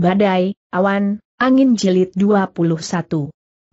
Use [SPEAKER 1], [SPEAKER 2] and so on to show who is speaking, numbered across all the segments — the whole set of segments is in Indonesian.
[SPEAKER 1] Badai, Awan, Angin Jilid 21.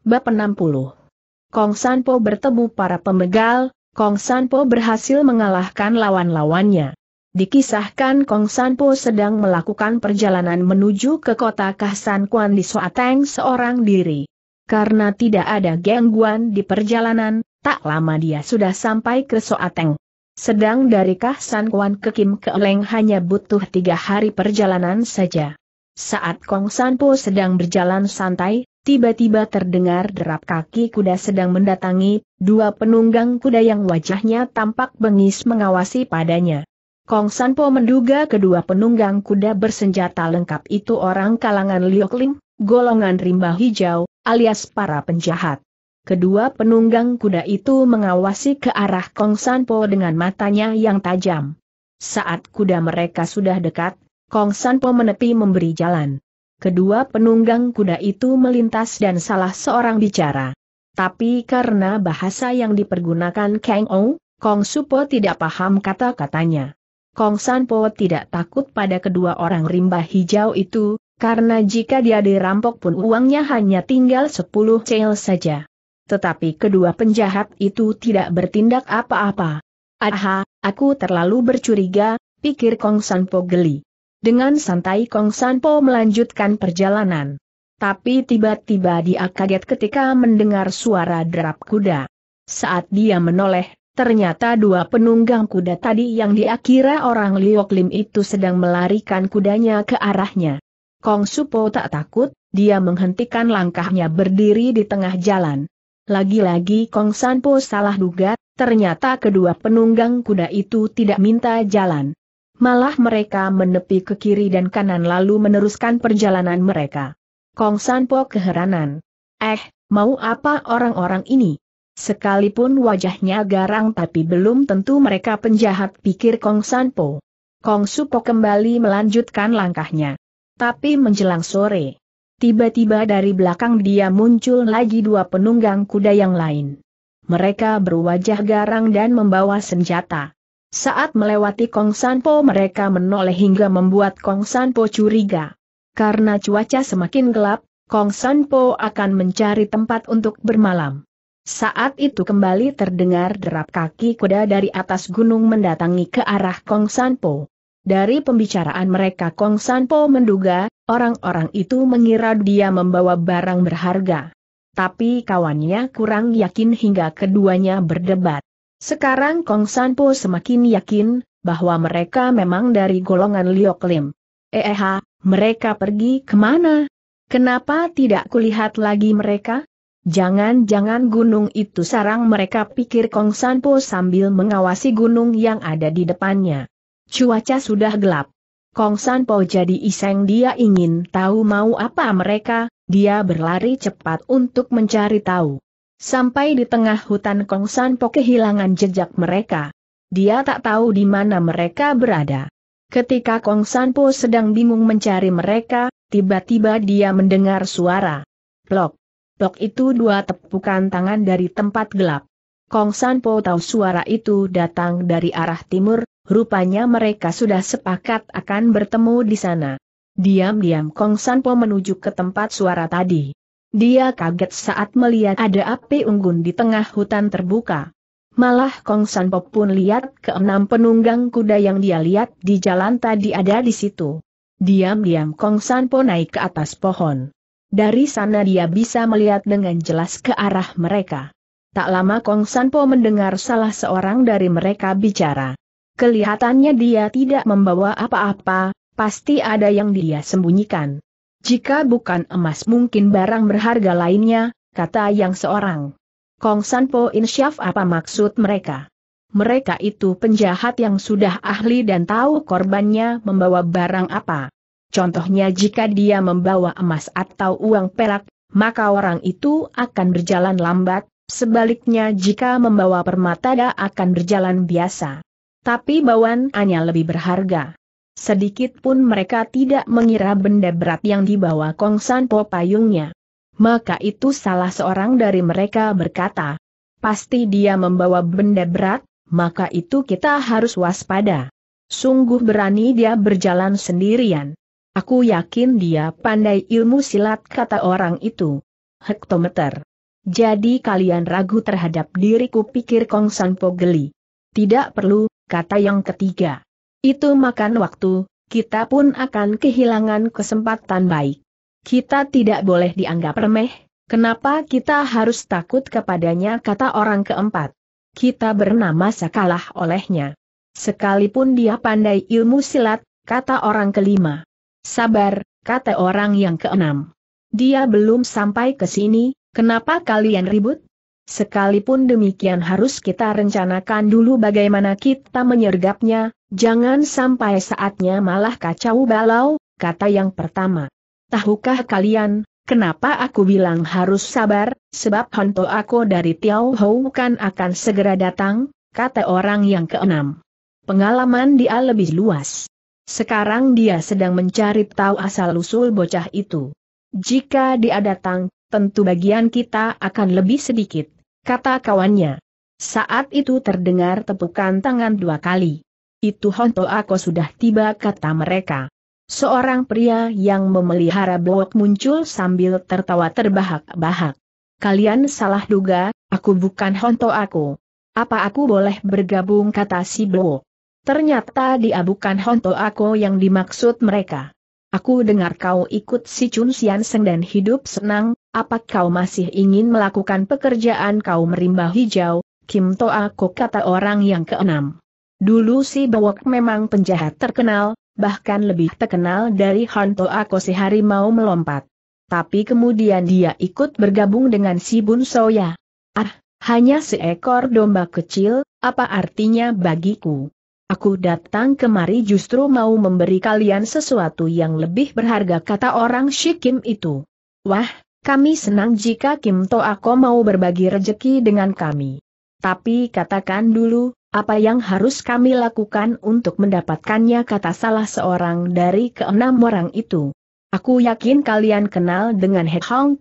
[SPEAKER 1] Bab 60. Kong Sanpo bertemu para pembegal, Kong Sanpo berhasil mengalahkan lawan-lawannya. Dikisahkan Kong Sanpo sedang melakukan perjalanan menuju ke kota Kahsan Kuan di Soateng seorang diri. Karena tidak ada gangguan di perjalanan, tak lama dia sudah sampai ke Soateng. Sedang dari Kahsan Kuan ke Kim Keeleng hanya butuh tiga hari perjalanan saja. Saat Kong Sanpo sedang berjalan santai, tiba-tiba terdengar derap kaki kuda sedang mendatangi, dua penunggang kuda yang wajahnya tampak bengis mengawasi padanya. Kong Sanpo menduga kedua penunggang kuda bersenjata lengkap itu orang kalangan Liokling, golongan rimba hijau, alias para penjahat. Kedua penunggang kuda itu mengawasi ke arah Kong Sanpo dengan matanya yang tajam. Saat kuda mereka sudah dekat, Kong Sanpo menepi memberi jalan. Kedua penunggang kuda itu melintas dan salah seorang bicara. Tapi karena bahasa yang dipergunakan Kang Ou, Kong Supo tidak paham kata-katanya. Kong Sanpo tidak takut pada kedua orang rimba hijau itu, karena jika dia dirampok pun uangnya hanya tinggal 10 cel saja. Tetapi kedua penjahat itu tidak bertindak apa-apa. Aha, aku terlalu bercuriga, pikir Kong Sanpo geli. Dengan santai Kong Sanpo melanjutkan perjalanan. Tapi tiba-tiba dia kaget ketika mendengar suara derap kuda. Saat dia menoleh, ternyata dua penunggang kuda tadi yang diakira orang Liok Lim itu sedang melarikan kudanya ke arahnya. Kong Supo tak takut, dia menghentikan langkahnya berdiri di tengah jalan. Lagi-lagi Kong Sanpo salah duga, ternyata kedua penunggang kuda itu tidak minta jalan. Malah mereka menepi ke kiri dan kanan lalu meneruskan perjalanan mereka. Kong Sanpo keheranan. Eh, mau apa orang-orang ini? Sekalipun wajahnya garang tapi belum tentu mereka penjahat pikir Kong Sanpo. Kong Supo kembali melanjutkan langkahnya. Tapi menjelang sore, tiba-tiba dari belakang dia muncul lagi dua penunggang kuda yang lain. Mereka berwajah garang dan membawa senjata. Saat melewati Kong Sanpo mereka menoleh hingga membuat Kong Sanpo curiga. Karena cuaca semakin gelap, Kong Sanpo akan mencari tempat untuk bermalam. Saat itu kembali terdengar derap kaki kuda dari atas gunung mendatangi ke arah Kong Sanpo. Dari pembicaraan mereka Kong Sanpo menduga, orang-orang itu mengira dia membawa barang berharga. Tapi kawannya kurang yakin hingga keduanya berdebat. Sekarang Kong Sanpo semakin yakin, bahwa mereka memang dari golongan Liok Lim. Eh, eh mereka pergi kemana? Kenapa tidak kulihat lagi mereka? Jangan-jangan gunung itu sarang mereka pikir Kong Sanpo sambil mengawasi gunung yang ada di depannya. Cuaca sudah gelap. Kong Sanpo jadi iseng dia ingin tahu mau apa mereka, dia berlari cepat untuk mencari tahu. Sampai di tengah hutan Kongsan Po kehilangan jejak mereka. Dia tak tahu di mana mereka berada. Ketika Kong San Po sedang bingung mencari mereka, tiba-tiba dia mendengar suara. Plok. Plok itu dua tepukan tangan dari tempat gelap. Kong San Po tahu suara itu datang dari arah timur, rupanya mereka sudah sepakat akan bertemu di sana. Diam-diam Kong San Po menuju ke tempat suara tadi. Dia kaget saat melihat ada api unggun di tengah hutan terbuka. Malah Kong Sanpo pun lihat keenam penunggang kuda yang dia lihat di jalan tadi ada di situ. Diam-diam Kong Sanpo naik ke atas pohon. Dari sana dia bisa melihat dengan jelas ke arah mereka. Tak lama Kong Sanpo mendengar salah seorang dari mereka bicara. Kelihatannya dia tidak membawa apa-apa, pasti ada yang dia sembunyikan. Jika bukan emas mungkin barang berharga lainnya, kata yang seorang. Kong Sanpo Insyaf apa maksud mereka? Mereka itu penjahat yang sudah ahli dan tahu korbannya membawa barang apa. Contohnya jika dia membawa emas atau uang perak, maka orang itu akan berjalan lambat, sebaliknya jika membawa permata dia akan berjalan biasa. Tapi bawaannya lebih berharga. Sedikit pun mereka tidak mengira benda berat yang dibawa Kong Sanpo payungnya. Maka itu salah seorang dari mereka berkata, pasti dia membawa benda berat, maka itu kita harus waspada. Sungguh berani dia berjalan sendirian. Aku yakin dia pandai ilmu silat kata orang itu. Hektometer. Jadi kalian ragu terhadap diriku pikir Kong Sanpo geli. Tidak perlu, kata yang ketiga. Itu makan waktu, kita pun akan kehilangan kesempatan baik. Kita tidak boleh dianggap remeh, kenapa kita harus takut kepadanya kata orang keempat. Kita bernama sekalah olehnya. Sekalipun dia pandai ilmu silat, kata orang kelima. Sabar, kata orang yang keenam. Dia belum sampai ke sini, kenapa kalian ribut? Sekalipun demikian harus kita rencanakan dulu bagaimana kita menyergapnya, jangan sampai saatnya malah kacau balau, kata yang pertama. Tahukah kalian, kenapa aku bilang harus sabar, sebab honto aku dari hou kan akan segera datang, kata orang yang keenam. Pengalaman dia lebih luas. Sekarang dia sedang mencari tahu asal-usul bocah itu. Jika dia datang, tentu bagian kita akan lebih sedikit kata kawannya. Saat itu terdengar tepukan tangan dua kali. Itu Honto aku sudah tiba kata mereka. Seorang pria yang memelihara bewok muncul sambil tertawa terbahak-bahak. Kalian salah duga, aku bukan Honto aku. Apa aku boleh bergabung kata si bok. Ternyata dia bukan Honto aku yang dimaksud mereka. Aku dengar kau ikut si Chun Sian Seng dan hidup senang, apa kau masih ingin melakukan pekerjaan kau merimba hijau, Kim Toa Kok kata orang yang keenam. Dulu si bawak memang penjahat terkenal, bahkan lebih terkenal dari Hanto Ako si harimau melompat. Tapi kemudian dia ikut bergabung dengan si Bun Soya. Ah, hanya seekor domba kecil, apa artinya bagiku? Aku datang kemari justru mau memberi kalian sesuatu yang lebih berharga kata orang Shikim itu. Wah, kami senang jika Kim To Ako mau berbagi rejeki dengan kami. Tapi katakan dulu, apa yang harus kami lakukan untuk mendapatkannya kata salah seorang dari keenam orang itu. Aku yakin kalian kenal dengan He Hong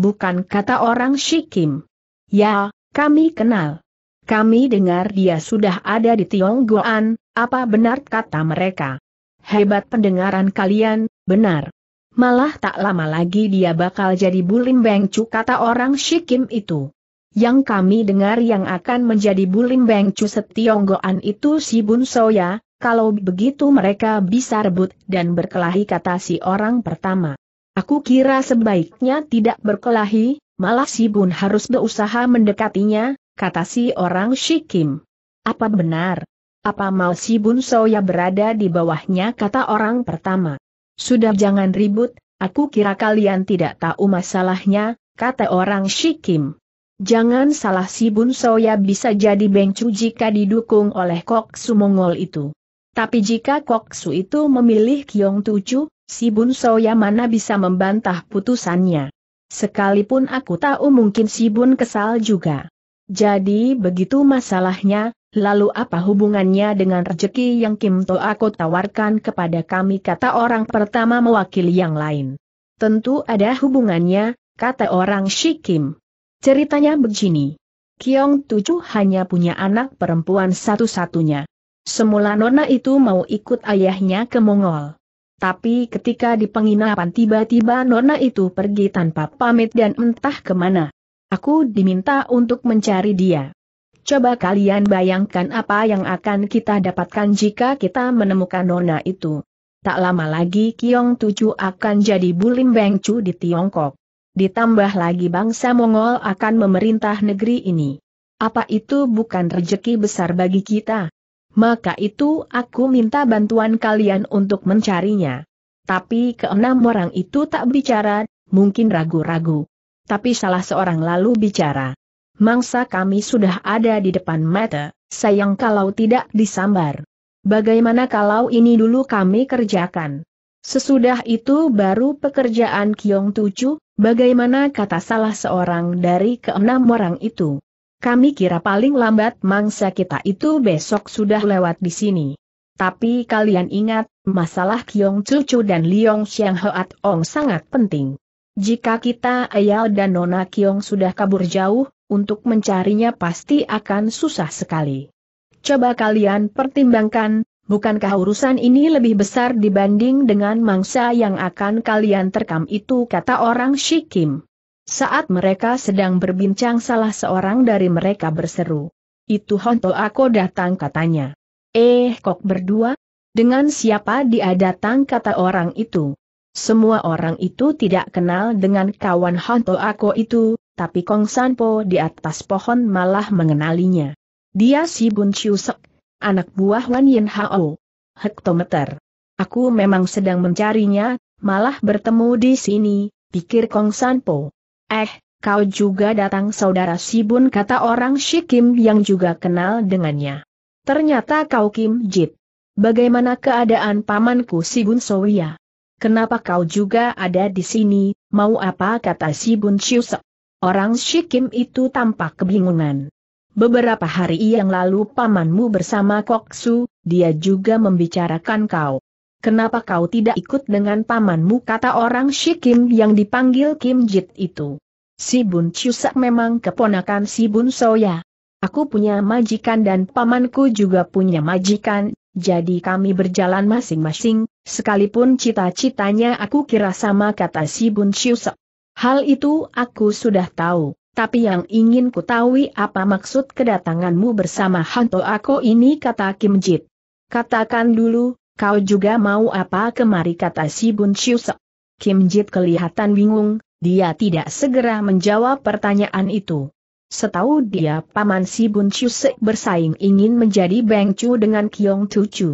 [SPEAKER 1] bukan kata orang Shikim. Ya, kami kenal. Kami dengar dia sudah ada di Goan, apa benar kata mereka? Hebat pendengaran kalian, benar. Malah tak lama lagi dia bakal jadi Bulim Bengcu kata orang Shikim itu. Yang kami dengar yang akan menjadi Bulim Bengcu setionggoan itu si Bun Soya, kalau begitu mereka bisa rebut dan berkelahi kata si orang pertama. Aku kira sebaiknya tidak berkelahi, malah si Bun harus berusaha mendekatinya, kata si orang Shikim. Apa benar? Apa mau si Bun Soya berada di bawahnya kata orang pertama? Sudah jangan ribut, aku kira kalian tidak tahu masalahnya, kata orang Shikim. Jangan salah si Bun Soya bisa jadi bengcu jika didukung oleh Su Mongol itu. Tapi jika Kok Su itu memilih Kiong Tucu, si Bun Soya mana bisa membantah putusannya. Sekalipun aku tahu mungkin si Bun kesal juga. Jadi begitu masalahnya, Lalu apa hubungannya dengan rezeki yang Kim To aku tawarkan kepada kami kata orang pertama mewakili yang lain. Tentu ada hubungannya, kata orang Shikim. Ceritanya begini. Kiong Tucu hanya punya anak perempuan satu-satunya. Semula Nona itu mau ikut ayahnya ke Mongol. Tapi ketika di penginapan tiba-tiba Nona itu pergi tanpa pamit dan entah kemana. Aku diminta untuk mencari dia. Coba kalian bayangkan apa yang akan kita dapatkan jika kita menemukan nona itu. Tak lama lagi Kiong Tuju akan jadi Bulim Bengcu di Tiongkok. Ditambah lagi bangsa Mongol akan memerintah negeri ini. Apa itu bukan rejeki besar bagi kita? Maka itu aku minta bantuan kalian untuk mencarinya. Tapi keenam orang itu tak bicara, mungkin ragu-ragu. Tapi salah seorang lalu bicara mangsa kami sudah ada di depan mata, sayang kalau tidak disambar. Bagaimana kalau ini dulu kami kerjakan? Sesudah itu baru pekerjaan Kiong Tucu, bagaimana kata salah seorang dari keenam orang itu? Kami kira paling lambat mangsa kita itu besok sudah lewat di sini. Tapi kalian ingat, masalah Kiong Cucu dan Liong Xiang Hoat Ong sangat penting. Jika kita Ayal dan Nona Kiong sudah kabur jauh, untuk mencarinya pasti akan susah sekali. Coba kalian pertimbangkan, bukankah urusan ini lebih besar dibanding dengan mangsa yang akan kalian terkam itu kata orang Shikim. Saat mereka sedang berbincang salah seorang dari mereka berseru. Itu Honto aku datang katanya. Eh kok berdua? Dengan siapa dia datang kata orang itu? Semua orang itu tidak kenal dengan kawan Honto Ako itu, tapi Kong Sanpo di atas pohon malah mengenalinya. Dia si Bun Chiu Sek, anak buah Wan Yin Hao. Hektometer. Aku memang sedang mencarinya, malah bertemu di sini, pikir Kong Sanpo. Eh, kau juga datang saudara Si Bun? kata orang Kim yang juga kenal dengannya. Ternyata kau Kim Jit. Bagaimana keadaan pamanku Si Bun Soya? Kenapa kau juga ada di sini, mau apa kata Si Bun Chiu Sek. Orang Shikim itu tampak kebingungan. Beberapa hari yang lalu pamanmu bersama Koksu, dia juga membicarakan kau. Kenapa kau tidak ikut dengan pamanmu kata orang Shikim yang dipanggil Kim Jit itu. Si Bun Chusak memang keponakan si Bun Soya. Aku punya majikan dan pamanku juga punya majikan, jadi kami berjalan masing-masing, sekalipun cita-citanya aku kira sama kata si Bun Chusak. Hal itu aku sudah tahu, tapi yang ingin ku tahu apa maksud kedatanganmu bersama hantu aku ini kata Kim Jit. Katakan dulu, kau juga mau apa kemari kata si Bun Se. Kim Jit kelihatan bingung, dia tidak segera menjawab pertanyaan itu. Setahu dia paman si Bun Se bersaing ingin menjadi Beng Chu dengan Kiong Tu Chu.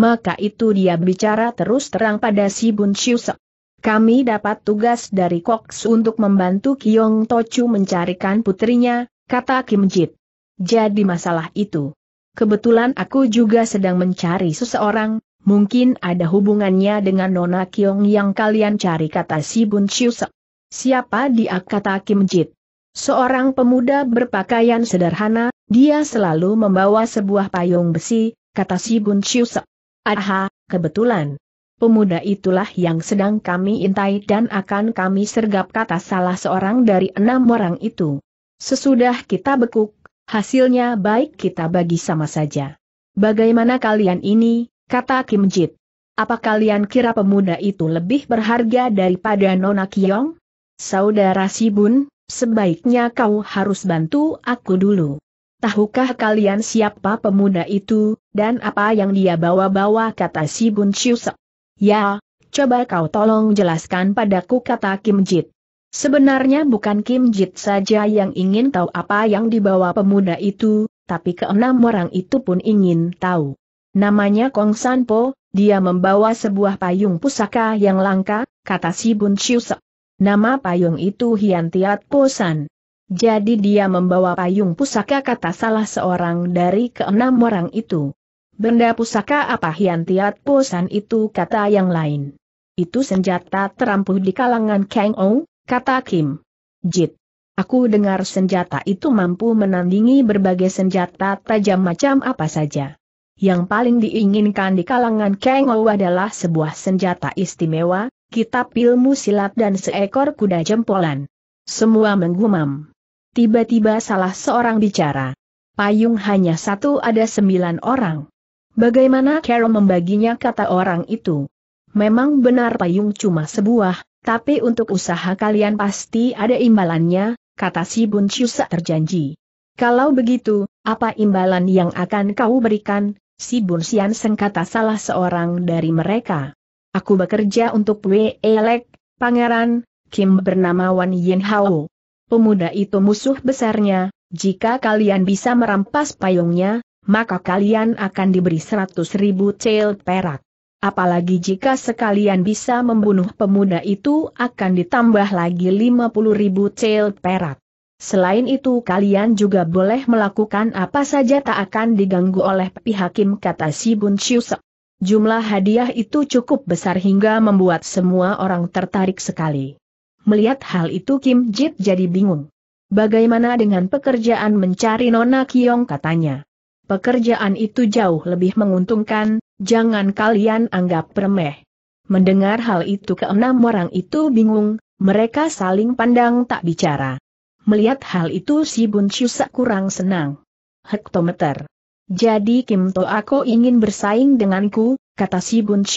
[SPEAKER 1] Maka itu dia bicara terus terang pada si Bun Se. Kami dapat tugas dari Cox untuk membantu Kyong Tochu mencarikan putrinya, kata Kim Jit. Jadi masalah itu. Kebetulan aku juga sedang mencari seseorang, mungkin ada hubungannya dengan Nona Kyong yang kalian cari kata si Bun Se. Siapa dia kata Kim Jit? Seorang pemuda berpakaian sederhana, dia selalu membawa sebuah payung besi, kata si Bun Se. Aha, kebetulan pemuda itulah yang sedang kami intai dan akan kami sergap kata salah seorang dari enam orang itu. Sesudah kita bekuk, hasilnya baik kita bagi sama saja. Bagaimana kalian ini, kata Kim Jit. Apa kalian kira pemuda itu lebih berharga daripada Nona Kiong? Saudara Sibun, sebaiknya kau harus bantu aku dulu. Tahukah kalian siapa pemuda itu, dan apa yang dia bawa-bawa kata Sibun Chiusek? Ya, coba kau tolong jelaskan padaku kata Kim Jit. Sebenarnya bukan Kim Jit saja yang ingin tahu apa yang dibawa pemuda itu, tapi keenam orang itu pun ingin tahu. Namanya Kong Sanpo, dia membawa sebuah payung pusaka yang langka, kata si Bun Se. Nama payung itu Hian Tiat San. Jadi dia membawa payung pusaka kata salah seorang dari keenam orang itu. Benda pusaka apa Hian Tiat Posan itu kata yang lain. Itu senjata terampuh di kalangan Kang Ou, kata Kim. Jit. Aku dengar senjata itu mampu menandingi berbagai senjata tajam macam apa saja. Yang paling diinginkan di kalangan Kang Ou adalah sebuah senjata istimewa, kitab ilmu silat dan seekor kuda jempolan. Semua menggumam. Tiba-tiba salah seorang bicara. Payung hanya satu ada sembilan orang. Bagaimana Carol membaginya kata orang itu? Memang benar payung cuma sebuah, tapi untuk usaha kalian pasti ada imbalannya, kata si Bun terjanji. Kalau begitu, apa imbalan yang akan kau berikan? Si Bun Sian Seng salah seorang dari mereka. Aku bekerja untuk Wei Elek, pangeran, Kim bernama Wan Yin Hao. Pemuda itu musuh besarnya, jika kalian bisa merampas payungnya, maka kalian akan diberi seratus ribu cel perak. Apalagi jika sekalian bisa membunuh pemuda itu akan ditambah lagi 50 ribu cel perak. Selain itu kalian juga boleh melakukan apa saja tak akan diganggu oleh pihak Kim, kata si Bun Shusek. Jumlah hadiah itu cukup besar hingga membuat semua orang tertarik sekali. Melihat hal itu Kim Jit jadi bingung. Bagaimana dengan pekerjaan mencari Nona Kiong katanya. Pekerjaan itu jauh lebih menguntungkan, jangan kalian anggap remeh. Mendengar hal itu keenam orang itu bingung, mereka saling pandang tak bicara. Melihat hal itu si Bun kurang senang. Hektometer. Jadi Kim To Ako ingin bersaing denganku, kata si Bun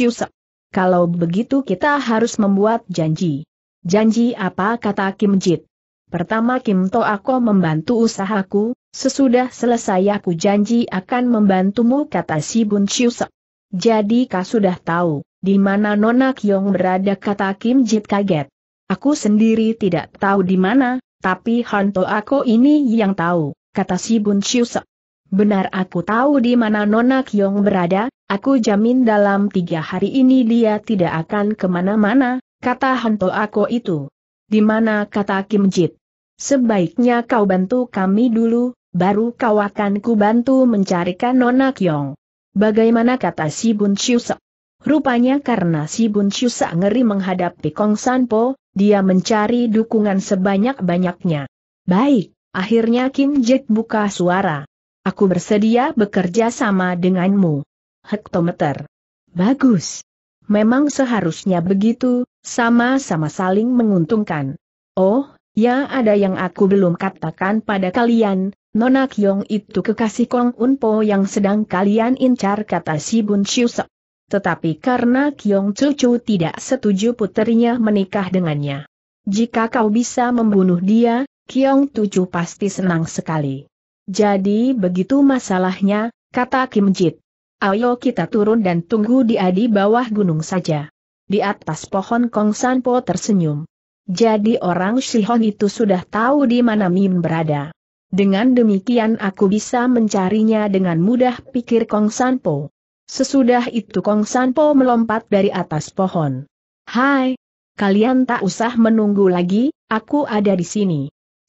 [SPEAKER 1] Kalau begitu kita harus membuat janji. Janji apa kata Kim Jit? Pertama Kim To Ako membantu usahaku, Sesudah selesai aku janji akan membantumu kata si Bun Chiusek. Jadi kau sudah tahu, di mana Nona Kyong berada kata Kim Jit kaget. Aku sendiri tidak tahu di mana, tapi Hanto aku ini yang tahu, kata si Bun Chiusek. Benar aku tahu di mana Nona Kyong berada, aku jamin dalam tiga hari ini dia tidak akan kemana-mana, kata Hanto aku itu. Di mana kata Kim Jit? Sebaiknya kau bantu kami dulu, baru kau akan ku bantu mencarikan Nona Kyong. Bagaimana kata si Bun Chiusa? Rupanya karena si Bun Chiusa ngeri menghadapi Kong Sanpo, dia mencari dukungan sebanyak-banyaknya. Baik, akhirnya Kim Jek buka suara. Aku bersedia bekerja sama denganmu. Hektometer. Bagus. Memang seharusnya begitu, sama-sama saling menguntungkan. Oh, ya ada yang aku belum katakan pada kalian, Nona Kyong itu kekasih Kong Unpo yang sedang kalian incar kata si Bun Chiusek. Tetapi karena Kyong Cucu tidak setuju putrinya menikah dengannya. Jika kau bisa membunuh dia, Kyong Cucu pasti senang sekali. Jadi begitu masalahnya, kata Kim Jit. Ayo kita turun dan tunggu di adi bawah gunung saja. Di atas pohon Kong San Po tersenyum. Jadi orang Shihon itu sudah tahu di mana Mim berada. Dengan demikian aku bisa mencarinya dengan mudah pikir Kong Sanpo. Sesudah itu Kong Sanpo melompat dari atas pohon. Hai, kalian tak usah menunggu lagi, aku ada di sini.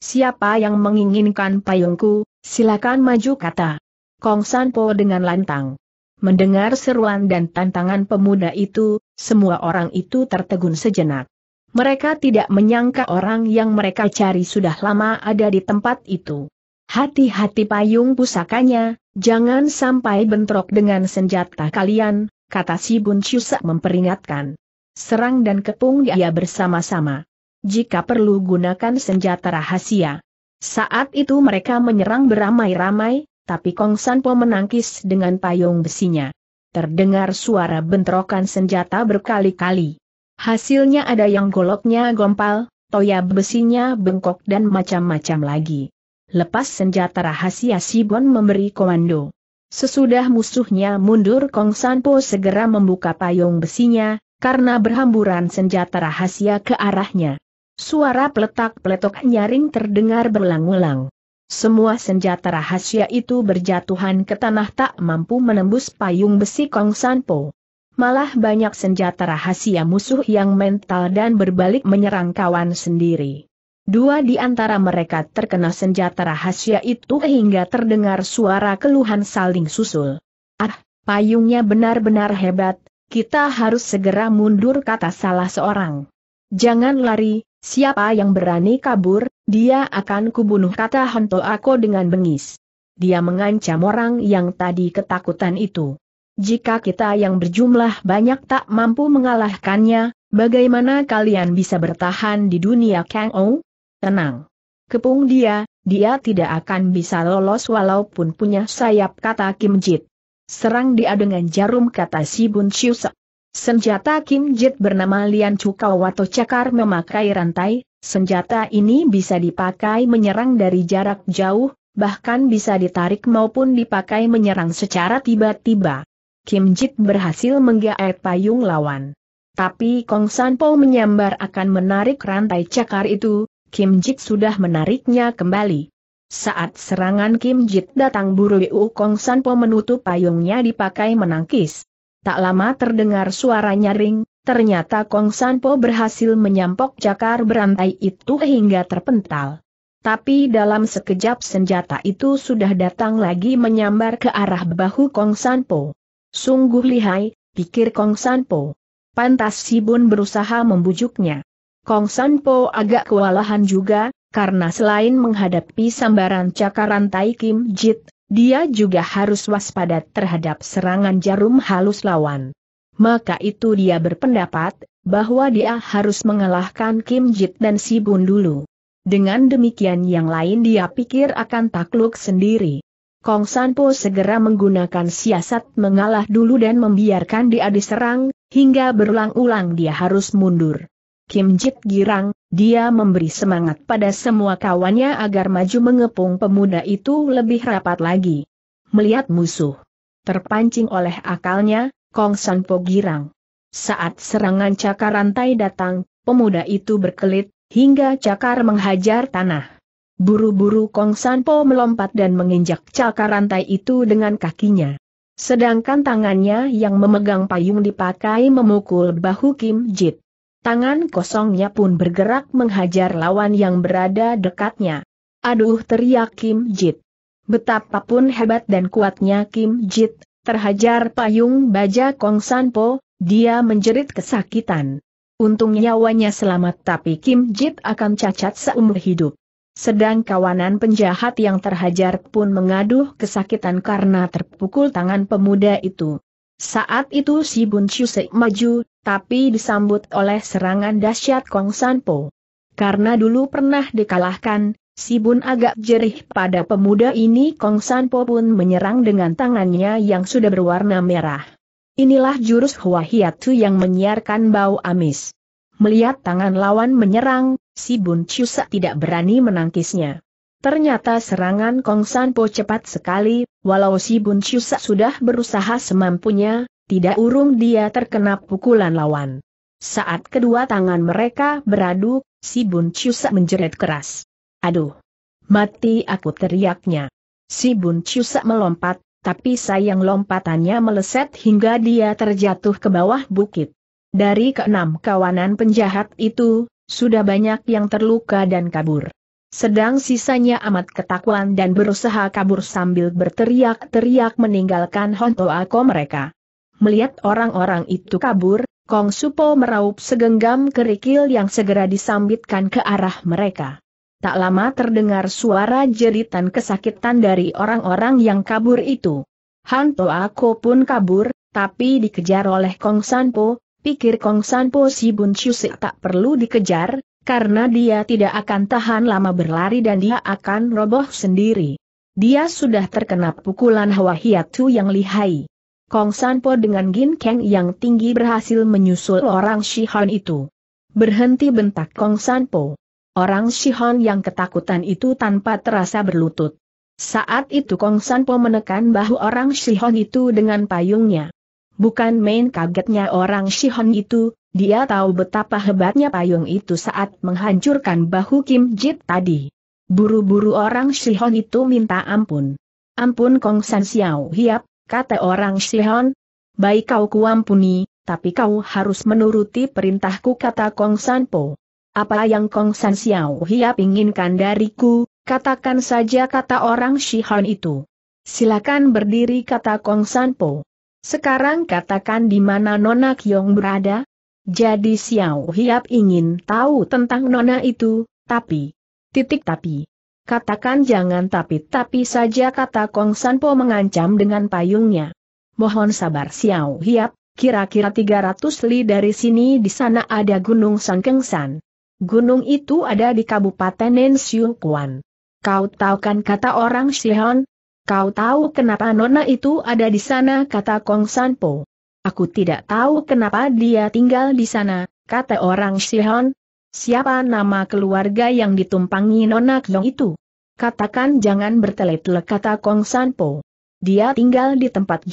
[SPEAKER 1] Siapa yang menginginkan payungku, silakan maju kata. Kong Sanpo dengan lantang. Mendengar seruan dan tantangan pemuda itu, semua orang itu tertegun sejenak. Mereka tidak menyangka orang yang mereka cari sudah lama ada di tempat itu. Hati-hati payung pusakanya, jangan sampai bentrok dengan senjata kalian, kata si Bun Chusak memperingatkan. Serang dan kepung dia bersama-sama. Jika perlu gunakan senjata rahasia. Saat itu mereka menyerang beramai-ramai, tapi Kong Sanpo menangkis dengan payung besinya. Terdengar suara bentrokan senjata berkali-kali. Hasilnya ada yang goloknya gompal, toya besinya bengkok dan macam-macam lagi. Lepas senjata rahasia Sibon memberi komando. Sesudah musuhnya mundur Kong Sanpo segera membuka payung besinya, karena berhamburan senjata rahasia ke arahnya. Suara peletak-peletok nyaring terdengar berulang-ulang. Semua senjata rahasia itu berjatuhan ke tanah tak mampu menembus payung besi Kong Sanpo malah banyak senjata rahasia musuh yang mental dan berbalik menyerang kawan sendiri. Dua di antara mereka terkena senjata rahasia itu hingga terdengar suara keluhan saling susul. Ah, payungnya benar-benar hebat, kita harus segera mundur kata salah seorang. Jangan lari, siapa yang berani kabur, dia akan kubunuh kata Honto aku dengan bengis. Dia mengancam orang yang tadi ketakutan itu. Jika kita yang berjumlah banyak tak mampu mengalahkannya, bagaimana kalian bisa bertahan di dunia Kang Ou? Tenang. Kepung dia, dia tidak akan bisa lolos walaupun punya sayap kata Kim Jit. Serang dia dengan jarum kata si Bun Se. Senjata Kim Jit bernama Lian Cukau atau Cakar memakai rantai, senjata ini bisa dipakai menyerang dari jarak jauh, bahkan bisa ditarik maupun dipakai menyerang secara tiba-tiba. Kim Jit berhasil menggaet payung lawan. Tapi Kong San Po menyambar akan menarik rantai cakar itu, Kim Jit sudah menariknya kembali. Saat serangan Kim Jit datang buru Kong San Po menutup payungnya dipakai menangkis. Tak lama terdengar suara nyaring, ternyata Kong San Po berhasil menyampok cakar berantai itu hingga terpental. Tapi dalam sekejap senjata itu sudah datang lagi menyambar ke arah bahu Kong San Po. Sungguh lihai, pikir Kong Sanpo. Pantas Si Bun berusaha membujuknya. Kong Sanpo agak kewalahan juga, karena selain menghadapi sambaran cakaran Tai Kim Jit, dia juga harus waspada terhadap serangan jarum halus lawan. Maka itu dia berpendapat, bahwa dia harus mengalahkan Kim Jit dan Si Bun dulu. Dengan demikian yang lain dia pikir akan takluk sendiri. Kong Sanpo segera menggunakan siasat mengalah dulu dan membiarkan dia diserang, hingga berulang-ulang dia harus mundur. Kim Jit girang, dia memberi semangat pada semua kawannya agar maju mengepung pemuda itu lebih rapat lagi. Melihat musuh. Terpancing oleh akalnya, Kong Sanpo girang. Saat serangan cakar rantai datang, pemuda itu berkelit, hingga cakar menghajar tanah. Buru-buru Kong Sanpo melompat dan menginjak cakar rantai itu dengan kakinya. Sedangkan tangannya yang memegang payung dipakai memukul bahu Kim Jit. Tangan kosongnya pun bergerak menghajar lawan yang berada dekatnya. Aduh teriak Kim Jit. Betapapun hebat dan kuatnya Kim Jit, terhajar payung baja Kong Sanpo, dia menjerit kesakitan. Untung nyawanya selamat tapi Kim Jit akan cacat seumur hidup sedang kawanan penjahat yang terhajar pun mengaduh kesakitan karena terpukul tangan pemuda itu. Saat itu si Bun Chusek maju, tapi disambut oleh serangan dahsyat Kong Sanpo. Karena dulu pernah dikalahkan, si Bun agak jerih pada pemuda ini Kong Sanpo pun menyerang dengan tangannya yang sudah berwarna merah. Inilah jurus Hua Hiatu yang menyiarkan bau amis. Melihat tangan lawan menyerang, si Bun Chusa tidak berani menangkisnya. Ternyata serangan Kong San Po cepat sekali, walau si Bun Chusa sudah berusaha semampunya, tidak urung dia terkena pukulan lawan. Saat kedua tangan mereka beradu, si Bun Chusa menjerit keras. Aduh! Mati aku teriaknya. Si Bun Chusa melompat, tapi sayang lompatannya meleset hingga dia terjatuh ke bawah bukit. Dari keenam kawanan penjahat itu, sudah banyak yang terluka dan kabur. Sedang sisanya amat ketakuan dan berusaha kabur sambil berteriak-teriak meninggalkan Honto Ako mereka. Melihat orang-orang itu kabur, Kong Supo meraup segenggam kerikil yang segera disambitkan ke arah mereka. Tak lama terdengar suara jeritan kesakitan dari orang-orang yang kabur itu. Hanto Ako pun kabur, tapi dikejar oleh Kong Sanpo, pikir Kong Sanpo si Bun Chusik tak perlu dikejar, karena dia tidak akan tahan lama berlari dan dia akan roboh sendiri. Dia sudah terkena pukulan Hwa Hiatu yang lihai. Kong Sanpo dengan gin ginkeng yang tinggi berhasil menyusul orang Shihon itu. Berhenti bentak Kong Sanpo. Orang Shihon yang ketakutan itu tanpa terasa berlutut. Saat itu Kong Sanpo menekan bahu orang Shihon itu dengan payungnya. Bukan main kagetnya orang Shihon itu, dia tahu betapa hebatnya payung itu saat menghancurkan bahu Kim Jit tadi. Buru-buru orang Shihon itu minta ampun. Ampun Kong San Xiao Hiap, kata orang Shihon. Baik kau kuampuni, tapi kau harus menuruti perintahku kata Kong San Po. Apa yang Kong San Xiao Hiap inginkan dariku, katakan saja kata orang Shihon itu. Silakan berdiri kata Kong San Po. Sekarang katakan di mana Nona Kyong berada? Jadi Xiao Hiap ingin tahu tentang Nona itu, tapi... Titik tapi. Katakan jangan tapi-tapi saja kata Kong Sanpo mengancam dengan payungnya. Mohon sabar Xiao Hiap, kira-kira 300 li dari sini di sana ada Gunung San. Gunung itu ada di Kabupaten Nensiu Kuan. Kau tahu kan kata orang Sihon? Kau tahu kenapa Nona itu ada di sana kata Kong Sanpo. Aku tidak tahu kenapa dia tinggal di sana, kata orang Sihon. Siapa nama keluarga yang ditumpangi Nona Kong itu? Katakan jangan bertele-tele kata Kong Sanpo. Dia tinggal di tempat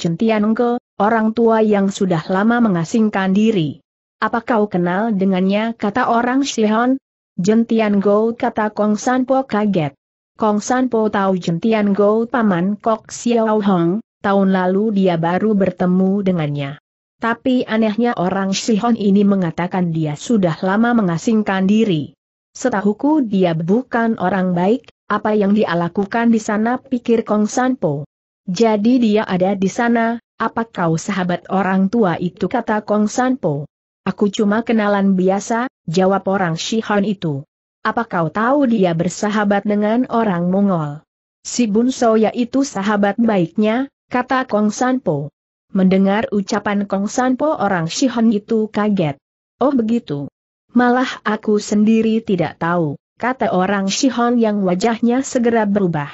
[SPEAKER 1] Go, orang tua yang sudah lama mengasingkan diri. Apa kau kenal dengannya kata orang Sihon? Jentian Go kata Kong Sanpo kaget. Kong San Po tahu jentian Go Paman Kok Xiao Hong, tahun lalu dia baru bertemu dengannya. Tapi anehnya orang Sihon ini mengatakan dia sudah lama mengasingkan diri. Setahuku dia bukan orang baik, apa yang dia lakukan di sana pikir Kong Sanpo. Jadi dia ada di sana, apa kau sahabat orang tua itu kata Kong Sanpo. Aku cuma kenalan biasa, jawab orang Sihon itu apa kau tahu dia bersahabat dengan orang Mongol? Si Bun yaitu yaitu sahabat baiknya, kata Kong Sanpo. Mendengar ucapan Kong Sanpo orang Shihon itu kaget. Oh begitu. Malah aku sendiri tidak tahu, kata orang Shihon yang wajahnya segera berubah.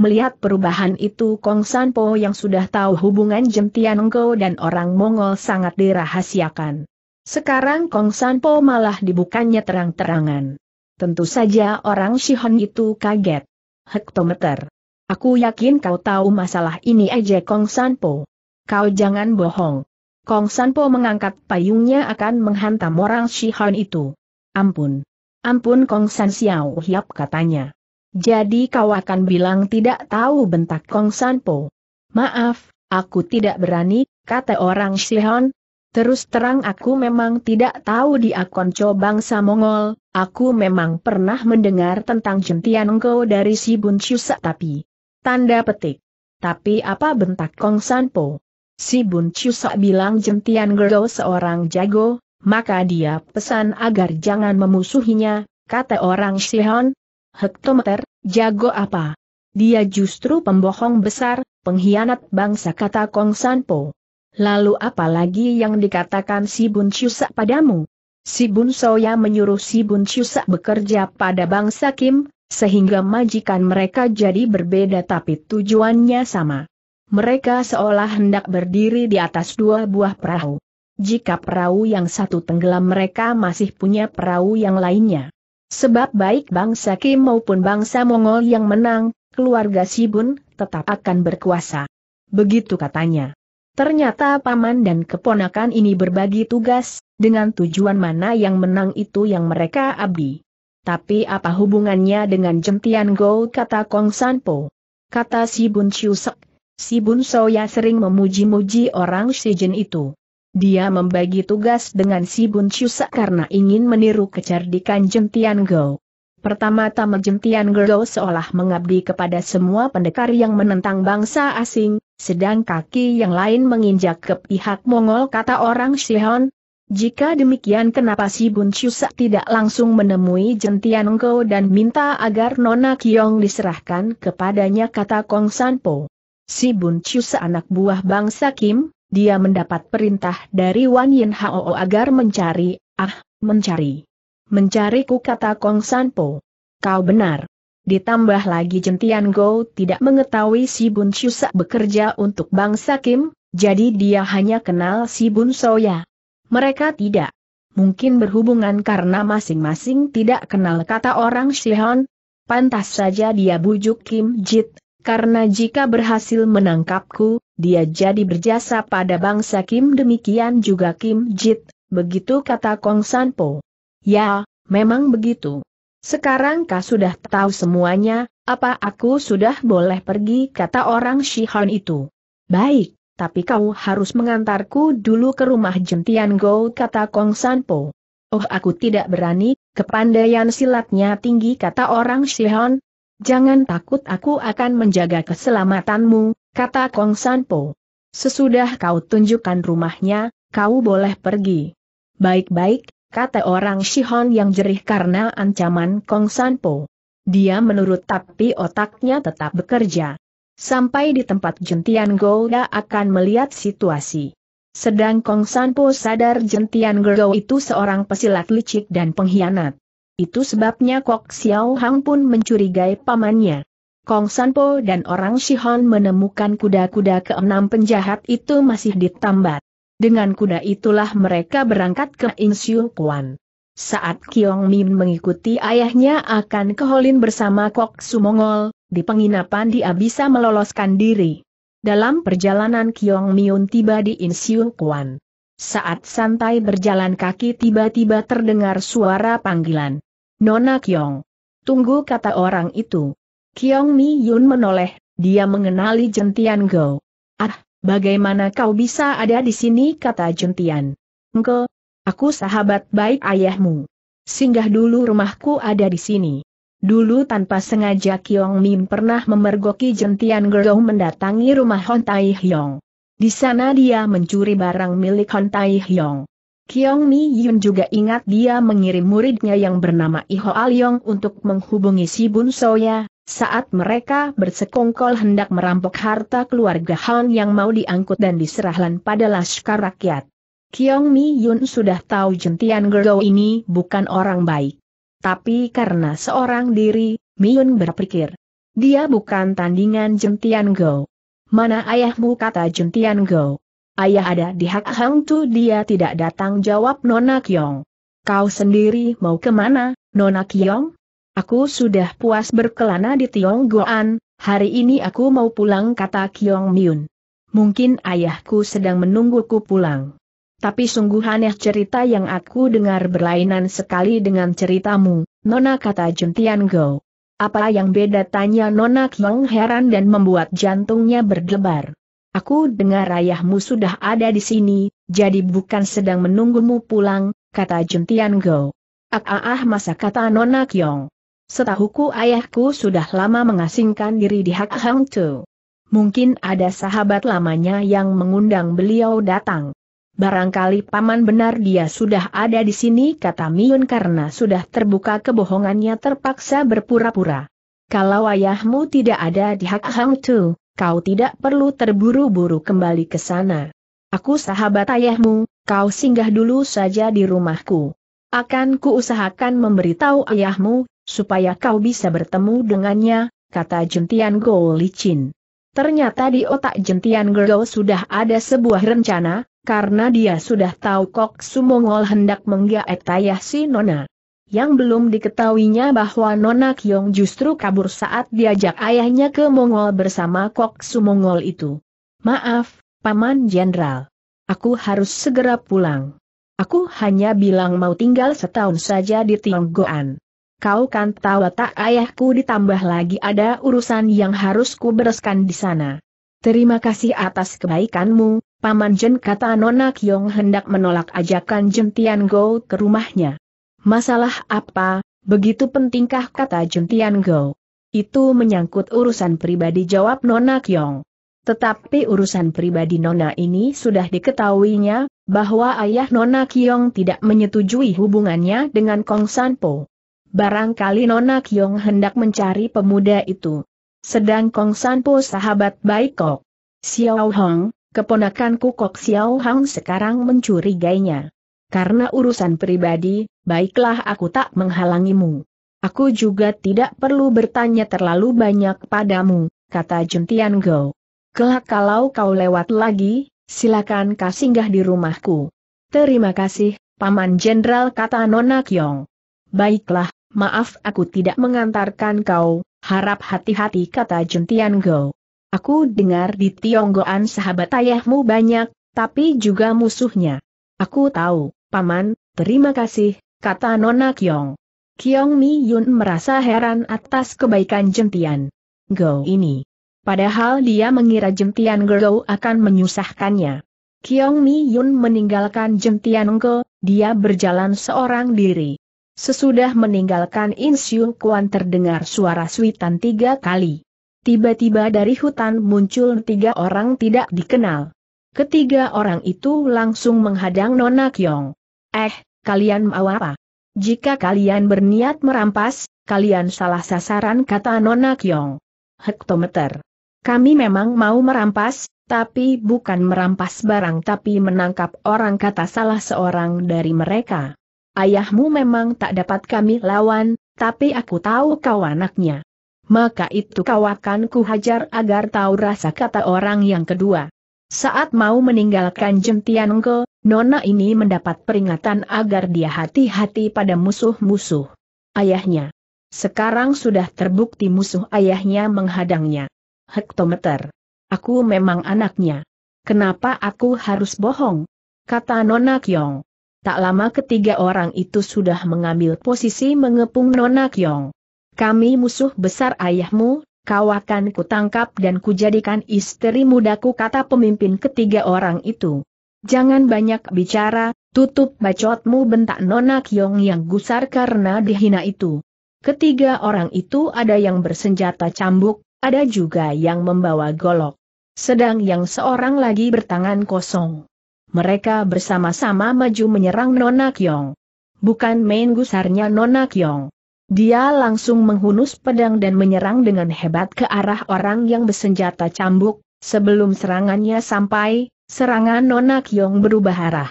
[SPEAKER 1] Melihat perubahan itu Kong Sanpo yang sudah tahu hubungan Jentianenggo dan orang Mongol sangat dirahasiakan. Sekarang Kong Sanpo malah dibukanya terang-terangan. Tentu saja orang Shihon itu kaget. Hektometer. Aku yakin kau tahu masalah ini aja Kong Sanpo. Kau jangan bohong. Kong Sanpo mengangkat payungnya akan menghantam orang Shihon itu. Ampun. Ampun Kong San Xiao Hiap katanya. Jadi kau akan bilang tidak tahu bentak Kong Sanpo. Maaf, aku tidak berani, kata orang Shihon, Terus terang aku memang tidak tahu di akonco bangsa Mongol, aku memang pernah mendengar tentang jentian engkau dari si Bun Chusa tapi... Tanda petik. Tapi apa bentak Kong Sanpo? Si Bun Chusa bilang jentian Gero seorang jago, maka dia pesan agar jangan memusuhinya, kata orang Sihon. Hektometer, jago apa? Dia justru pembohong besar, pengkhianat bangsa kata Kong Sanpo. Lalu apa lagi yang dikatakan si Bun Chusak padamu? Si Bun Soya menyuruh si Bun Chusak bekerja pada bangsa Kim, sehingga majikan mereka jadi berbeda tapi tujuannya sama. Mereka seolah hendak berdiri di atas dua buah perahu. Jika perahu yang satu tenggelam mereka masih punya perahu yang lainnya. Sebab baik bangsa Kim maupun bangsa Mongol yang menang, keluarga Sibun tetap akan berkuasa. Begitu katanya. Ternyata paman dan keponakan ini berbagi tugas, dengan tujuan mana yang menang itu yang mereka abdi. Tapi apa hubungannya dengan jentian Go kata Kong Sanpo? Kata si Bun Chiu Sek. si Bun Soya sering memuji-muji orang Jin itu. Dia membagi tugas dengan si Bun Chiu Sek karena ingin meniru kecerdikan jentian Go. Pertama-tama jentian Go seolah mengabdi kepada semua pendekar yang menentang bangsa asing, sedang kaki yang lain menginjak ke pihak Mongol kata orang Sihon. Jika demikian kenapa si Bun Chusa tidak langsung menemui Jentian dan minta agar Nona Kiong diserahkan kepadanya kata Kong Sanpo. Si Bun Chusa anak buah bangsa Kim, dia mendapat perintah dari Wan Yin Hao agar mencari, ah, mencari. Mencariku kata Kong Sanpo. Kau benar. Ditambah lagi Jentian Go tidak mengetahui si Bun bekerja untuk bangsa Kim, jadi dia hanya kenal si Bun Soya. Mereka tidak mungkin berhubungan karena masing-masing tidak kenal kata orang sihon. Pantas saja dia bujuk Kim Jit, karena jika berhasil menangkapku, dia jadi berjasa pada bangsa Kim demikian juga Kim Jit, begitu kata Kong Po. Ya, memang begitu. Sekarang kau sudah tahu semuanya, apa aku sudah boleh pergi kata orang Shihon itu. Baik, tapi kau harus mengantarku dulu ke rumah Jentian Go kata Kong Sanpo. Oh aku tidak berani, kepandaian silatnya tinggi kata orang Shihon. Jangan takut aku akan menjaga keselamatanmu, kata Kong Sanpo. Sesudah kau tunjukkan rumahnya, kau boleh pergi. Baik-baik, kata orang Shihon yang jerih karena ancaman Kong Sanpo. Dia menurut tapi otaknya tetap bekerja. Sampai di tempat Jentian dia akan melihat situasi. Sedang Kong Sanpo sadar Jentian Gou itu seorang pesilat licik dan pengkhianat. Itu sebabnya Kok Xiao Hang pun mencurigai pamannya. Kong Sanpo dan orang Shihon menemukan kuda-kuda keenam penjahat itu masih ditambat. Dengan kuda itulah mereka berangkat ke Insyu Kuan. Saat Kiong Min mengikuti ayahnya akan ke Holin bersama Kok Sumongol, di penginapan dia bisa meloloskan diri. Dalam perjalanan Kiong Min tiba di Insyu Kuan. Saat santai berjalan kaki tiba-tiba terdengar suara panggilan. Nona Kiong. Tunggu kata orang itu. Kiong Yun menoleh, dia mengenali jentian Go. Ah, Bagaimana kau bisa ada di sini kata Jentian. Engke, aku sahabat baik ayahmu. Singgah dulu rumahku ada di sini. Dulu tanpa sengaja Kiong Min pernah memergoki Jentian Gerou mendatangi rumah Hon Tai Hyong. Di sana dia mencuri barang milik Hon Tai Hyong. Kiong Mi Yun juga ingat dia mengirim muridnya yang bernama Iho Al Yong untuk menghubungi si Bun Soya, saat mereka bersekongkol hendak merampok harta keluarga Han yang mau diangkut dan diserahkan pada laskar rakyat. Kiong Mi Yun sudah tahu jentian Gergo ini bukan orang baik. Tapi karena seorang diri, Mi Yun berpikir. Dia bukan tandingan jentian Go. Mana ayahmu kata jentian Go. Ayah ada di hak Hang Tu dia tidak datang jawab Nona Kiong. Kau sendiri mau kemana, Nona Kiong? Aku sudah puas berkelana di Tiong Goan, hari ini aku mau pulang kata Kiong Miun. Mungkin ayahku sedang menungguku pulang. Tapi sungguh aneh cerita yang aku dengar berlainan sekali dengan ceritamu, Nona kata Juntian Go. Apa yang beda tanya Nona Kiong heran dan membuat jantungnya berdebar. Aku dengar ayahmu sudah ada di sini, jadi bukan sedang menunggumu pulang, kata Juntian Go. Ah ah ah masa kata Nona Kiong. Setahuku ayahku sudah lama mengasingkan diri di Hak Hang Tu. Mungkin ada sahabat lamanya yang mengundang beliau datang. Barangkali paman benar dia sudah ada di sini kata Miun karena sudah terbuka kebohongannya terpaksa berpura-pura. Kalau ayahmu tidak ada di Hak Hang Tu, kau tidak perlu terburu-buru kembali ke sana. Aku sahabat ayahmu, kau singgah dulu saja di rumahku. Akan kuusahakan memberitahu ayahmu supaya kau bisa bertemu dengannya, kata Jentian Go Licin. Ternyata di otak Jentian Go sudah ada sebuah rencana, karena dia sudah tahu Kok Sumongol hendak menggaet tayah si Nona. Yang belum diketahuinya bahwa Nona Kyong justru kabur saat diajak ayahnya ke Mongol bersama Kok Sumongol itu. Maaf, Paman Jenderal. Aku harus segera pulang. Aku hanya bilang mau tinggal setahun saja di Tionggoan kau kan tahu tak ayahku ditambah lagi ada urusan yang harus ku bereskan di sana. Terima kasih atas kebaikanmu, Paman Jen kata Nona Kyong hendak menolak ajakan Jentian Go ke rumahnya. Masalah apa, begitu pentingkah kata Jentian Go? Itu menyangkut urusan pribadi jawab Nona Kyong. Tetapi urusan pribadi Nona ini sudah diketahuinya, bahwa ayah Nona Kiong tidak menyetujui hubungannya dengan Kong Sanpo. Barangkali Nona Kiong hendak mencari pemuda itu. Sedang Kong Sanpo sahabat baik Kok. Xiao Hong, keponakanku Kok Xiao Hong sekarang mencurigainya. Karena urusan pribadi, baiklah aku tak menghalangimu. Aku juga tidak perlu bertanya terlalu banyak padamu, kata Juntian Go. Kelak kalau kau lewat lagi, silakan kau singgah di rumahku. Terima kasih, Paman Jenderal kata Nona Kiong. Baiklah, Maaf aku tidak mengantarkan kau, harap hati-hati kata Jentian Go. Aku dengar di Tionggoan sahabat ayahmu banyak, tapi juga musuhnya. Aku tahu, Paman, terima kasih, kata Nona Kiong. Kiong Mi Yun merasa heran atas kebaikan Jentian Go ini. Padahal dia mengira Jentian Go akan menyusahkannya. Kiong Mi Yun meninggalkan Jentian Go, dia berjalan seorang diri. Sesudah meninggalkan Insiu Kuan terdengar suara suitan tiga kali. Tiba-tiba dari hutan muncul tiga orang tidak dikenal. Ketiga orang itu langsung menghadang Nona Kiong. Eh, kalian mau apa? Jika kalian berniat merampas, kalian salah sasaran kata Nona Kiong. Hektometer. Kami memang mau merampas, tapi bukan merampas barang tapi menangkap orang kata salah seorang dari mereka. Ayahmu memang tak dapat kami lawan, tapi aku tahu kau anaknya. Maka itu kau akan kuhajar agar tahu rasa kata orang yang kedua. Saat mau meninggalkan engkau, Nona ini mendapat peringatan agar dia hati-hati pada musuh-musuh ayahnya. Sekarang sudah terbukti musuh ayahnya menghadangnya. Hektometer. Aku memang anaknya. Kenapa aku harus bohong? Kata Nona Kyong. Tak lama ketiga orang itu sudah mengambil posisi mengepung Nona Kyong. Kami musuh besar ayahmu, kau akan kutangkap dan kujadikan istri mudaku kata pemimpin ketiga orang itu. Jangan banyak bicara, tutup bacotmu bentak Nona Kyong yang gusar karena dihina itu. Ketiga orang itu ada yang bersenjata cambuk, ada juga yang membawa golok. Sedang yang seorang lagi bertangan kosong. Mereka bersama-sama maju menyerang Nona Kyong. Bukan main gusarnya Nona Kyong. Dia langsung menghunus pedang dan menyerang dengan hebat ke arah orang yang bersenjata cambuk, sebelum serangannya sampai, serangan Nona Kyong berubah arah.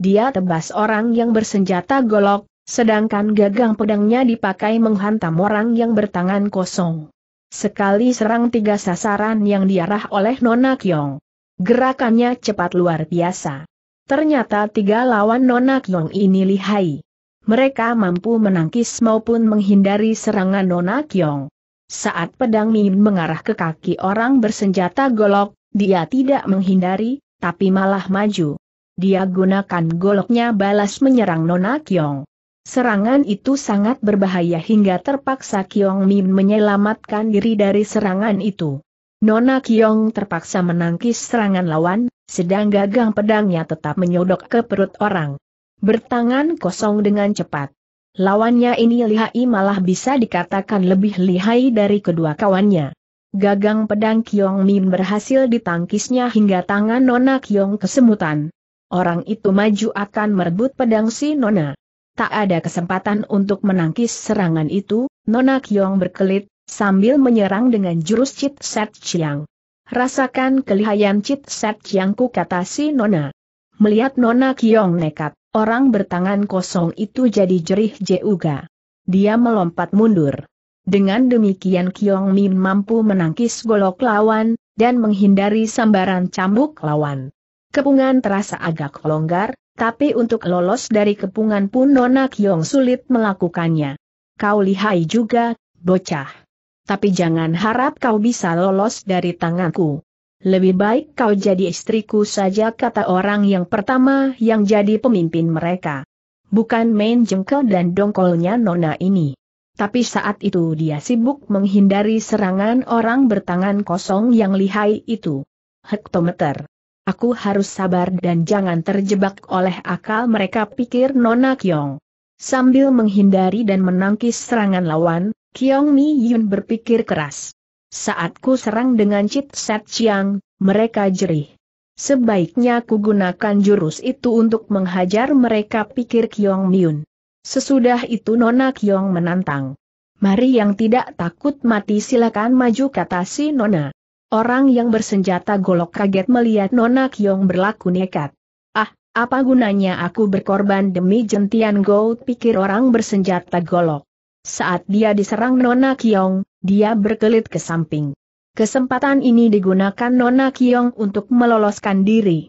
[SPEAKER 1] Dia tebas orang yang bersenjata golok, sedangkan gagang pedangnya dipakai menghantam orang yang bertangan kosong. Sekali serang tiga sasaran yang diarah oleh Nona Kyong. Gerakannya cepat luar biasa. Ternyata tiga lawan Nona Kyong ini lihai. Mereka mampu menangkis maupun menghindari serangan Nona Kyong. Saat pedang Min mengarah ke kaki orang bersenjata golok, dia tidak menghindari, tapi malah maju. Dia gunakan goloknya balas menyerang Nona Kyong. Serangan itu sangat berbahaya hingga terpaksa Kyong Min menyelamatkan diri dari serangan itu. Nona Kiong terpaksa menangkis serangan lawan, sedang gagang pedangnya tetap menyodok ke perut orang. Bertangan kosong dengan cepat. Lawannya ini lihai malah bisa dikatakan lebih lihai dari kedua kawannya. Gagang pedang Kiong Min berhasil ditangkisnya hingga tangan Nona Kiong kesemutan. Orang itu maju akan merebut pedang si Nona. Tak ada kesempatan untuk menangkis serangan itu, Nona Kiong berkelit, sambil menyerang dengan jurus Cit Set Chiang. Rasakan kelihayan Cit Set ku kata si Nona. Melihat Nona Kiong nekat, orang bertangan kosong itu jadi jerih juga. Dia melompat mundur. Dengan demikian Kiong Min mampu menangkis golok lawan, dan menghindari sambaran cambuk lawan. Kepungan terasa agak longgar, tapi untuk lolos dari kepungan pun Nona Kiong sulit melakukannya. Kau lihai juga, bocah. Tapi jangan harap kau bisa lolos dari tanganku. Lebih baik kau jadi istriku saja kata orang yang pertama yang jadi pemimpin mereka. Bukan main jengkel dan dongkolnya nona ini. Tapi saat itu dia sibuk menghindari serangan orang bertangan kosong yang lihai itu. Hektometer. Aku harus sabar dan jangan terjebak oleh akal mereka pikir Nona Kyong. Sambil menghindari dan menangkis serangan lawan, Kiong Mi Yun berpikir keras. Saat ku serang dengan Chit Set Chiang, mereka jerih. Sebaiknya ku gunakan jurus itu untuk menghajar mereka pikir Kiong Yun. Sesudah itu Nona Kiong menantang. Mari yang tidak takut mati silakan maju kata si Nona. Orang yang bersenjata golok kaget melihat Nona Kiong berlaku nekat. Ah, apa gunanya aku berkorban demi jentian gold, pikir orang bersenjata golok. Saat dia diserang Nona Kiong, dia berkelit ke samping. Kesempatan ini digunakan Nona Kiong untuk meloloskan diri.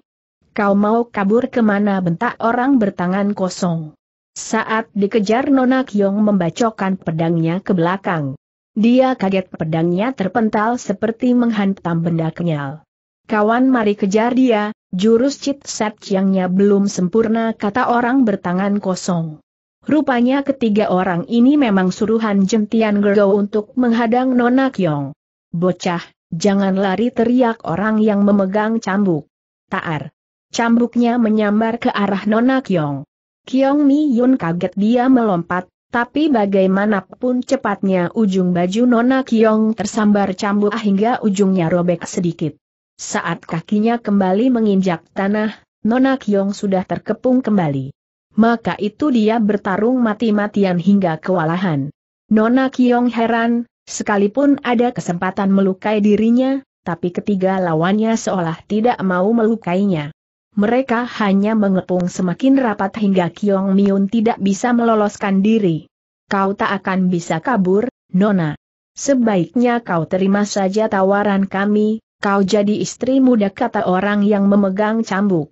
[SPEAKER 1] Kau mau kabur kemana bentak orang bertangan kosong. Saat dikejar Nona Kiong membacokan pedangnya ke belakang. Dia kaget pedangnya terpental seperti menghantam benda kenyal. Kawan mari kejar dia, jurus cit set yangnya belum sempurna kata orang bertangan kosong. Rupanya ketiga orang ini memang suruhan Jentian Gergo untuk menghadang Nona Kyong. Bocah, jangan lari teriak orang yang memegang cambuk. Taar. Cambuknya menyambar ke arah Nona Kyong. Kyong Mi Yun kaget dia melompat, tapi bagaimanapun cepatnya ujung baju Nona Kyong tersambar cambuk hingga ujungnya robek sedikit. Saat kakinya kembali menginjak tanah, Nona Kyong sudah terkepung kembali maka itu dia bertarung mati-matian hingga kewalahan. Nona Kiong heran, sekalipun ada kesempatan melukai dirinya, tapi ketiga lawannya seolah tidak mau melukainya. Mereka hanya mengepung semakin rapat hingga Kiong Miun tidak bisa meloloskan diri. Kau tak akan bisa kabur, Nona. Sebaiknya kau terima saja tawaran kami, kau jadi istri muda kata orang yang memegang cambuk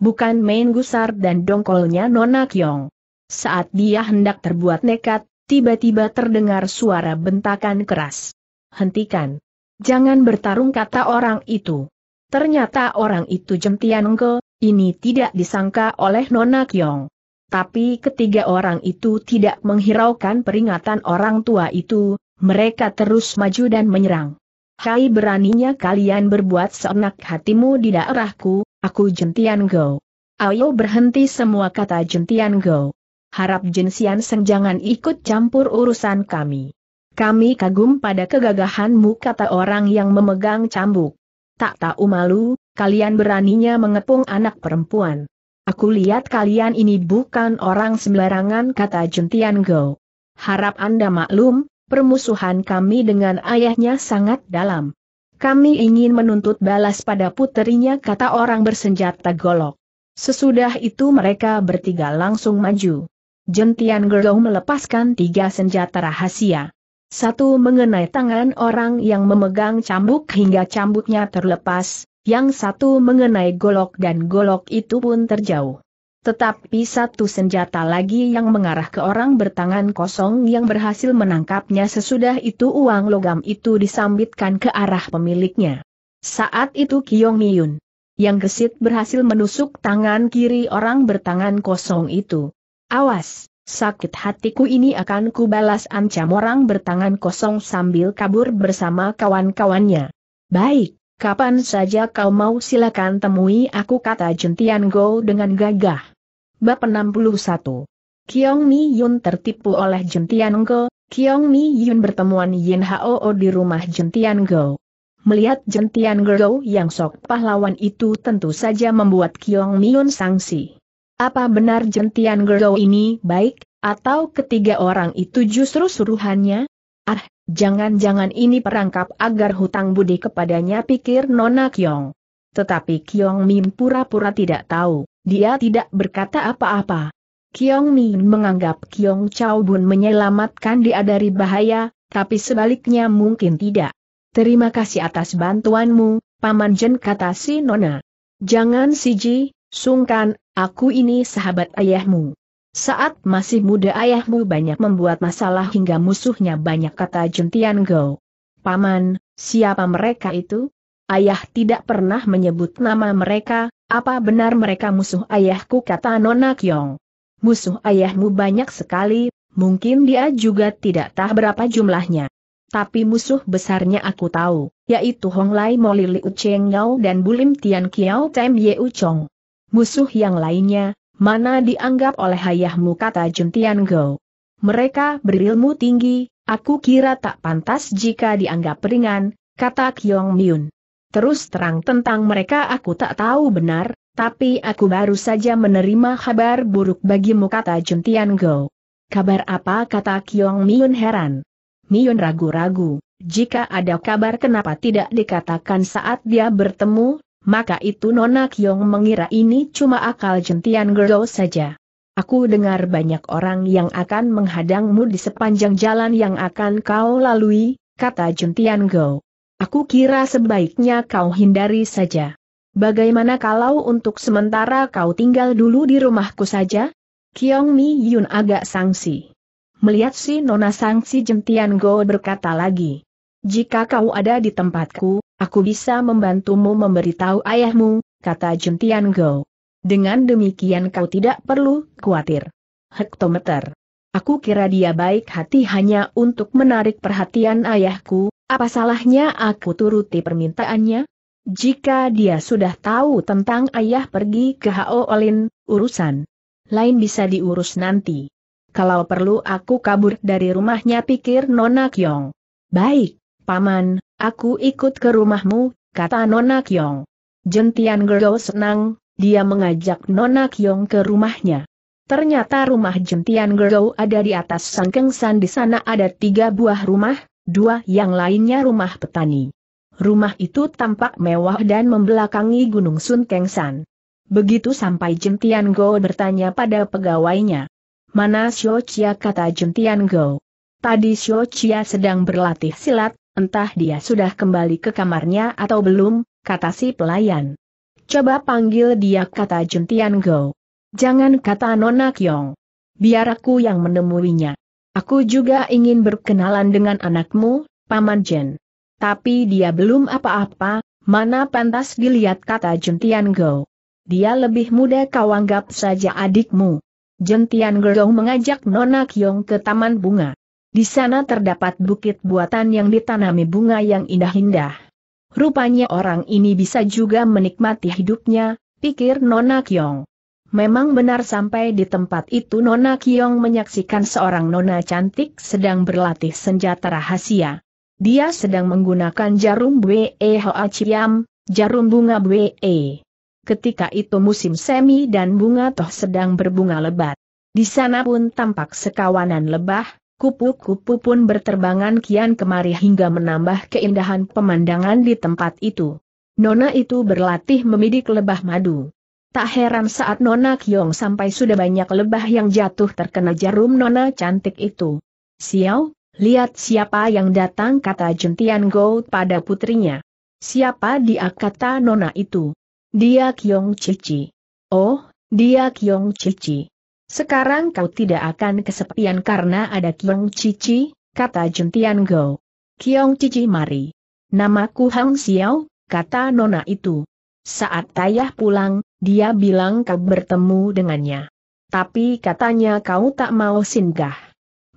[SPEAKER 1] bukan main gusar dan dongkolnya Nona Kyong. Saat dia hendak terbuat nekat, tiba-tiba terdengar suara bentakan keras. Hentikan. Jangan bertarung kata orang itu. Ternyata orang itu Jentianengke, ini tidak disangka oleh Nona Kyong. Tapi ketiga orang itu tidak menghiraukan peringatan orang tua itu, mereka terus maju dan menyerang. Hai beraninya kalian berbuat seenak hatimu di daerahku, Aku Jentian Go. Ayo berhenti semua kata Jentian Go. Harap Jensian Seng jangan ikut campur urusan kami. Kami kagum pada kegagahanmu kata orang yang memegang cambuk. Tak tahu malu, kalian beraninya mengepung anak perempuan. Aku lihat kalian ini bukan orang sembarangan kata Jentian Go. Harap Anda maklum, permusuhan kami dengan ayahnya sangat dalam. Kami ingin menuntut balas pada puterinya kata orang bersenjata golok. Sesudah itu mereka bertiga langsung maju. Jentian Gerlong melepaskan tiga senjata rahasia. Satu mengenai tangan orang yang memegang cambuk hingga cambuknya terlepas, yang satu mengenai golok dan golok itu pun terjauh. Tetapi satu senjata lagi yang mengarah ke orang bertangan kosong yang berhasil menangkapnya sesudah itu uang logam itu disambitkan ke arah pemiliknya. Saat itu Kiong Miyun yang gesit berhasil menusuk tangan kiri orang bertangan kosong itu. Awas, sakit hatiku ini akan kubalas ancam orang bertangan kosong sambil kabur bersama kawan-kawannya. Baik, Kapan saja kau mau silakan temui aku kata Jentian Go dengan gagah. Bab 61. Kiong Mi Yun tertipu oleh Jentian Go, Kiong Mi Yun bertemuan Yin Hao di rumah Jentian Go. Melihat Jentian Go yang sok pahlawan itu tentu saja membuat Kiong Mi Yun sangsi. Apa benar Jentian Go ini baik, atau ketiga orang itu justru suruhannya? Ah, Jangan-jangan ini perangkap agar hutang budi kepadanya pikir Nona Kiong. Tetapi Kiong Min pura-pura tidak tahu, dia tidak berkata apa-apa. Kiong Min menganggap Kiong Chao Bun menyelamatkan dia dari bahaya, tapi sebaliknya mungkin tidak. Terima kasih atas bantuanmu, Paman Jen kata si Nona. Jangan si Ji, sungkan, aku ini sahabat ayahmu. Saat masih muda ayahmu banyak membuat masalah hingga musuhnya banyak kata Juntian Go. Paman, siapa mereka itu? Ayah tidak pernah menyebut nama mereka, apa benar mereka musuh ayahku kata Nona Kyong. Musuh ayahmu banyak sekali, mungkin dia juga tidak tahu berapa jumlahnya. Tapi musuh besarnya aku tahu, yaitu Hong Lai Molili Ucheng Yao dan Bulim Tian Kiao Tem Ye Uchong. Musuh yang lainnya, mana dianggap oleh ayahmu kata Juntian Gou? Mereka berilmu tinggi, aku kira tak pantas jika dianggap ringan, kata Kyong Myun. Terus terang tentang mereka aku tak tahu benar, tapi aku baru saja menerima kabar buruk bagimu kata Juntian Gou. Kabar apa kata Kyong Myun heran. Myun ragu-ragu, jika ada kabar kenapa tidak dikatakan saat dia bertemu maka itu Nona Kyong mengira ini cuma akal jentian Gerdo saja. Aku dengar banyak orang yang akan menghadangmu di sepanjang jalan yang akan kau lalui, kata Jentian Go. Aku kira sebaiknya kau hindari saja. Bagaimana kalau untuk sementara kau tinggal dulu di rumahku saja? Kiong Mi Yun agak sangsi. Melihat si Nona Sangsi Jentian Go berkata lagi. Jika kau ada di tempatku, aku bisa membantumu memberitahu ayahmu, kata Jentian Go. Dengan demikian kau tidak perlu khawatir. Hektometer. Aku kira dia baik hati hanya untuk menarik perhatian ayahku, apa salahnya aku turuti permintaannya? Jika dia sudah tahu tentang ayah pergi ke Hao Olin, urusan lain bisa diurus nanti. Kalau perlu aku kabur dari rumahnya pikir Nona Kyong. Baik, Paman, aku ikut ke rumahmu, kata Nona Kyong. Jentian Gerdo senang, dia mengajak Nona Kyong ke rumahnya. Ternyata rumah Jentian Gerdo ada di atas Sangkengsan di sana ada tiga buah rumah, dua yang lainnya rumah petani. Rumah itu tampak mewah dan membelakangi Gunung Sun San. Begitu sampai Jentian Go bertanya pada pegawainya. Mana Xiao Chia kata Jentian Go. Tadi Xiao Chia sedang berlatih silat, entah dia sudah kembali ke kamarnya atau belum, kata si pelayan. Coba panggil dia kata Juntian Go. Jangan kata Nona Kyong. Biar aku yang menemuinya. Aku juga ingin berkenalan dengan anakmu, Paman Jen. Tapi dia belum apa-apa, mana pantas dilihat kata Juntian Go. Dia lebih muda kau anggap saja adikmu. Jentian Gerong mengajak Nona Kyong ke taman bunga. Di sana terdapat bukit buatan yang ditanami bunga yang indah-indah. Rupanya orang ini bisa juga menikmati hidupnya, pikir Nona Kyong. Memang benar sampai di tempat itu Nona Kyong menyaksikan seorang nona cantik sedang berlatih senjata rahasia. Dia sedang menggunakan jarum Bwe Hoa Chiam, jarum bunga Bwe. Ketika itu musim semi dan bunga toh sedang berbunga lebat. Di sana pun tampak sekawanan lebah, Kupu-kupu pun berterbangan kian kemari hingga menambah keindahan pemandangan di tempat itu. Nona itu berlatih memidik lebah madu. Tak heran saat Nona Kiong sampai sudah banyak lebah yang jatuh terkena jarum Nona cantik itu. Siau, lihat siapa yang datang kata Jentian Go pada putrinya. Siapa dia kata Nona itu? Dia Kiong Cici. Oh, dia Kiong Cici. Sekarang kau tidak akan kesepian karena ada Kiong Cici, kata Jentian Go. Kiong Cici mari. Namaku Hang Xiao, kata nona itu. Saat ayah pulang, dia bilang kau bertemu dengannya. Tapi katanya kau tak mau singgah.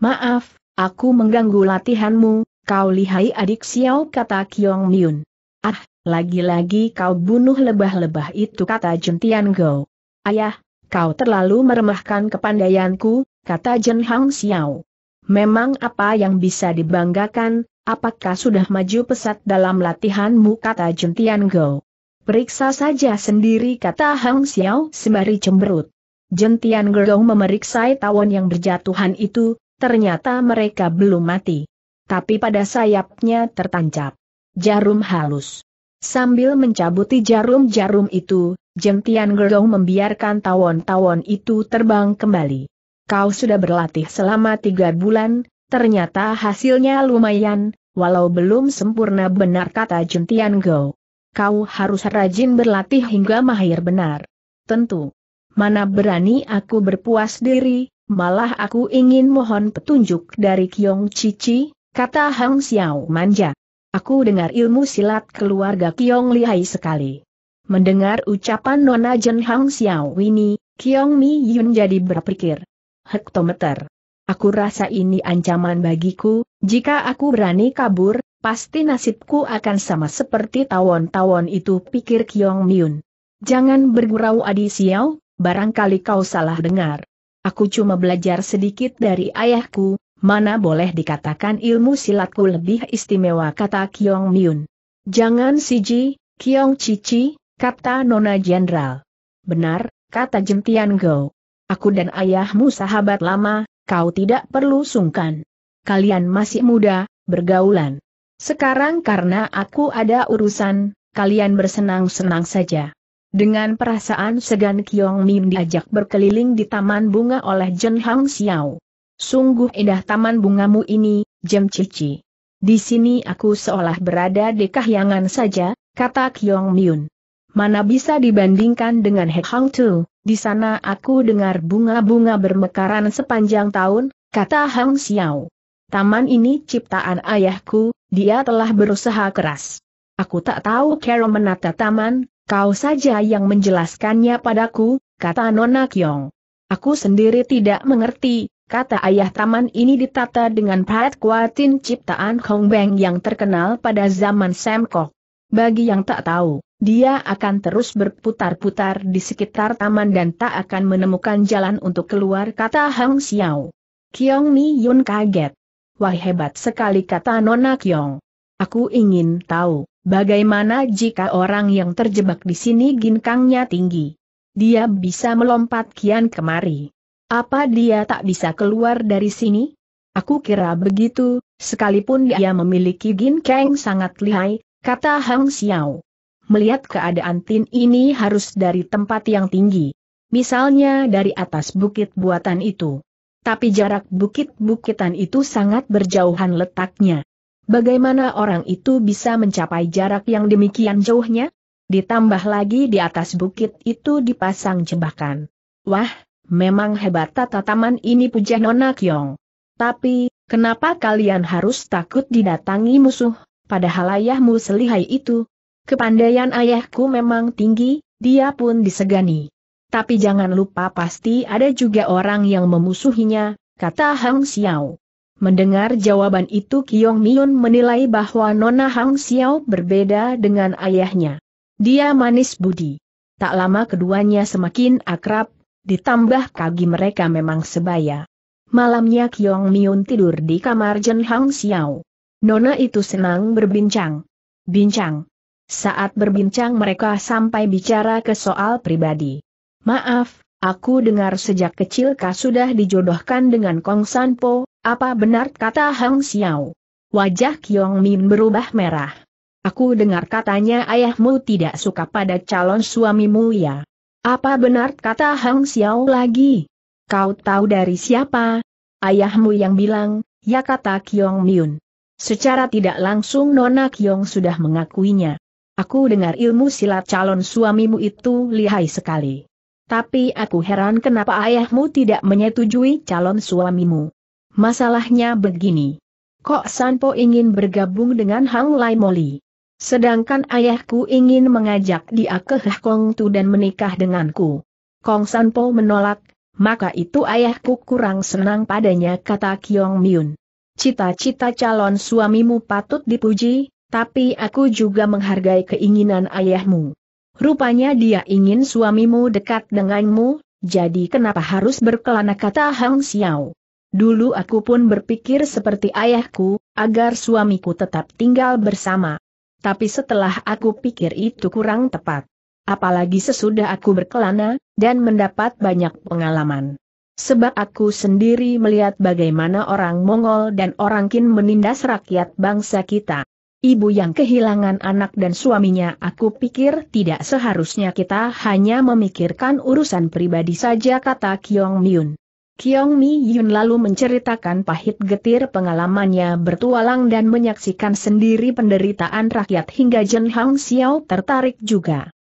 [SPEAKER 1] Maaf, aku mengganggu latihanmu, kau lihai adik Xiao kata Kiong Miun. Ah, lagi-lagi kau bunuh lebah-lebah itu kata Jentian Go. Ayah, Kau terlalu meremahkan kepandaianku, kata Jen Hang Xiao. Memang apa yang bisa dibanggakan, apakah sudah maju pesat dalam latihanmu kata Jen Tian Gou. Periksa saja sendiri kata Hang Xiao sembari cemberut. Jen Tian Gou memeriksa tawon yang berjatuhan itu, ternyata mereka belum mati. Tapi pada sayapnya tertancap jarum halus. Sambil mencabuti jarum-jarum itu, Jeng Tian Gerong membiarkan tawon-tawon itu terbang kembali. Kau sudah berlatih selama tiga bulan, ternyata hasilnya lumayan, walau belum sempurna benar kata Jeng Tian Go. Kau harus rajin berlatih hingga mahir benar. Tentu. Mana berani aku berpuas diri, malah aku ingin mohon petunjuk dari Kiong Cici, kata Hang Xiao manja. Aku dengar ilmu silat keluarga Kiong lihai sekali. Mendengar ucapan Nona Jen Hang Xiao ini, Kiong Mi Yun jadi berpikir. Hektometer. Aku rasa ini ancaman bagiku, jika aku berani kabur, pasti nasibku akan sama seperti tawon-tawon itu pikir Kiong Yun. Jangan bergurau Adi Xiao, barangkali kau salah dengar. Aku cuma belajar sedikit dari ayahku, mana boleh dikatakan ilmu silatku lebih istimewa kata Kiong Yun. Jangan Siji, Kiong Cici, kata Nona Jenderal. Benar, kata Jentian Go. Aku dan ayahmu sahabat lama, kau tidak perlu sungkan. Kalian masih muda, bergaulan. Sekarang karena aku ada urusan, kalian bersenang-senang saja. Dengan perasaan segan Kiong Mim diajak berkeliling di taman bunga oleh Jen Hang Xiao. Sungguh indah taman bungamu ini, Jem Cici. Di sini aku seolah berada di kahyangan saja, kata Kiong myun mana bisa dibandingkan dengan He Hang Tu, di sana aku dengar bunga-bunga bermekaran sepanjang tahun, kata Hang Xiao. Taman ini ciptaan ayahku, dia telah berusaha keras. Aku tak tahu cara menata taman, kau saja yang menjelaskannya padaku, kata Nona Kyong. Aku sendiri tidak mengerti, kata ayah taman ini ditata dengan pahat kuatin ciptaan Hong Beng yang terkenal pada zaman Semkok. Bagi yang tak tahu, dia akan terus berputar-putar di sekitar taman dan tak akan menemukan jalan untuk keluar kata Hang Xiao. Kiong Mi Yun kaget. Wah hebat sekali kata Nona Kiong. Aku ingin tahu, bagaimana jika orang yang terjebak di sini ginkangnya tinggi. Dia bisa melompat kian kemari. Apa dia tak bisa keluar dari sini? Aku kira begitu, sekalipun dia memiliki ginkang sangat lihai, kata Hang Xiao. Melihat keadaan tin ini harus dari tempat yang tinggi. Misalnya dari atas bukit buatan itu. Tapi jarak bukit-bukitan itu sangat berjauhan letaknya. Bagaimana orang itu bisa mencapai jarak yang demikian jauhnya? Ditambah lagi di atas bukit itu dipasang jebakan. Wah, memang hebat tata taman ini puja Nona Kyong. Tapi, kenapa kalian harus takut didatangi musuh, padahal ayahmu selihai itu? Kepandaian ayahku memang tinggi, dia pun disegani. Tapi jangan lupa pasti ada juga orang yang memusuhinya, kata Hang Xiao. Mendengar jawaban itu Kiong Miun menilai bahwa Nona Hang Xiao berbeda dengan ayahnya. Dia manis budi. Tak lama keduanya semakin akrab, ditambah kaki mereka memang sebaya. Malamnya Kiong Miun tidur di kamar Jen Hang Xiao. Nona itu senang berbincang. Bincang. Saat berbincang mereka sampai bicara ke soal pribadi. Maaf, aku dengar sejak kecil kau sudah dijodohkan dengan Kong San Po, apa benar kata Hang Xiao? Wajah Kiong Min berubah merah. Aku dengar katanya ayahmu tidak suka pada calon suamimu ya. Apa benar kata Hang Xiao lagi? Kau tahu dari siapa? Ayahmu yang bilang, ya kata Kiong Min. Secara tidak langsung Nona Kiong sudah mengakuinya. Aku dengar ilmu silat calon suamimu itu lihai sekali. Tapi aku heran kenapa ayahmu tidak menyetujui calon suamimu. Masalahnya begini. Kok Sanpo ingin bergabung dengan Hang Lai Moli? Sedangkan ayahku ingin mengajak dia ke Kong Tu dan menikah denganku. Kong Sanpo menolak, maka itu ayahku kurang senang padanya kata Kiong Myun. Cita-cita calon suamimu patut dipuji, tapi aku juga menghargai keinginan ayahmu. Rupanya dia ingin suamimu dekat denganmu, jadi kenapa harus berkelana kata Hang Xiao. Dulu aku pun berpikir seperti ayahku, agar suamiku tetap tinggal bersama. Tapi setelah aku pikir itu kurang tepat. Apalagi sesudah aku berkelana, dan mendapat banyak pengalaman. Sebab aku sendiri melihat bagaimana orang Mongol dan orang Kin menindas rakyat bangsa kita ibu yang kehilangan anak dan suaminya aku pikir tidak seharusnya kita hanya memikirkan urusan pribadi saja kata Kiong Myun. Kiong Mi Yun lalu menceritakan pahit getir pengalamannya bertualang dan menyaksikan sendiri penderitaan rakyat hingga Jen Hang Xiao tertarik juga.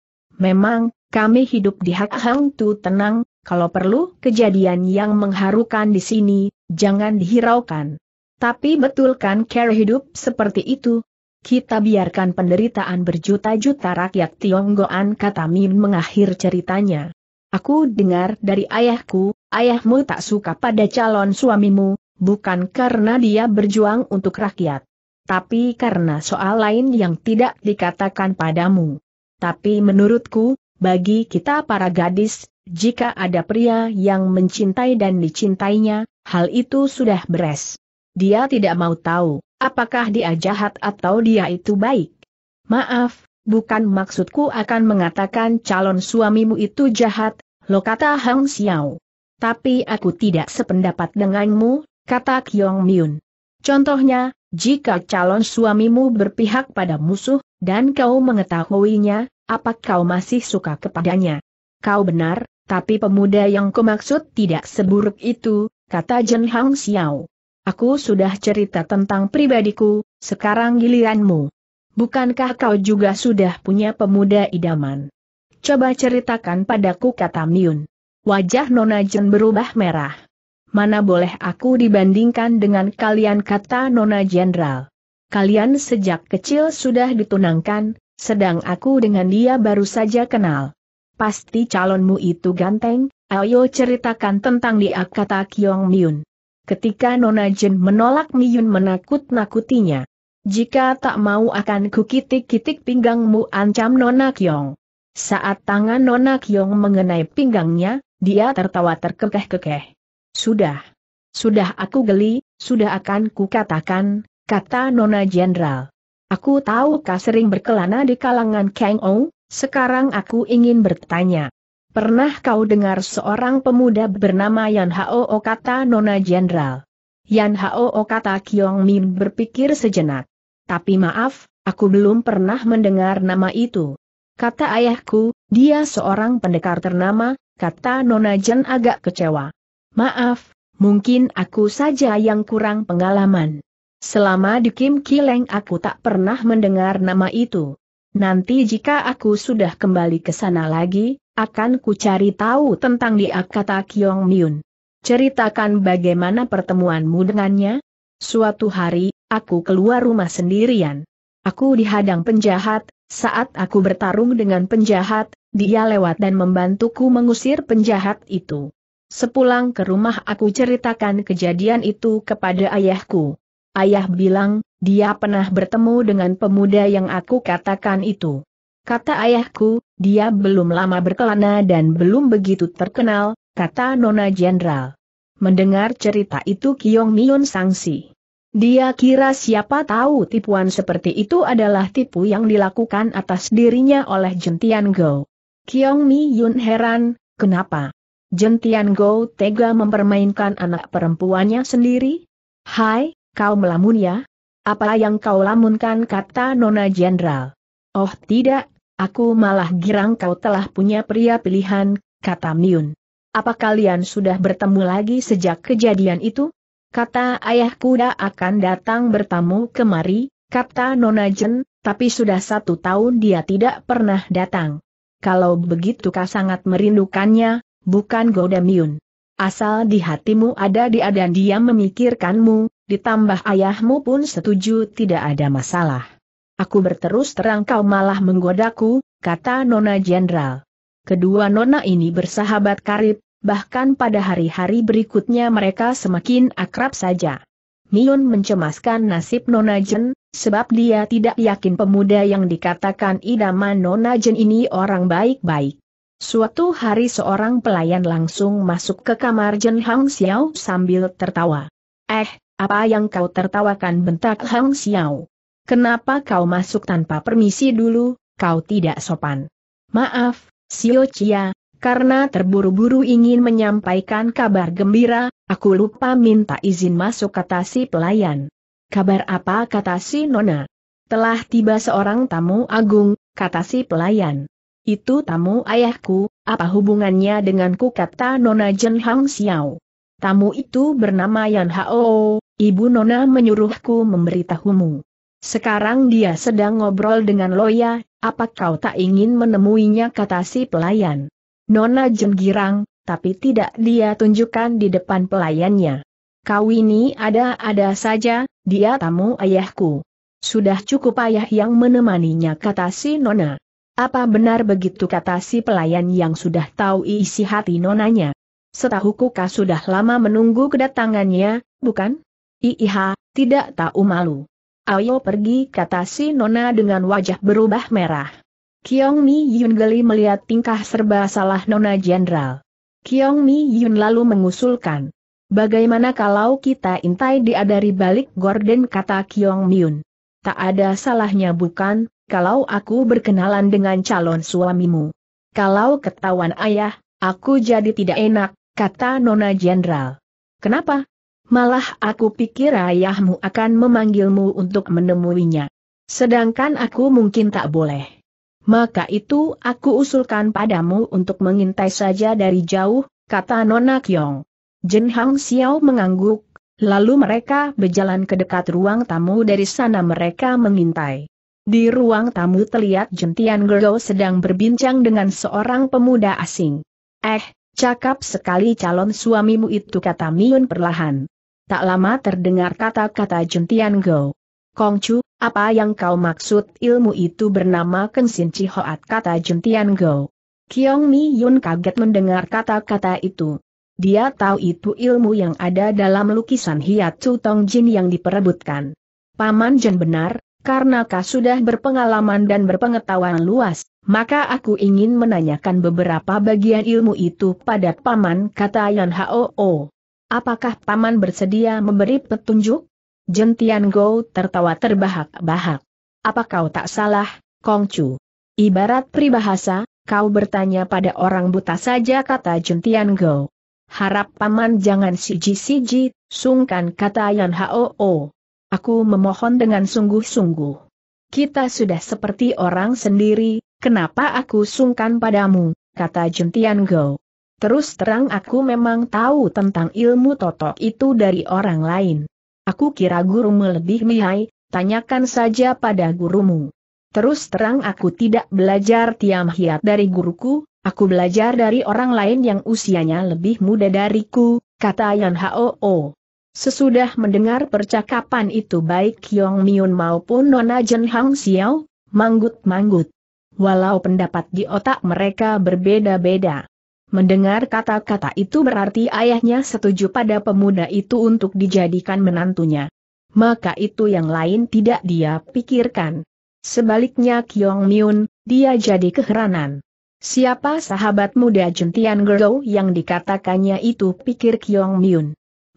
[SPEAKER 1] Memang, kami hidup di Hak Hang Tu tenang, kalau perlu kejadian yang mengharukan di sini, jangan dihiraukan. Tapi betulkan care hidup seperti itu, kita biarkan penderitaan berjuta-juta rakyat Tionggoan kata Min mengakhir ceritanya. Aku dengar dari ayahku, ayahmu tak suka pada calon suamimu, bukan karena dia berjuang untuk rakyat. Tapi karena soal lain yang tidak dikatakan padamu. Tapi menurutku, bagi kita para gadis, jika ada pria yang mencintai dan dicintainya, hal itu sudah beres. Dia tidak mau tahu Apakah dia jahat atau dia itu baik? Maaf, bukan maksudku akan mengatakan calon suamimu itu jahat, lo kata Hang Xiao. Tapi aku tidak sependapat denganmu, kata Kyong Myun. Contohnya, jika calon suamimu berpihak pada musuh, dan kau mengetahuinya, apa kau masih suka kepadanya? Kau benar, tapi pemuda yang kumaksud tidak seburuk itu, kata Jen Hang Xiao. Aku sudah cerita tentang pribadiku, sekarang giliranmu. Bukankah kau juga sudah punya pemuda idaman? Coba ceritakan padaku kata Miun. Wajah Nona Jen berubah merah. Mana boleh aku dibandingkan dengan kalian kata Nona Jenderal. Kalian sejak kecil sudah ditunangkan, sedang aku dengan dia baru saja kenal. Pasti calonmu itu ganteng, ayo ceritakan tentang dia kata Kyong Miun. Ketika Nona Jen menolak Miyun menakut-nakutinya. Jika tak mau akan kukitik-kitik pinggangmu ancam Nona Kyong. Saat tangan Nona Kyong mengenai pinggangnya, dia tertawa terkekeh-kekeh. Sudah. Sudah aku geli, sudah akan kukatakan, kata Nona Jenderal. Aku tahu kau sering berkelana di kalangan Kang O, sekarang aku ingin bertanya. Pernah kau dengar seorang pemuda bernama Yan Hao kata Nona Jenderal? Yan Hao kata Kiong Min berpikir sejenak. Tapi maaf, aku belum pernah mendengar nama itu. Kata ayahku, dia seorang pendekar ternama, kata Nona Jen agak kecewa. Maaf, mungkin aku saja yang kurang pengalaman. Selama di Kim Kileng aku tak pernah mendengar nama itu. Nanti jika aku sudah kembali ke sana lagi, akan ku cari tahu tentang dia kata Kyong Myun. Ceritakan bagaimana pertemuanmu dengannya? Suatu hari, aku keluar rumah sendirian. Aku dihadang penjahat, saat aku bertarung dengan penjahat, dia lewat dan membantuku mengusir penjahat itu. Sepulang ke rumah aku ceritakan kejadian itu kepada ayahku. Ayah bilang, dia pernah bertemu dengan pemuda yang aku katakan itu. Kata ayahku, dia belum lama berkelana dan belum begitu terkenal, kata Nona Jenderal. Mendengar cerita itu Kiong Mion sangsi. Dia kira siapa tahu tipuan seperti itu adalah tipu yang dilakukan atas dirinya oleh Jentian Go. Kiong Mi Yun heran, kenapa? Jentian Go tega mempermainkan anak perempuannya sendiri? Hai, kau melamun ya? Apa yang kau lamunkan kata Nona Jenderal? Oh tidak, Aku malah girang kau telah punya pria pilihan, kata Miun. Apa kalian sudah bertemu lagi sejak kejadian itu? Kata ayah kuda akan datang bertamu kemari, kata Nona Jen, tapi sudah satu tahun dia tidak pernah datang. Kalau begitu kau sangat merindukannya, bukan Goda Miun. Asal di hatimu ada dia dan dia memikirkanmu, ditambah ayahmu pun setuju tidak ada masalah. Aku berterus terang kau malah menggodaku, kata Nona Jenderal. Kedua Nona ini bersahabat karib, bahkan pada hari-hari berikutnya mereka semakin akrab saja. Niun mencemaskan nasib Nona Jen, sebab dia tidak yakin pemuda yang dikatakan idaman Nona Jen ini orang baik-baik. Suatu hari seorang pelayan langsung masuk ke kamar Jen Hang Xiao sambil tertawa. Eh, apa yang kau tertawakan bentak Hang Xiao? Kenapa kau masuk tanpa permisi dulu, kau tidak sopan. Maaf, Sio Chia, karena terburu-buru ingin menyampaikan kabar gembira, aku lupa minta izin masuk kata si pelayan. Kabar apa kata si Nona? Telah tiba seorang tamu agung, kata si pelayan. Itu tamu ayahku, apa hubungannya denganku kata Nona Jen Hang Xiao. Tamu itu bernama Yan Hao, ibu Nona menyuruhku memberitahumu. Sekarang dia sedang ngobrol dengan Loya, apa kau tak ingin menemuinya kata si pelayan. Nona jenggirang, tapi tidak dia tunjukkan di depan pelayannya. Kau ini ada-ada saja, dia tamu ayahku. Sudah cukup ayah yang menemaninya kata si Nona. Apa benar begitu kata si pelayan yang sudah tahu isi hati nonanya? Setahuku kau sudah lama menunggu kedatangannya, bukan? Iiha, tidak tahu malu. Ayo pergi kata si Nona dengan wajah berubah merah. Kiong Mi Yun geli melihat tingkah serba salah Nona Jenderal. Kiong Mi Yun lalu mengusulkan. Bagaimana kalau kita intai dia dari balik Gordon kata Kiong Yun. Tak ada salahnya bukan, kalau aku berkenalan dengan calon suamimu. Kalau ketahuan ayah, aku jadi tidak enak, kata Nona Jenderal. Kenapa? Malah aku pikir ayahmu akan memanggilmu untuk menemuinya. Sedangkan aku mungkin tak boleh. Maka itu aku usulkan padamu untuk mengintai saja dari jauh, kata Nona Kyong. Jen Hang Xiao mengangguk, lalu mereka berjalan ke dekat ruang tamu dari sana mereka mengintai. Di ruang tamu terlihat Jentian Gergo sedang berbincang dengan seorang pemuda asing. Eh, cakap sekali calon suamimu itu kata Miun perlahan tak lama terdengar kata-kata Juntian Go. Kongcu, apa yang kau maksud ilmu itu bernama Kensin cihoat kata Juntian Go. Kiong Mi Yun kaget mendengar kata-kata itu. Dia tahu itu ilmu yang ada dalam lukisan hiat Hiatsu Tong Jin yang diperebutkan. Paman Jen benar, karena kau sudah berpengalaman dan berpengetahuan luas, maka aku ingin menanyakan beberapa bagian ilmu itu pada Paman kata Yan Hao -Oh. Apakah Paman bersedia memberi petunjuk? Jentian Go tertawa terbahak-bahak. Apa kau tak salah, Kongcu? Ibarat peribahasa, kau bertanya pada orang buta saja kata Jentian Go. Harap Paman jangan siji-siji, sungkan kata Yan Hoo. Aku memohon dengan sungguh-sungguh. Kita sudah seperti orang sendiri, kenapa aku sungkan padamu, kata Jentian Go. Terus terang aku memang tahu tentang ilmu totok itu dari orang lain. Aku kira gurumu lebih lihai, tanyakan saja pada gurumu. Terus terang aku tidak belajar tiam hiat dari guruku, aku belajar dari orang lain yang usianya lebih muda dariku, kata Yan Hoo. Sesudah mendengar percakapan itu baik Kyong Miun maupun Nona Jen Hang Xiao, manggut-manggut. Walau pendapat di otak mereka berbeda-beda. Mendengar kata-kata itu berarti ayahnya setuju pada pemuda itu untuk dijadikan menantunya. Maka itu yang lain tidak dia pikirkan. Sebaliknya Kyong Myun, dia jadi keheranan. Siapa sahabat muda jentian Gero yang dikatakannya itu pikir Kyong Myun.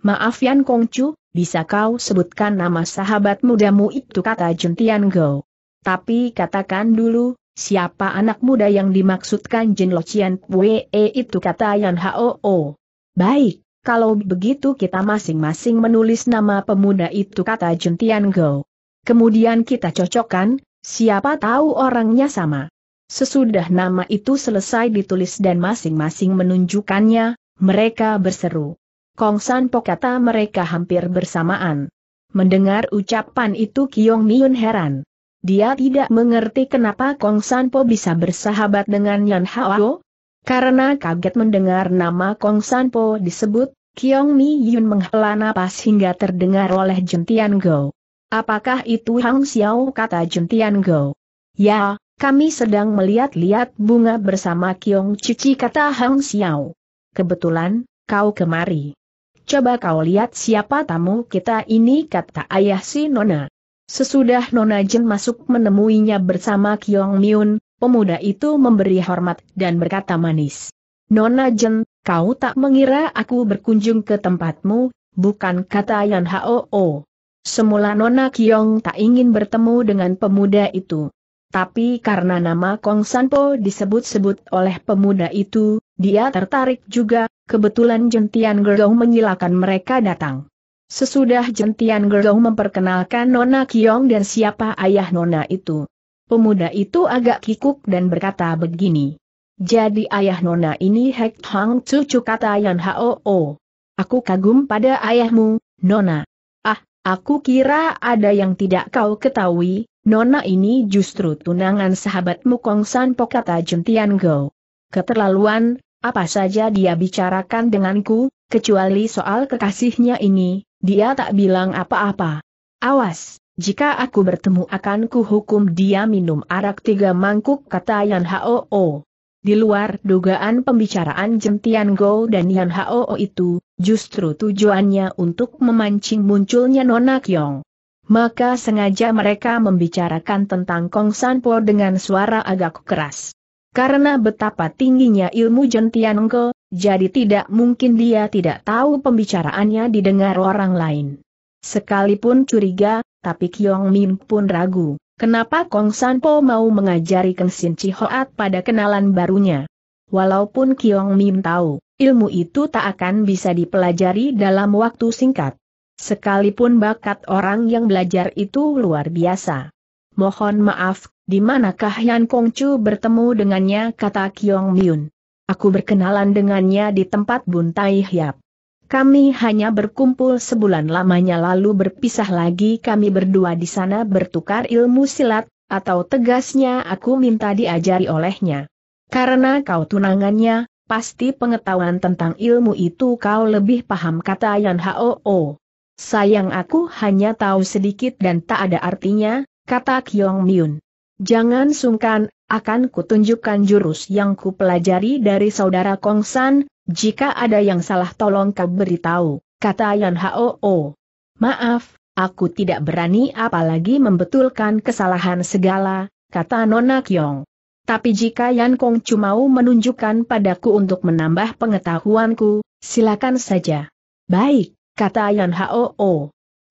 [SPEAKER 1] Maaf Yan Chu, bisa kau sebutkan nama sahabat mudamu itu kata jentian Gero. Tapi katakan dulu, Siapa anak muda yang dimaksudkan Jin Lo Chien Wee e, itu kata Yan Hoo. Baik, kalau begitu kita masing-masing menulis nama pemuda itu kata Jun Tian Go. Kemudian kita cocokkan, siapa tahu orangnya sama. Sesudah nama itu selesai ditulis dan masing-masing menunjukkannya, mereka berseru. Kong San Po kata mereka hampir bersamaan. Mendengar ucapan itu Kiong Niun heran. Dia tidak mengerti kenapa Kong Sanpo bisa bersahabat dengan Yan Hao. Karena kaget mendengar nama Kong Sanpo disebut, Kiong Mi Yun menghela napas hingga terdengar oleh Jentian Go. Apakah itu Hang Xiao kata Jentian Go? Ya, kami sedang melihat-lihat bunga bersama Kiong Cici kata Hang Xiao. Kebetulan, kau kemari. Coba kau lihat siapa tamu kita ini kata ayah si Nona. Sesudah Nona Jen masuk menemuinya bersama Kiong Miun, pemuda itu memberi hormat dan berkata manis. Nona Jen, kau tak mengira aku berkunjung ke tempatmu, bukan kata Yan Hoo. Semula Nona Kiong tak ingin bertemu dengan pemuda itu. Tapi karena nama Kong Sanpo disebut-sebut oleh pemuda itu, dia tertarik juga, kebetulan jentian gerong menyilakan mereka datang. Sesudah Jentian Gerong memperkenalkan Nona Kiong dan siapa ayah Nona itu. Pemuda itu agak kikuk dan berkata begini. Jadi ayah Nona ini Hek Hang cucu kata Yan Hoo. Oh, aku kagum pada ayahmu, Nona. Ah, aku kira ada yang tidak kau ketahui, Nona ini justru tunangan sahabatmu Kong San Po kata Jentian Go. Keterlaluan, apa saja dia bicarakan denganku, kecuali soal kekasihnya ini, dia tak bilang apa-apa. Awas, jika aku bertemu akan kuhukum dia minum arak tiga mangkuk kata Yan Hao. Di luar dugaan pembicaraan Jentian Go dan Yan Hao itu, justru tujuannya untuk memancing munculnya Nona Kyong. Maka sengaja mereka membicarakan tentang Kong Sanpo dengan suara agak keras. Karena betapa tingginya ilmu Jentian Go, jadi tidak mungkin dia tidak tahu pembicaraannya didengar orang lain. Sekalipun curiga, tapi Kiong Min pun ragu, kenapa Kong Sanpo mau mengajari Keng Sin Chihoat pada kenalan barunya. Walaupun Kiong Min tahu, ilmu itu tak akan bisa dipelajari dalam waktu singkat. Sekalipun bakat orang yang belajar itu luar biasa. Mohon maaf, di manakah Yan Kong Chu bertemu dengannya kata Kiong Min. Aku berkenalan dengannya di tempat Buntai Hiap. Kami hanya berkumpul sebulan lamanya lalu berpisah lagi kami berdua di sana bertukar ilmu silat, atau tegasnya aku minta diajari olehnya. Karena kau tunangannya, pasti pengetahuan tentang ilmu itu kau lebih paham kata Yan Hoo. Oh, sayang aku hanya tahu sedikit dan tak ada artinya, kata Kyong Myun. Jangan sungkan, akan kutunjukkan jurus yang kupelajari dari saudara Kong San. jika ada yang salah tolong kau beritahu, kata Yan Hao. Maaf, aku tidak berani apalagi membetulkan kesalahan segala, kata Nona Kyong. Tapi jika Yan Kong cuma menunjukkan padaku untuk menambah pengetahuanku, silakan saja. Baik, kata Yan Hao.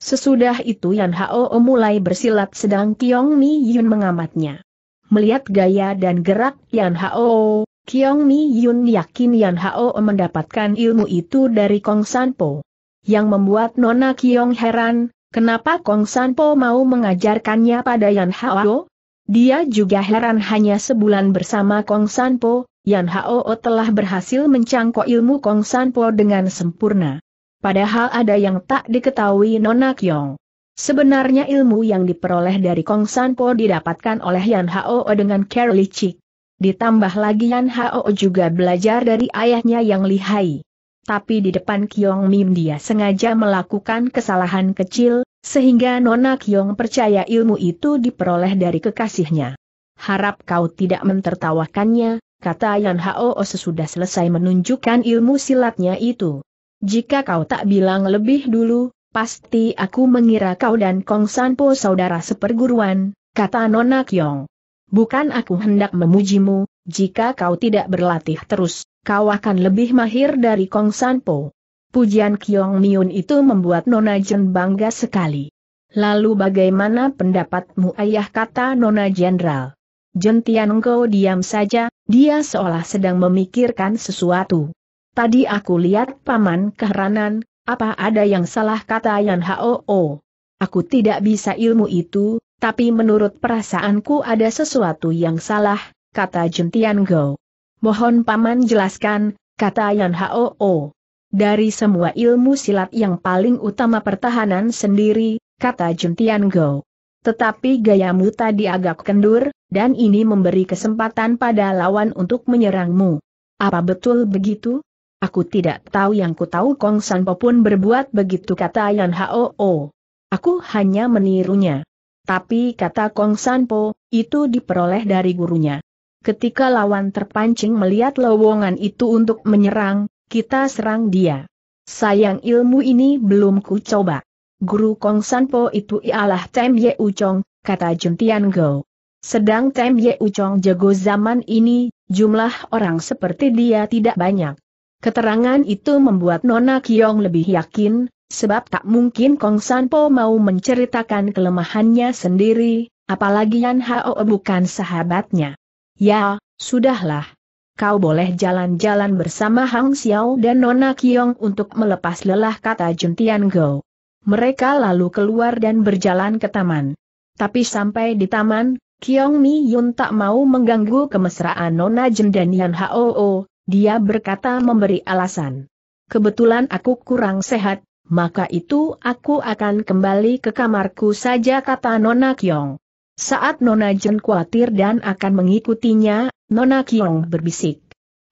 [SPEAKER 1] Sesudah itu Yan Hao mulai bersilat sedang Kiong Mi Yun mengamatnya. Melihat gaya dan gerak Yan Hao, Kiong Mi Yun yakin Yan Hao mendapatkan ilmu itu dari Kong Sanpo. Yang membuat Nona Kiong heran, kenapa Kong Sanpo mau mengajarkannya pada Yan Hao? Dia juga heran hanya sebulan bersama Kong Sanpo, Yan Hao telah berhasil mencangkok ilmu Kong Sanpo dengan sempurna. Padahal ada yang tak diketahui Nona Kyong. Sebenarnya ilmu yang diperoleh dari Kong Sanpo didapatkan oleh Yan Hao dengan Carly Chik. Ditambah lagi Yan Hao juga belajar dari ayahnya yang lihai. Tapi di depan Kyong Mim dia sengaja melakukan kesalahan kecil, sehingga Nona Kyong percaya ilmu itu diperoleh dari kekasihnya. Harap kau tidak mentertawakannya, kata Yan Hao sesudah selesai menunjukkan ilmu silatnya itu. Jika kau tak bilang lebih dulu, pasti aku mengira kau dan Kong Sanpo saudara seperguruan, kata Nona Kyong. Bukan aku hendak memujimu, jika kau tidak berlatih terus, kau akan lebih mahir dari Kong Sanpo. Pujian Kyong Miun itu membuat Nona Jen bangga sekali. Lalu bagaimana pendapatmu ayah kata Nona Jenderal? Jentian Tianenggo diam saja, dia seolah sedang memikirkan sesuatu. Tadi aku lihat paman keheranan, apa ada yang salah kata Yan Hoo? Oh, aku tidak bisa ilmu itu, tapi menurut perasaanku ada sesuatu yang salah, kata Jentian Go. Mohon paman jelaskan, kata Yan Hoo. Oh, dari semua ilmu silat yang paling utama pertahanan sendiri, kata Jentian Go. Tetapi gayamu tadi agak kendur, dan ini memberi kesempatan pada lawan untuk menyerangmu. Apa betul begitu? Aku tidak tahu yang ku tahu Kong Sanpo pun berbuat begitu kata Yan Hao. Oh, aku hanya menirunya. Tapi kata Kong Sanpo, itu diperoleh dari gurunya. Ketika lawan terpancing melihat lowongan itu untuk menyerang, kita serang dia. Sayang ilmu ini belum ku coba. Guru Kong Sanpo itu ialah Tem Ye Uchong, kata Jun Tian Go. Sedang Tem Ye Uchong jago zaman ini, jumlah orang seperti dia tidak banyak. Keterangan itu membuat Nona Kiong lebih yakin, sebab tak mungkin Kong Sanpo mau menceritakan kelemahannya sendiri, apalagi Yan Hao bukan sahabatnya. Ya, sudahlah. Kau boleh jalan-jalan bersama Hang Xiao dan Nona Kiong untuk melepas lelah kata Jun Tian Go. Mereka lalu keluar dan berjalan ke taman. Tapi sampai di taman, Kiong Mi Yun tak mau mengganggu kemesraan Nona Jun dan Yan Hao, dia berkata memberi alasan. Kebetulan aku kurang sehat, maka itu aku akan kembali ke kamarku saja kata Nona Kyong. Saat Nona Jen khawatir dan akan mengikutinya, Nona Kyong berbisik.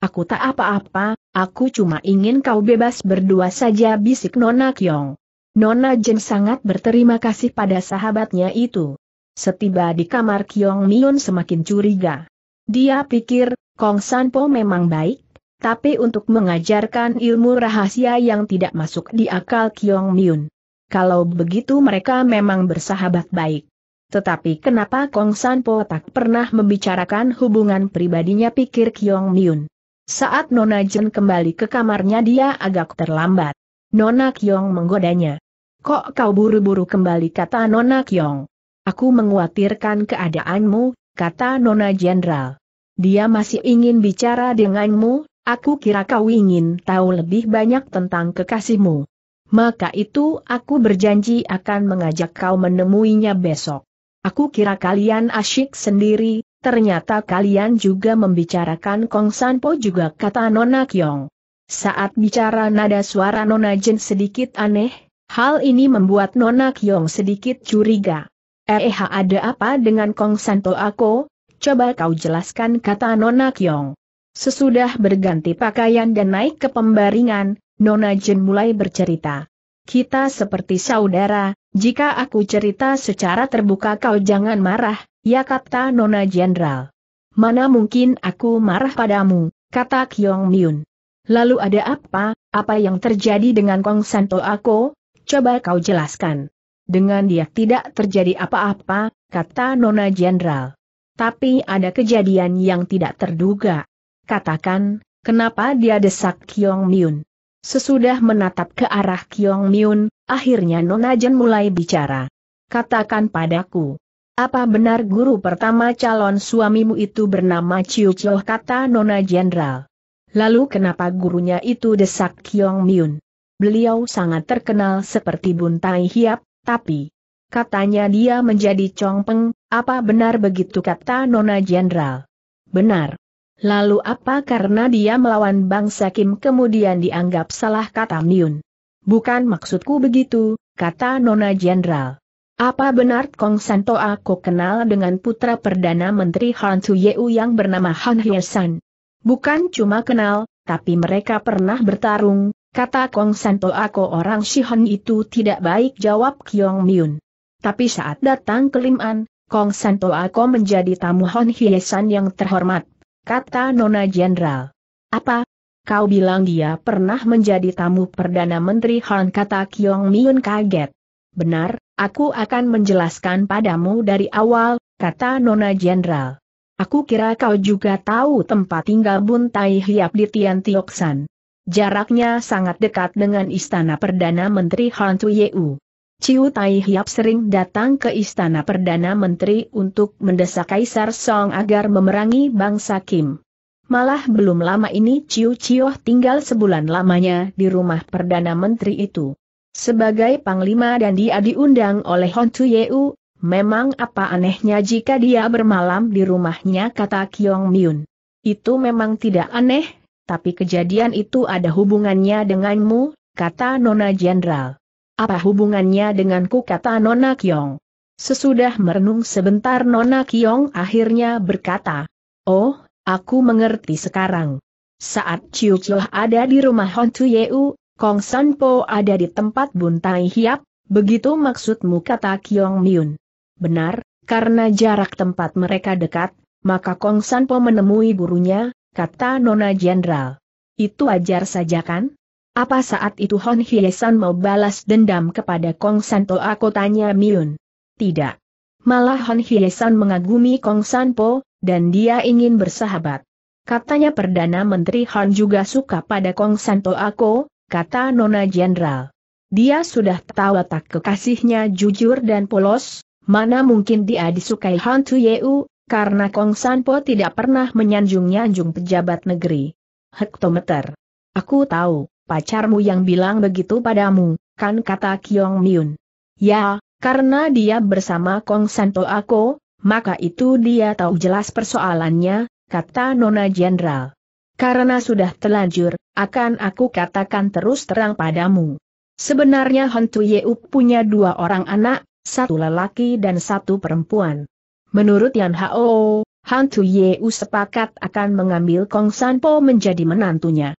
[SPEAKER 1] Aku tak apa-apa, aku cuma ingin kau bebas berdua saja bisik Nona Kyong. Nona Jen sangat berterima kasih pada sahabatnya itu. Setiba di kamar Kyong Mion semakin curiga. Dia pikir, Kong Sanpo memang baik, tapi untuk mengajarkan ilmu rahasia yang tidak masuk di akal Kiong Myun. Kalau begitu mereka memang bersahabat baik. Tetapi kenapa Kong San Po tak pernah membicarakan hubungan pribadinya pikir Kiong Myun. Saat Nona Jen kembali ke kamarnya dia agak terlambat. Nona Kiong menggodanya. Kok kau buru-buru kembali kata Nona Kiong. Aku mengkhawatirkan keadaanmu, kata Nona Jenderal. Dia masih ingin bicara denganmu, Aku kira kau ingin tahu lebih banyak tentang kekasihmu. Maka itu aku berjanji akan mengajak kau menemuinya besok. Aku kira kalian asyik sendiri, ternyata kalian juga membicarakan Kong Sanpo juga kata Nona Kyong. Saat bicara nada suara Nona Jin sedikit aneh, hal ini membuat Nona Kyong sedikit curiga. Eh, eh ada apa dengan Kong Santo aku? Coba kau jelaskan kata Nona Kyong. Sesudah berganti pakaian dan naik ke pembaringan, Nona Jen mulai bercerita. Kita seperti saudara, jika aku cerita secara terbuka kau jangan marah, ya kata Nona Jenderal. Mana mungkin aku marah padamu, kata Kyong Myun. Lalu ada apa, apa yang terjadi dengan Kong Santo Ako? Coba kau jelaskan. Dengan dia tidak terjadi apa-apa, kata Nona Jenderal. Tapi ada kejadian yang tidak terduga. Katakan, kenapa dia desak Kiong Miun? Sesudah menatap ke arah Kiong Miun, akhirnya Nona Jen mulai bicara. Katakan padaku. Apa benar guru pertama calon suamimu itu bernama Chiu Chiu kata Nona Jenderal? Lalu kenapa gurunya itu desak Kiong Miun? Beliau sangat terkenal seperti buntai hiap, tapi... Katanya dia menjadi peng. apa benar begitu kata Nona Jenderal? Benar. Lalu apa karena dia melawan bangsa Kim kemudian dianggap salah kata Miun? Bukan maksudku begitu, kata Nona Jenderal. Apa benar Kong Santo aku kenal dengan putra Perdana Menteri Han Yeu yang bernama Han Hyesan? Bukan cuma kenal, tapi mereka pernah bertarung, kata Kong Santo aku orang Shihon itu tidak baik jawab Kyong Miun. Tapi saat datang ke Liman, Kong Santo aku menjadi tamu Han San yang terhormat kata Nona Jenderal. Apa? Kau bilang dia pernah menjadi tamu Perdana Menteri Han kata Kyong Miun kaget. Benar, aku akan menjelaskan padamu dari awal, kata Nona Jenderal. Aku kira kau juga tahu tempat tinggal bun tai Hiap di Tian Tioksan. Jaraknya sangat dekat dengan istana Perdana Menteri Han Tuyeu. Ciu Tai Hiap sering datang ke istana Perdana Menteri untuk mendesak Kaisar Song agar memerangi bangsa Kim. Malah belum lama ini Ciu Ciu tinggal sebulan lamanya di rumah Perdana Menteri itu. Sebagai panglima dan dia diundang oleh Hon Tu Yeu, memang apa anehnya jika dia bermalam di rumahnya kata Kyong Myun. Itu memang tidak aneh, tapi kejadian itu ada hubungannya denganmu, kata Nona Jenderal. Apa hubungannya denganku kata Nona Kiong? Sesudah merenung sebentar Nona Kiong akhirnya berkata, Oh, aku mengerti sekarang. Saat Chiu Choh ada di rumah Hon Tu Yeu, Kong San Po ada di tempat Buntai Hiap, begitu maksudmu kata Kiong Miun. Benar, karena jarak tempat mereka dekat, maka Kong San Po menemui gurunya, kata Nona Jenderal. Itu ajar saja kan? Apa saat itu Hon Hyesan mau balas dendam kepada Kong Santo? Aku tanya Miun. Tidak. Malah Hon Hyesan mengagumi Kong Sanpo, dan dia ingin bersahabat. Katanya Perdana Menteri Hon juga suka pada Kong Santo aku, kata Nona Jenderal. Dia sudah tahu tak kekasihnya jujur dan polos, mana mungkin dia disukai Hon Tuyeu, karena Kong Sanpo tidak pernah menyanjung-nyanjung pejabat negeri. Hektometer. Aku tahu pacarmu yang bilang begitu padamu, kan kata Kiong Miun. Ya, karena dia bersama Kong Santo Ako, maka itu dia tahu jelas persoalannya, kata Nona Jenderal. Karena sudah telanjur, akan aku katakan terus terang padamu. Sebenarnya Hantu Yeup punya dua orang anak, satu lelaki dan satu perempuan. Menurut Yan Hao, Hantu Yeu sepakat akan mengambil Kong Sanpo menjadi menantunya.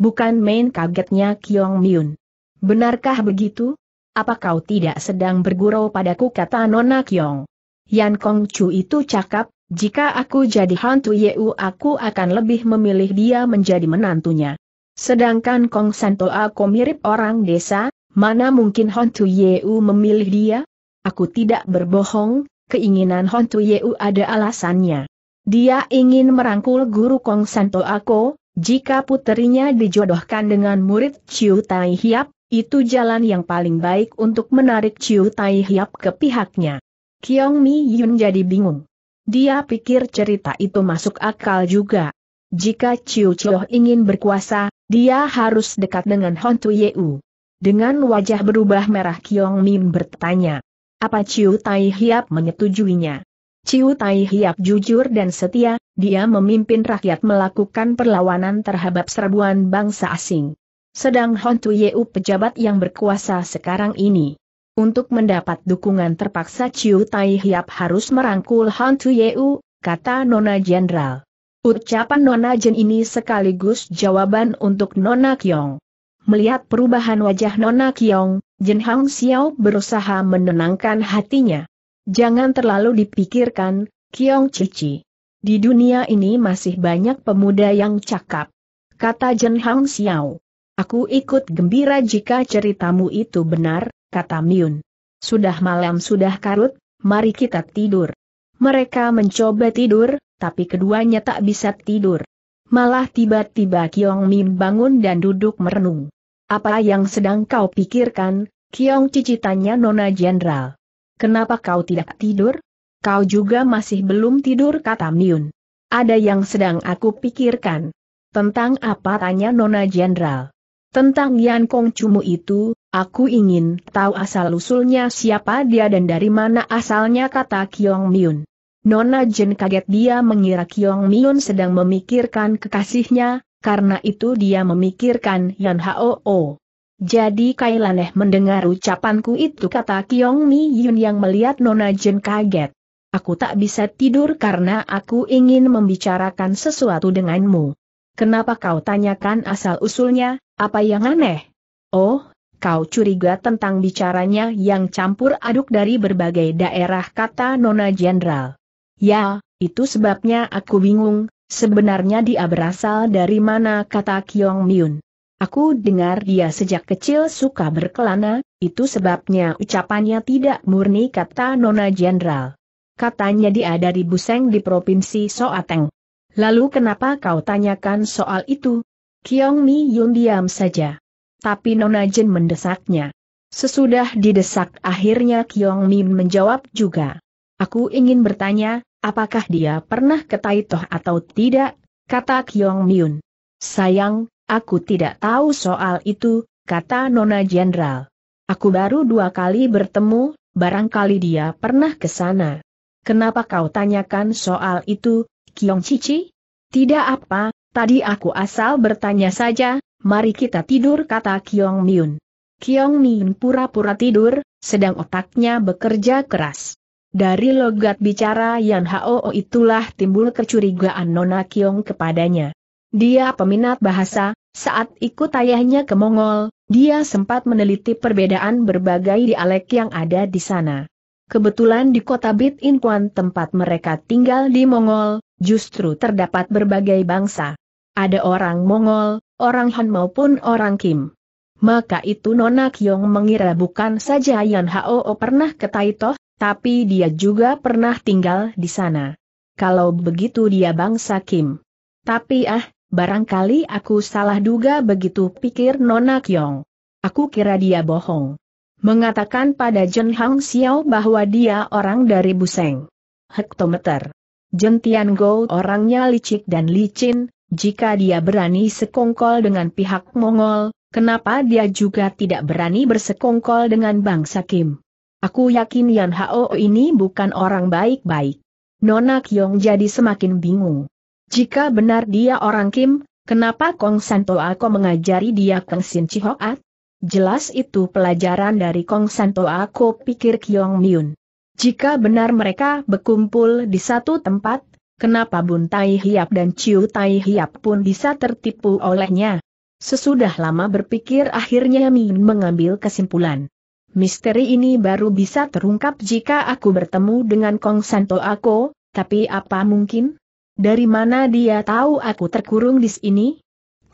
[SPEAKER 1] Bukan main kagetnya Kiong Miun. Benarkah begitu? Apa kau tidak sedang bergurau padaku kata Nona Kiong? Yan Kong Chu itu cakap, jika aku jadi hantu Yeu aku akan lebih memilih dia menjadi menantunya. Sedangkan Kong Santo aku mirip orang desa, mana mungkin hantu Yeu memilih dia? Aku tidak berbohong, keinginan hantu Yeu ada alasannya. Dia ingin merangkul guru Kong Santo aku, jika puterinya dijodohkan dengan murid Ciu Tai Hiap, itu jalan yang paling baik untuk menarik Ciu Tai Hiap ke pihaknya. Kiong Mi Yun jadi bingung. Dia pikir cerita itu masuk akal juga. Jika Ciu Chioh ingin berkuasa, dia harus dekat dengan Hon Tu Yeu. Dengan wajah berubah merah Kiong Min bertanya. Apa Ciu Tai Hiap menyetujuinya? Ciu Tai Hiap jujur dan setia, dia memimpin rakyat melakukan perlawanan terhadap serbuan bangsa asing. Sedang Hon Yeu pejabat yang berkuasa sekarang ini. Untuk mendapat dukungan terpaksa Ciu Tai Hiap harus merangkul Hon Yeu, kata Nona Jenderal. Ucapan Nona Jen ini sekaligus jawaban untuk Nona Kyong. Melihat perubahan wajah Nona Kyong, Jen Hang Xiao berusaha menenangkan hatinya. Jangan terlalu dipikirkan, Kiong Cici. Di dunia ini masih banyak pemuda yang cakap. Kata Jen Hang Xiao. Aku ikut gembira jika ceritamu itu benar, kata Miun. Sudah malam sudah karut, mari kita tidur. Mereka mencoba tidur, tapi keduanya tak bisa tidur. Malah tiba-tiba Kiong Mim bangun dan duduk merenung. Apa yang sedang kau pikirkan, Kiong Cici tanya Nona Jenderal. Kenapa kau tidak tidur? Kau juga masih belum tidur kata Miun. Ada yang sedang aku pikirkan. Tentang apa tanya Nona Jenderal. Tentang Yan Kong Cumu itu, aku ingin tahu asal-usulnya siapa dia dan dari mana asalnya kata Kiong Miun. Nona Jen kaget dia mengira Kiong Miun sedang memikirkan kekasihnya, karena itu dia memikirkan Yan Hao. Jadi Kailaneh mendengar ucapanku itu kata Kiong Mi Yun yang melihat Nona Jen kaget. Aku tak bisa tidur karena aku ingin membicarakan sesuatu denganmu. Kenapa kau tanyakan asal-usulnya, apa yang aneh? Oh, kau curiga tentang bicaranya yang campur aduk dari berbagai daerah kata Nona Jenderal. Ya, itu sebabnya aku bingung, sebenarnya dia berasal dari mana kata Kiong Miun. Aku dengar dia sejak kecil suka berkelana, itu sebabnya ucapannya tidak murni kata Nona Jenderal. Katanya dia dari Buseng di Provinsi Soateng. Lalu kenapa kau tanyakan soal itu? Kiong Mi Yun diam saja. Tapi Nona Jen mendesaknya. Sesudah didesak akhirnya Kiong Min menjawab juga. Aku ingin bertanya, apakah dia pernah ke Taitoh atau tidak? Kata Kiong Miun. Sayang, Aku tidak tahu soal itu, kata Nona Jenderal. Aku baru dua kali bertemu, barangkali dia pernah ke sana. Kenapa kau tanyakan soal itu, Kiong Cici? Tidak apa, tadi aku asal bertanya saja, mari kita tidur kata Kiong Miun. Kiong Miun pura-pura tidur, sedang otaknya bekerja keras. Dari logat bicara Yan Hao itulah timbul kecurigaan Nona Kiong kepadanya. Dia peminat bahasa, saat ikut ayahnya ke Mongol, dia sempat meneliti perbedaan berbagai dialek yang ada di sana. Kebetulan di kota Bit Inkuan tempat mereka tinggal di Mongol, justru terdapat berbagai bangsa. Ada orang Mongol, orang Han maupun orang Kim. Maka itu Nona Kyong mengira bukan saja Yan Hao pernah ke Taitoh, tapi dia juga pernah tinggal di sana. Kalau begitu dia bangsa Kim. Tapi ah, Barangkali aku salah duga begitu pikir Nona Kyong. Aku kira dia bohong. Mengatakan pada Jen Hang Xiao bahwa dia orang dari Buseng. Hektometer. Jen Tian Go orangnya licik dan licin, jika dia berani sekongkol dengan pihak Mongol, kenapa dia juga tidak berani bersekongkol dengan bangsa Kim? Aku yakin Yan Hao ini bukan orang baik-baik. Nona Kyong jadi semakin bingung. Jika benar dia orang Kim, kenapa Kong Santo Ako mengajari dia Kong Sin Chihoat? Jelas itu pelajaran dari Kong Santo Ako pikir Kyong Myun. Jika benar mereka berkumpul di satu tempat, kenapa Bun Tai Hiap dan Chiu Tai Hiap pun bisa tertipu olehnya? Sesudah lama berpikir akhirnya Min mengambil kesimpulan. Misteri ini baru bisa terungkap jika aku bertemu dengan Kong Santo Ako, tapi apa mungkin? Dari mana dia tahu aku terkurung di sini?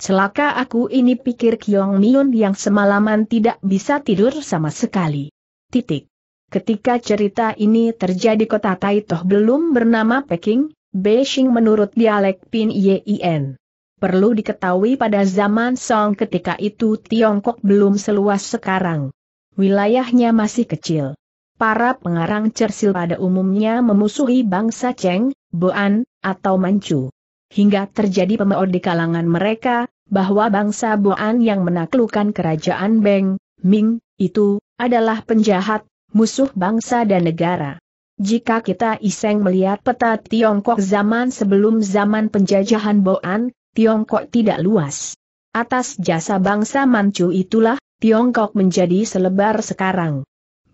[SPEAKER 1] Celaka aku ini pikir Kiong Miun yang semalaman tidak bisa tidur sama sekali. Titik. Ketika cerita ini terjadi kota Taitoh belum bernama Peking, Beijing menurut dialek Pin Yien. Perlu diketahui pada zaman Song ketika itu Tiongkok belum seluas sekarang. Wilayahnya masih kecil para pengarang Cersil pada umumnya memusuhi bangsa Cheng, Boan, atau Manchu. Hingga terjadi pemaor di kalangan mereka, bahwa bangsa Boan yang menaklukkan kerajaan Beng, Ming, itu, adalah penjahat, musuh bangsa dan negara. Jika kita iseng melihat peta Tiongkok zaman sebelum zaman penjajahan Boan, Tiongkok tidak luas. Atas jasa bangsa Manchu itulah, Tiongkok menjadi selebar sekarang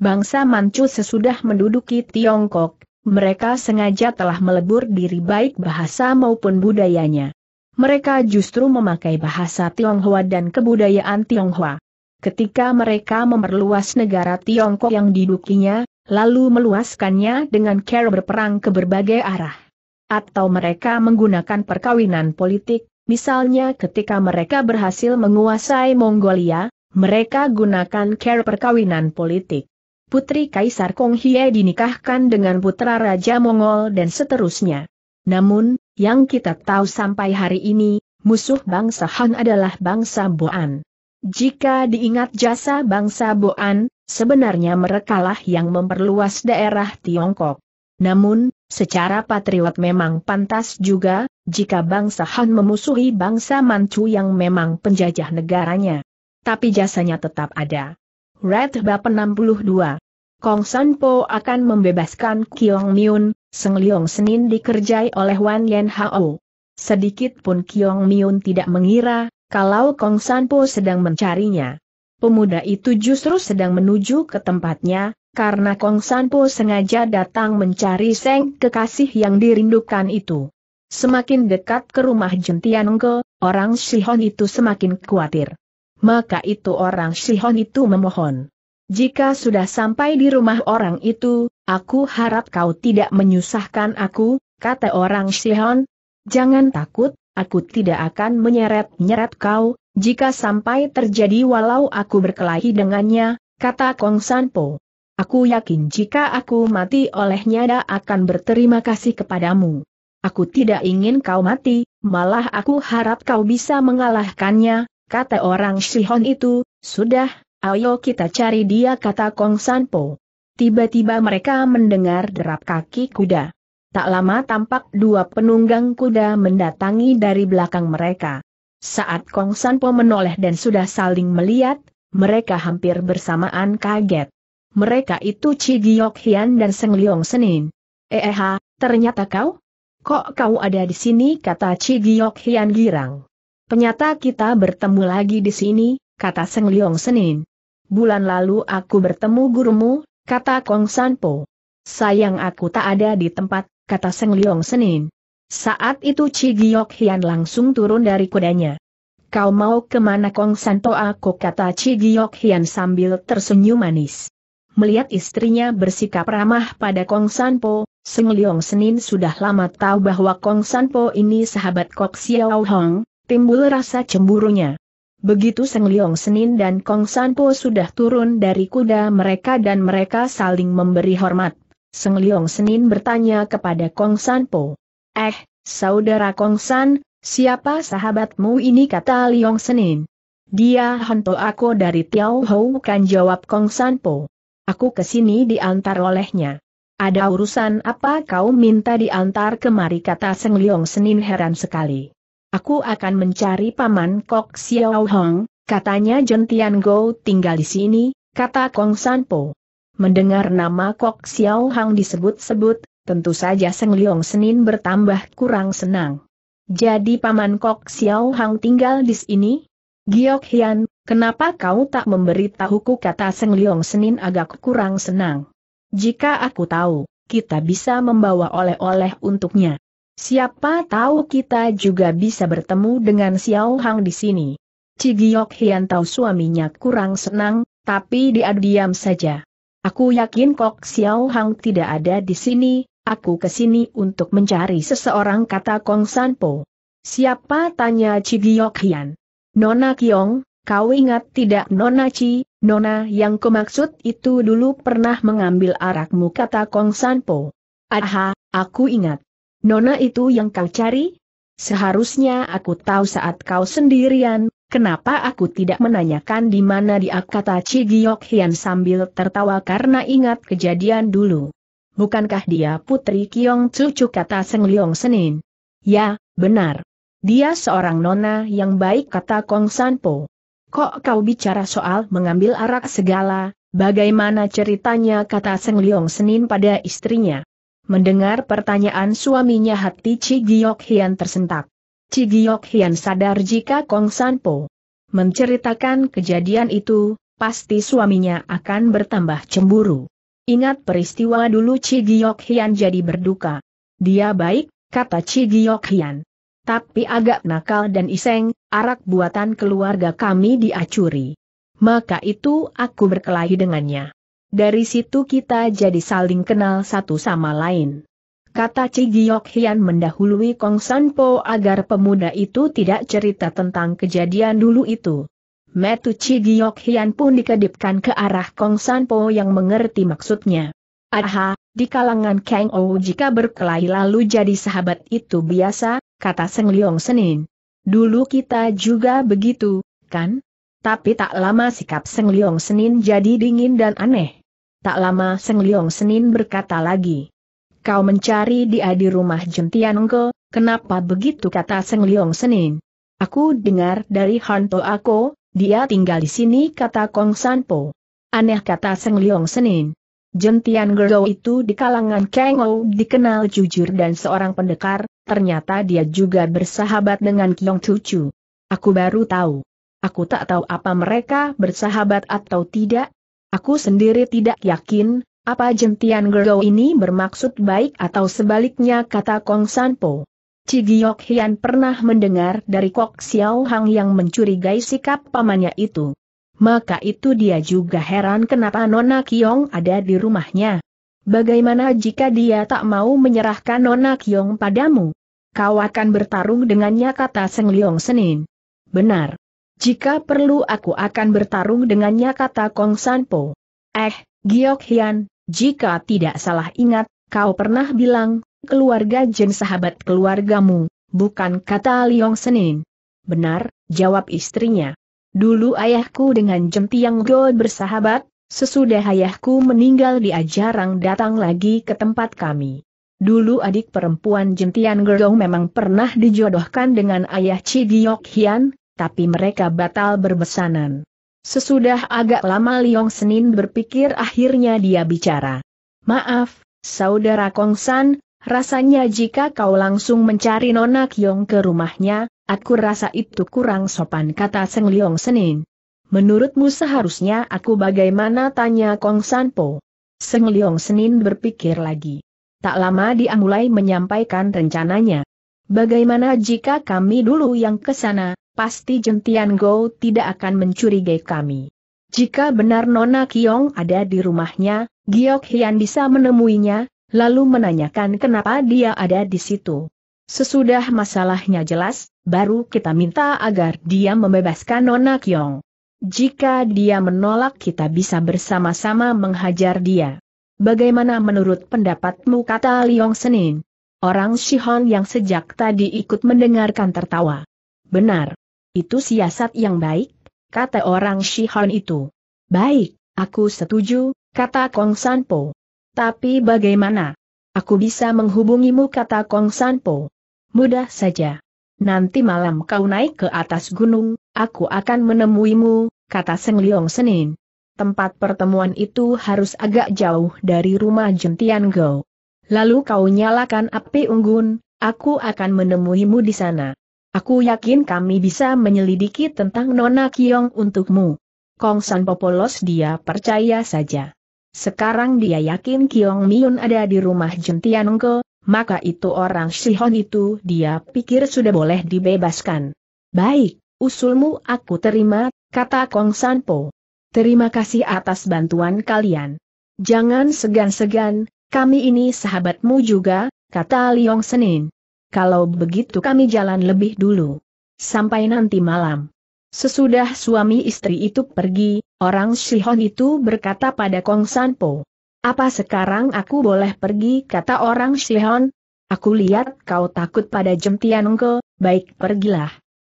[SPEAKER 1] bangsa Manchu sesudah menduduki Tiongkok, mereka sengaja telah melebur diri baik bahasa maupun budayanya. Mereka justru memakai bahasa Tionghoa dan kebudayaan Tionghoa. Ketika mereka memperluas negara Tiongkok yang didukinya, lalu meluaskannya dengan cara berperang ke berbagai arah. Atau mereka menggunakan perkawinan politik, misalnya ketika mereka berhasil menguasai Mongolia, mereka gunakan cara perkawinan politik putri Kaisar Kong Hie dinikahkan dengan putra Raja Mongol dan seterusnya. Namun, yang kita tahu sampai hari ini, musuh bangsa Han adalah bangsa Boan. Jika diingat jasa bangsa Boan, sebenarnya merekalah yang memperluas daerah Tiongkok. Namun, secara patriot memang pantas juga, jika bangsa Han memusuhi bangsa Manchu yang memang penjajah negaranya. Tapi jasanya tetap ada. Red Bab 62 Kong San Po akan membebaskan Kiong Miun, Seng Leong Senin dikerjai oleh Wan Yen Hao. Sedikit pun Kiong Miun tidak mengira, kalau Kong San Po sedang mencarinya. Pemuda itu justru sedang menuju ke tempatnya, karena Kong San Po sengaja datang mencari Seng kekasih yang dirindukan itu. Semakin dekat ke rumah Jentian Jentianengke, orang Sihon itu semakin khawatir. Maka itu orang Sihon itu memohon. Jika sudah sampai di rumah orang itu, aku harap kau tidak menyusahkan aku, kata orang Sihon. Jangan takut, aku tidak akan menyeret-nyeret kau, jika sampai terjadi walau aku berkelahi dengannya, kata Kong Sanpo. Aku yakin jika aku mati olehnya dia akan berterima kasih kepadamu. Aku tidak ingin kau mati, malah aku harap kau bisa mengalahkannya, kata orang Sihon itu, sudah, Ayo kita cari dia kata Kong Sanpo. Tiba-tiba mereka mendengar derap kaki kuda. Tak lama tampak dua penunggang kuda mendatangi dari belakang mereka. Saat Kong Sanpo menoleh dan sudah saling melihat, mereka hampir bersamaan kaget. Mereka itu Chi Giok Hian dan Seng Liong Senin. Eha, eh, eh, ternyata kau? Kok kau ada di sini kata Chi Giok Hian girang. Penyata kita bertemu lagi di sini, kata Seng Liong Senin bulan lalu aku bertemu gurumu, kata Kong Sanpo. Sayang aku tak ada di tempat, kata Seng Leong Senin. Saat itu Chi Giok Hian langsung turun dari kudanya. Kau mau kemana Kong Santo aku kata Chi Giok Hian sambil tersenyum manis. Melihat istrinya bersikap ramah pada Kong Sanpo, Seng Leong Senin sudah lama tahu bahwa Kong Sanpo ini sahabat Kok Xiao Hong, timbul rasa cemburunya. Begitu Seng Liong Senin dan Kong San Po sudah turun dari kuda mereka dan mereka saling memberi hormat. Seng Liong Senin bertanya kepada Kong San Po. Eh, saudara Kong San, siapa sahabatmu ini kata liong Senin. Dia hantu aku dari Tiao Hou kan jawab Kong San Po. Aku kesini diantar olehnya. Ada urusan apa kau minta diantar kemari kata Seng Liong Senin heran sekali. Aku akan mencari paman Kok Xiao Hong, katanya Jentian Go tinggal di sini, kata Kong San Po. Mendengar nama Kok Xiao Hong disebut-sebut, tentu saja Seng Liong Senin bertambah kurang senang. Jadi paman Kok Xiao Hong tinggal di sini? Giok Hian, kenapa kau tak memberitahuku kata Seng Liong Senin agak kurang senang. Jika aku tahu, kita bisa membawa oleh-oleh untuknya. Siapa tahu kita juga bisa bertemu dengan Xiao Hang di sini. Cigiok Hian tahu suaminya kurang senang, tapi dia diam saja. Aku yakin Kok Xiao Hang tidak ada di sini, aku ke sini untuk mencari seseorang kata Kong Sanpo. Siapa tanya Cigiok Hian? Nona Kiong, kau ingat tidak Nona Chi, Nona yang kumaksud itu dulu pernah mengambil arakmu kata Kong Sanpo. Aha, aku ingat. Nona itu yang kau cari? Seharusnya aku tahu saat kau sendirian, kenapa aku tidak menanyakan di mana dia kata Cigiok Hian sambil tertawa karena ingat kejadian dulu. Bukankah dia putri Kiong cucu kata Seng Liong Senin? Ya, benar. Dia seorang nona yang baik kata Kong Sanpo. Kok kau bicara soal mengambil arak segala, bagaimana ceritanya kata Seng Liong Senin pada istrinya? Mendengar pertanyaan suaminya hati Chi Hian tersentak. Chi Hian sadar jika Kong Sanpo menceritakan kejadian itu, pasti suaminya akan bertambah cemburu. Ingat peristiwa dulu Chi Hian jadi berduka. Dia baik, kata Chi Hian. Tapi agak nakal dan iseng, arak buatan keluarga kami diacuri. Maka itu aku berkelahi dengannya. Dari situ kita jadi saling kenal satu sama lain. Kata Cigiok Hian mendahului Kong Sanpo agar pemuda itu tidak cerita tentang kejadian dulu itu. Metu Cigiok Hian pun dikedipkan ke arah Kong Sanpo yang mengerti maksudnya. Aha, di kalangan Kang Ou jika berkelahi lalu jadi sahabat itu biasa, kata Seng Leong Senin. Dulu kita juga begitu, kan? Tapi tak lama sikap Seng Leong Senin jadi dingin dan aneh. Tak lama Seng Liong Senin berkata lagi. Kau mencari dia di rumah Jentian Ngo, kenapa begitu kata Seng Liong Senin? Aku dengar dari Hanto Ako, dia tinggal di sini kata Kong Sanpo. Aneh kata Seng Liong Senin. Jentian Ngo itu di kalangan o, dikenal jujur dan seorang pendekar, ternyata dia juga bersahabat dengan Kiong Chu. Aku baru tahu. Aku tak tahu apa mereka bersahabat atau tidak, Aku sendiri tidak yakin, apa jentian gerau ini bermaksud baik atau sebaliknya kata Kong Sanpo. Cigiok Hian pernah mendengar dari Kok Xiao Hang yang mencurigai sikap pamannya itu. Maka itu dia juga heran kenapa Nona Kiong ada di rumahnya. Bagaimana jika dia tak mau menyerahkan Nona Kiong padamu? Kau akan bertarung dengannya kata Seng Leong Senin. Benar. Jika perlu aku akan bertarung dengannya kata Kong Sanpo. Eh, Giok Hian, jika tidak salah ingat, kau pernah bilang, keluarga jen sahabat keluargamu, bukan kata Liong Senin. Benar, jawab istrinya. Dulu ayahku dengan Jentian Tiang Go bersahabat, sesudah ayahku meninggal dia jarang datang lagi ke tempat kami. Dulu adik perempuan Jentian Gerdong memang pernah dijodohkan dengan ayah Ci Giok Hian, tapi mereka batal berbesanan. Sesudah agak lama Liong Senin berpikir akhirnya dia bicara. Maaf, Saudara Kong San, rasanya jika kau langsung mencari Nona Kyong ke rumahnya, aku rasa itu kurang sopan kata Seng Liong Senin. Menurutmu seharusnya aku bagaimana tanya Kong San Po? Seng Liong Senin berpikir lagi. Tak lama dia mulai menyampaikan rencananya. Bagaimana jika kami dulu yang ke sana, pasti Jentian Go tidak akan mencurigai kami. Jika benar Nona Kiong ada di rumahnya, Giok Hian bisa menemuinya, lalu menanyakan kenapa dia ada di situ. Sesudah masalahnya jelas, baru kita minta agar dia membebaskan Nona Kiong. Jika dia menolak kita bisa bersama-sama menghajar dia. Bagaimana menurut pendapatmu kata Liong Senin? Orang Shihon yang sejak tadi ikut mendengarkan tertawa. Benar. Itu siasat yang baik, kata orang Shihon itu. Baik, aku setuju, kata Kong Sanpo. Tapi bagaimana? Aku bisa menghubungimu kata Kong Sanpo. Mudah saja. Nanti malam kau naik ke atas gunung, aku akan menemuimu, kata Seng Leong Senin. Tempat pertemuan itu harus agak jauh dari rumah Jentian Go. Lalu kau nyalakan api unggun, aku akan menemuimu di sana. Aku yakin kami bisa menyelidiki tentang Nona Kiong untukmu. Kong San Popolos dia percaya saja. Sekarang dia yakin Kiong Miun ada di rumah Jentianengko, maka itu orang Sihon itu dia pikir sudah boleh dibebaskan. Baik, usulmu aku terima, kata Kong San Po. Terima kasih atas bantuan kalian. Jangan segan-segan, kami ini sahabatmu juga, kata Liong Senin. Kalau begitu kami jalan lebih dulu. Sampai nanti malam. Sesudah suami istri itu pergi, orang Shihon itu berkata pada Kong Sanpo. Apa sekarang aku boleh pergi kata orang Shihon? Aku lihat kau takut pada Jemtianengke, baik pergilah.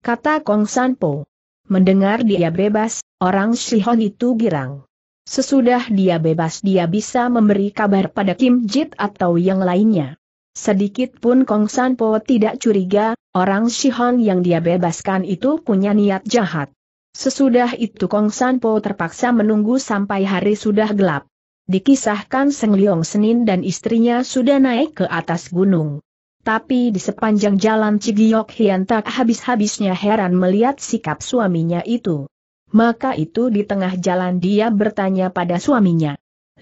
[SPEAKER 1] Kata Kong Sanpo. Mendengar dia bebas, orang Shihon itu girang. Sesudah dia bebas dia bisa memberi kabar pada Kim Jit atau yang lainnya. Sedikit pun Kong San Po tidak curiga, orang Shihon yang dia bebaskan itu punya niat jahat. Sesudah itu Kong San Po terpaksa menunggu sampai hari sudah gelap. Dikisahkan Seng Liong Senin dan istrinya sudah naik ke atas gunung. Tapi di sepanjang jalan Cigiok Hian tak habis-habisnya heran melihat sikap suaminya itu. Maka itu di tengah jalan dia bertanya pada suaminya.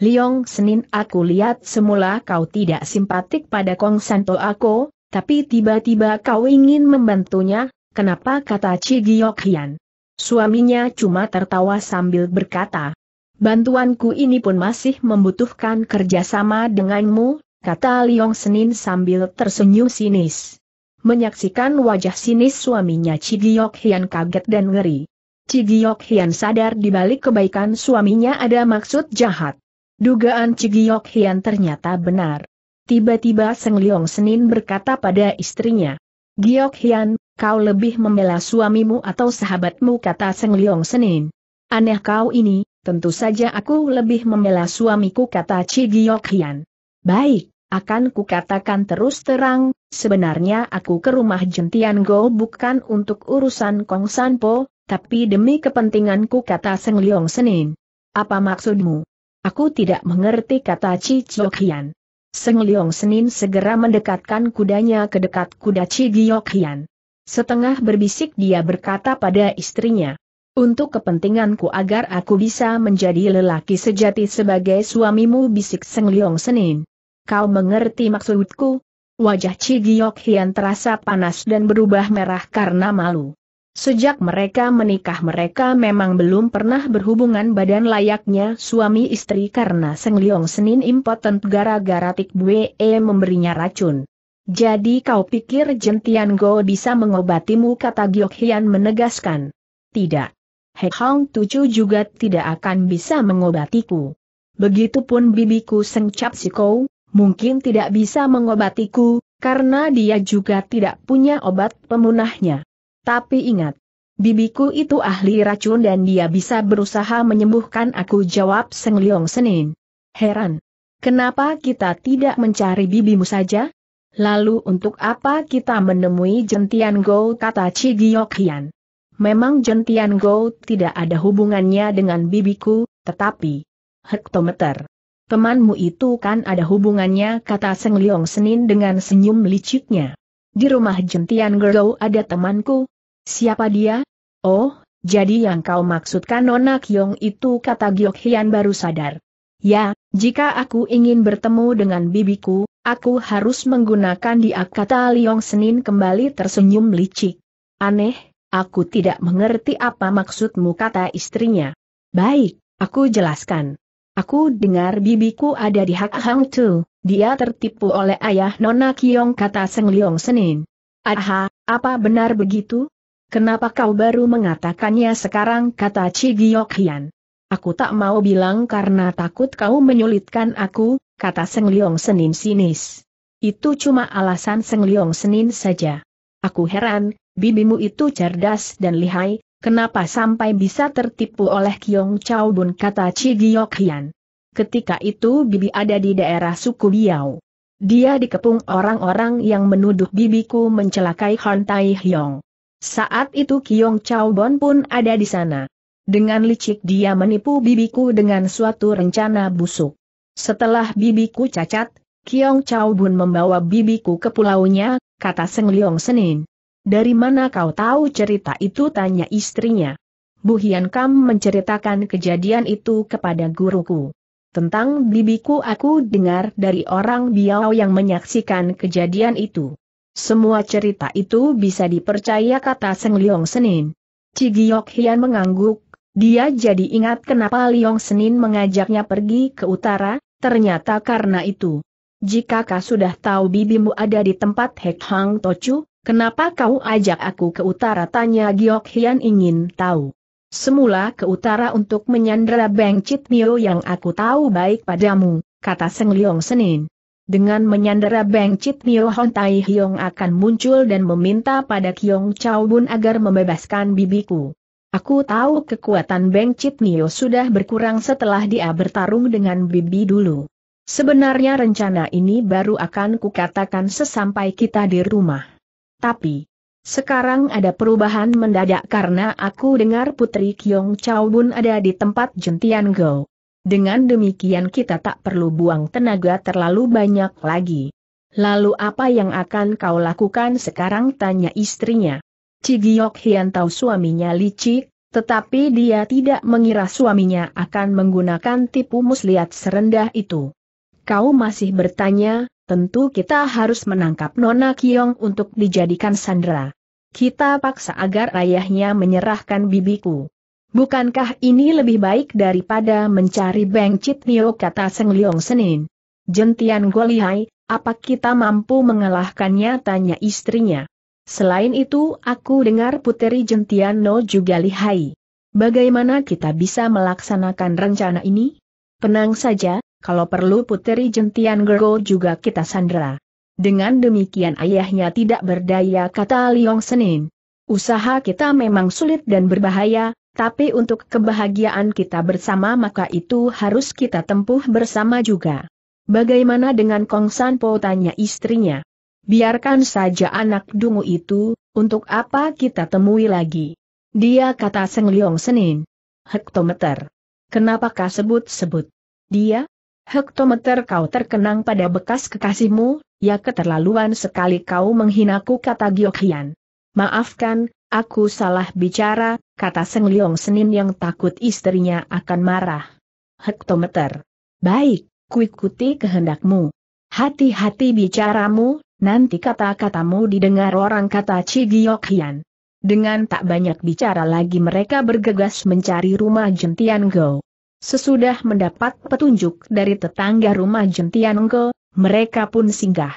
[SPEAKER 1] Liong Senin aku lihat semula kau tidak simpatik pada Kong Santo aku, tapi tiba-tiba kau ingin membantunya, kenapa kata Chi Giok Hian. Suaminya cuma tertawa sambil berkata, Bantuanku ini pun masih membutuhkan kerjasama denganmu, kata Liong Senin sambil tersenyum sinis. Menyaksikan wajah sinis suaminya Cigiok Hian kaget dan ngeri. Cigiok Hian sadar di balik kebaikan suaminya ada maksud jahat. Dugaan Cigiok Hian ternyata benar. Tiba-tiba Seng Leong Senin berkata pada istrinya, Giok Hian, kau lebih membela suamimu atau sahabatmu kata Seng Leong Senin. Aneh kau ini, tentu saja aku lebih membela suamiku kata Cigiok Hian. Baik, akan kukatakan terus terang, sebenarnya aku ke rumah Jentian Go bukan untuk urusan Kong Sanpo, tapi demi kepentinganku kata Seng Leong Senin. Apa maksudmu? Aku tidak mengerti kata Chi Chok Hian. Seng Leong Senin segera mendekatkan kudanya ke dekat kuda Chi Giok Hian. Setengah berbisik dia berkata pada istrinya. Untuk kepentinganku agar aku bisa menjadi lelaki sejati sebagai suamimu bisik Seng Leong Senin. Kau mengerti maksudku? Wajah Chi Giok Hian terasa panas dan berubah merah karena malu. Sejak mereka menikah mereka memang belum pernah berhubungan badan layaknya suami istri karena Seng Liong Senin impotent gara-gara Tik Bue memberinya racun. Jadi kau pikir Jentian Go bisa mengobatimu kata Giok Hian menegaskan. Tidak. He Hong Tucu juga tidak akan bisa mengobatiku. Begitupun bibiku Seng Cap Sikou, mungkin tidak bisa mengobatiku, karena dia juga tidak punya obat pemunahnya. Tapi ingat, bibiku itu ahli racun dan dia bisa berusaha menyembuhkan aku jawab Seng Leong Senin. Heran. Kenapa kita tidak mencari bibimu saja? Lalu untuk apa kita menemui Jentian Go kata Cigiok Hian? Memang Jentian Go tidak ada hubungannya dengan bibiku, tetapi... Hektometer. Temanmu itu kan ada hubungannya kata Seng Leong Senin dengan senyum liciknya. Di rumah Jentian Go ada temanku, Siapa dia? Oh, jadi yang kau maksudkan Nona Kyong itu kata Giok Hian baru sadar. Ya, jika aku ingin bertemu dengan bibiku, aku harus menggunakan dia kata Liong Senin kembali tersenyum licik. Aneh, aku tidak mengerti apa maksudmu kata istrinya. Baik, aku jelaskan. Aku dengar bibiku ada di Hak Hang Tu, dia tertipu oleh ayah Nona Kyong kata Seng Liong Senin. Aha, apa benar begitu? Kenapa kau baru mengatakannya sekarang kata Cigiok Hian. Aku tak mau bilang karena takut kau menyulitkan aku, kata Seng Leong Senin sinis. Itu cuma alasan Seng Leong Senin saja. Aku heran, bibimu itu cerdas dan lihai, kenapa sampai bisa tertipu oleh Kiong Chao Bun kata Cigiok Hian. Ketika itu bibi ada di daerah suku Biao. Dia dikepung orang-orang yang menuduh bibiku mencelakai Han Tai Hyong. Saat itu Kiong Chao Bon pun ada di sana. Dengan licik dia menipu bibiku dengan suatu rencana busuk. Setelah bibiku cacat, Kiong Chao Bon membawa bibiku ke pulaunya, kata Seng Leong Senin. Dari mana kau tahu cerita itu tanya istrinya. Bu Hian Kam menceritakan kejadian itu kepada guruku. Tentang bibiku aku dengar dari orang Biao yang menyaksikan kejadian itu. Semua cerita itu bisa dipercaya kata Seng Liyong Senin. Cigiok Hian mengangguk, dia jadi ingat kenapa Liyong Senin mengajaknya pergi ke utara, ternyata karena itu. Jika kau sudah tahu bibimu ada di tempat Hek Hang Tochu, kenapa kau ajak aku ke utara tanya Giok Hian ingin tahu. Semula ke utara untuk menyandera Beng Chit Mio yang aku tahu baik padamu, kata Seng Liyong Senin. Dengan menyandera Beng Chit Nio Hon Tai Hiong akan muncul dan meminta pada Kiong Chao Bun agar membebaskan bibiku. Aku tahu kekuatan Beng Chit Nio sudah berkurang setelah dia bertarung dengan bibi dulu. Sebenarnya rencana ini baru akan kukatakan sesampai kita di rumah. Tapi, sekarang ada perubahan mendadak karena aku dengar Putri Kiong Chao Bun ada di tempat jentian Go. Dengan demikian kita tak perlu buang tenaga terlalu banyak lagi. Lalu apa yang akan kau lakukan sekarang tanya istrinya. Cigiok Hian tahu suaminya licik, tetapi dia tidak mengira suaminya akan menggunakan tipu muslihat serendah itu. Kau masih bertanya, tentu kita harus menangkap Nona Kiong untuk dijadikan sandera. Kita paksa agar ayahnya menyerahkan bibiku. Bukankah ini lebih baik daripada mencari Beng Chit Nio kata Seng Leong Senin? Jentian Golihai, apa kita mampu mengalahkannya tanya istrinya. Selain itu aku dengar puteri Jentian No juga lihai. Bagaimana kita bisa melaksanakan rencana ini? Tenang saja, kalau perlu puteri Jentian Gergo juga kita sandera. Dengan demikian ayahnya tidak berdaya kata Leong Senin. Usaha kita memang sulit dan berbahaya, tapi untuk kebahagiaan kita bersama maka itu harus kita tempuh bersama juga. Bagaimana dengan Kong Sanpo tanya istrinya. Biarkan saja anak dungu itu, untuk apa kita temui lagi? Dia kata Seng Liong Senin. Hektometer. Kenapakah sebut-sebut? Dia? Hektometer kau terkenang pada bekas kekasihmu, ya keterlaluan sekali kau menghinaku kata Hian. Maafkan, aku salah bicara, kata Seng Liong Senin yang takut istrinya akan marah. Hektometer. Baik, kuikuti kehendakmu. Hati-hati bicaramu, nanti kata-katamu didengar orang kata Cigiok Hian. Dengan tak banyak bicara lagi mereka bergegas mencari rumah Jentian Go. Sesudah mendapat petunjuk dari tetangga rumah Jentian Go, mereka pun singgah.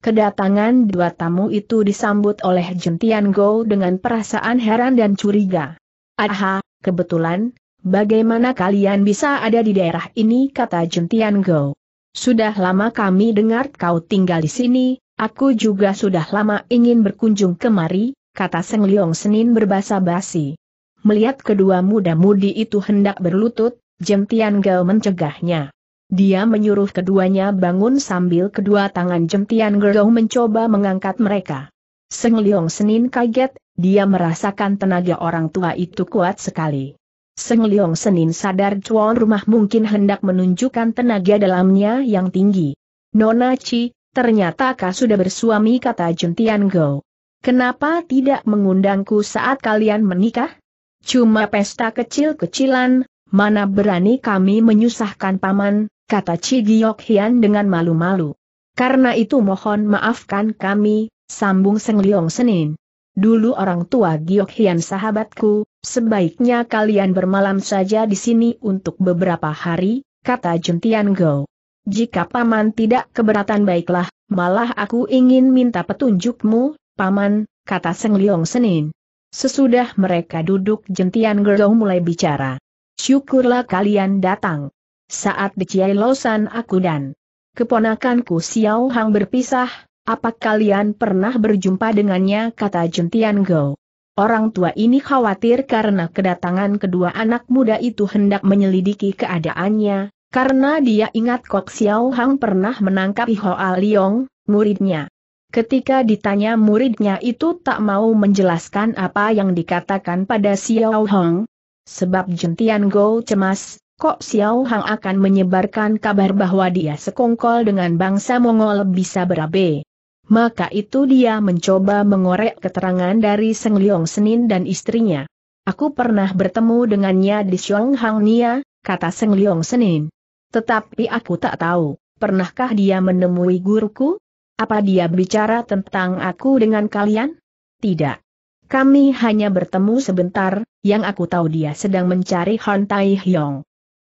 [SPEAKER 1] Kedatangan dua tamu itu disambut oleh Jentian Go dengan perasaan heran dan curiga. Aha, kebetulan, bagaimana kalian bisa ada di daerah ini kata Jentian Go. Sudah lama kami dengar kau tinggal di sini, aku juga sudah lama ingin berkunjung kemari, kata Seng Leong Senin berbahasa basi. Melihat kedua muda-mudi itu hendak berlutut, Jentian Go mencegahnya. Dia menyuruh keduanya bangun sambil kedua tangan jentian Gerou mencoba mengangkat mereka. Seng Leong Senin kaget, dia merasakan tenaga orang tua itu kuat sekali. Seng Leong Senin sadar cuan rumah mungkin hendak menunjukkan tenaga dalamnya yang tinggi. Nona Chi, ternyata kau sudah bersuami kata jentian Go. Kenapa tidak mengundangku saat kalian menikah? Cuma pesta kecil-kecilan, mana berani kami menyusahkan paman, kata Cigiok Giok Hian dengan malu-malu. Karena itu mohon maafkan kami, sambung Seng Liong Senin. Dulu orang tua Giok Hian sahabatku, sebaiknya kalian bermalam saja di sini untuk beberapa hari, kata Jentian Go. Jika paman tidak keberatan baiklah, malah aku ingin minta petunjukmu, paman, kata Seng Liong Senin. Sesudah mereka duduk Jentian Go mulai bicara. Syukurlah kalian datang saat Beciai Losan aku dan keponakanku Xiao Hang berpisah, apa kalian pernah berjumpa dengannya kata Tian Go. Orang tua ini khawatir karena kedatangan kedua anak muda itu hendak menyelidiki keadaannya, karena dia ingat Kok Xiao Hang pernah menangkap Hoa Liong, muridnya. Ketika ditanya muridnya itu tak mau menjelaskan apa yang dikatakan pada Xiao Hong. Sebab Jentian Go cemas, Kok Xiao Hang akan menyebarkan kabar bahwa dia sekongkol dengan bangsa Mongol bisa berabe? Maka itu dia mencoba mengorek keterangan dari Seng Leong Senin dan istrinya. Aku pernah bertemu dengannya di Xiong Hang Nia, kata Seng Leong Senin. Tetapi aku tak tahu, pernahkah dia menemui guruku? Apa dia bicara tentang aku dengan kalian? Tidak. Kami hanya bertemu sebentar, yang aku tahu dia sedang mencari Han Tai Hyong.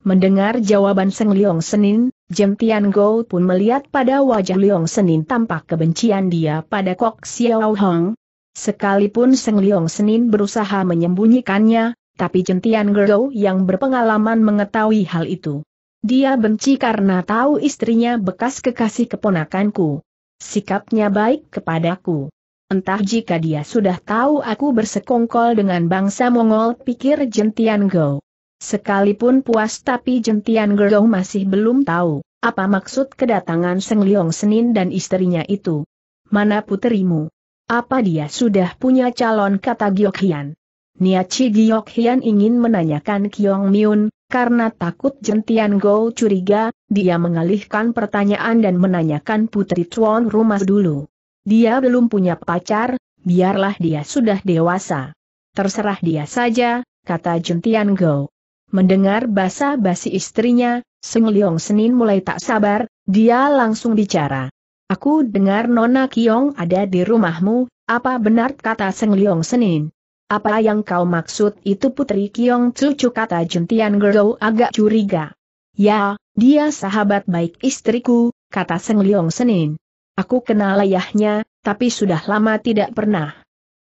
[SPEAKER 1] Mendengar jawaban Seng Liong Senin, Jem Tian Go pun melihat pada wajah Liong Senin tampak kebencian dia pada Kok Xiao Hong. Sekalipun Seng Liong Senin berusaha menyembunyikannya, tapi Jem Tian Go yang berpengalaman mengetahui hal itu. Dia benci karena tahu istrinya bekas kekasih keponakanku. Sikapnya baik kepadaku. Entah jika dia sudah tahu aku bersekongkol dengan bangsa Mongol pikir Jentian Go. Sekalipun puas tapi Jentian Gerong masih belum tahu, apa maksud kedatangan Seng Leong Senin dan istrinya itu. Mana puterimu? Apa dia sudah punya calon kata Giok Hian? Niachi Giok Hian ingin menanyakan Kiong Miun, karena takut Jentian Go curiga, dia mengalihkan pertanyaan dan menanyakan putri Chuan rumah dulu. Dia belum punya pacar, biarlah dia sudah dewasa. Terserah dia saja, kata Jentian Go. Mendengar basa-basi istrinya, Seng Liong Senin mulai tak sabar, dia langsung bicara. Aku dengar Nona Kiong ada di rumahmu, apa benar kata Seng Liong Senin? Apa yang kau maksud itu Putri Kiong cucu kata Juntian Gero agak curiga. Ya, dia sahabat baik istriku, kata Seng Liong Senin. Aku kenal ayahnya, tapi sudah lama tidak pernah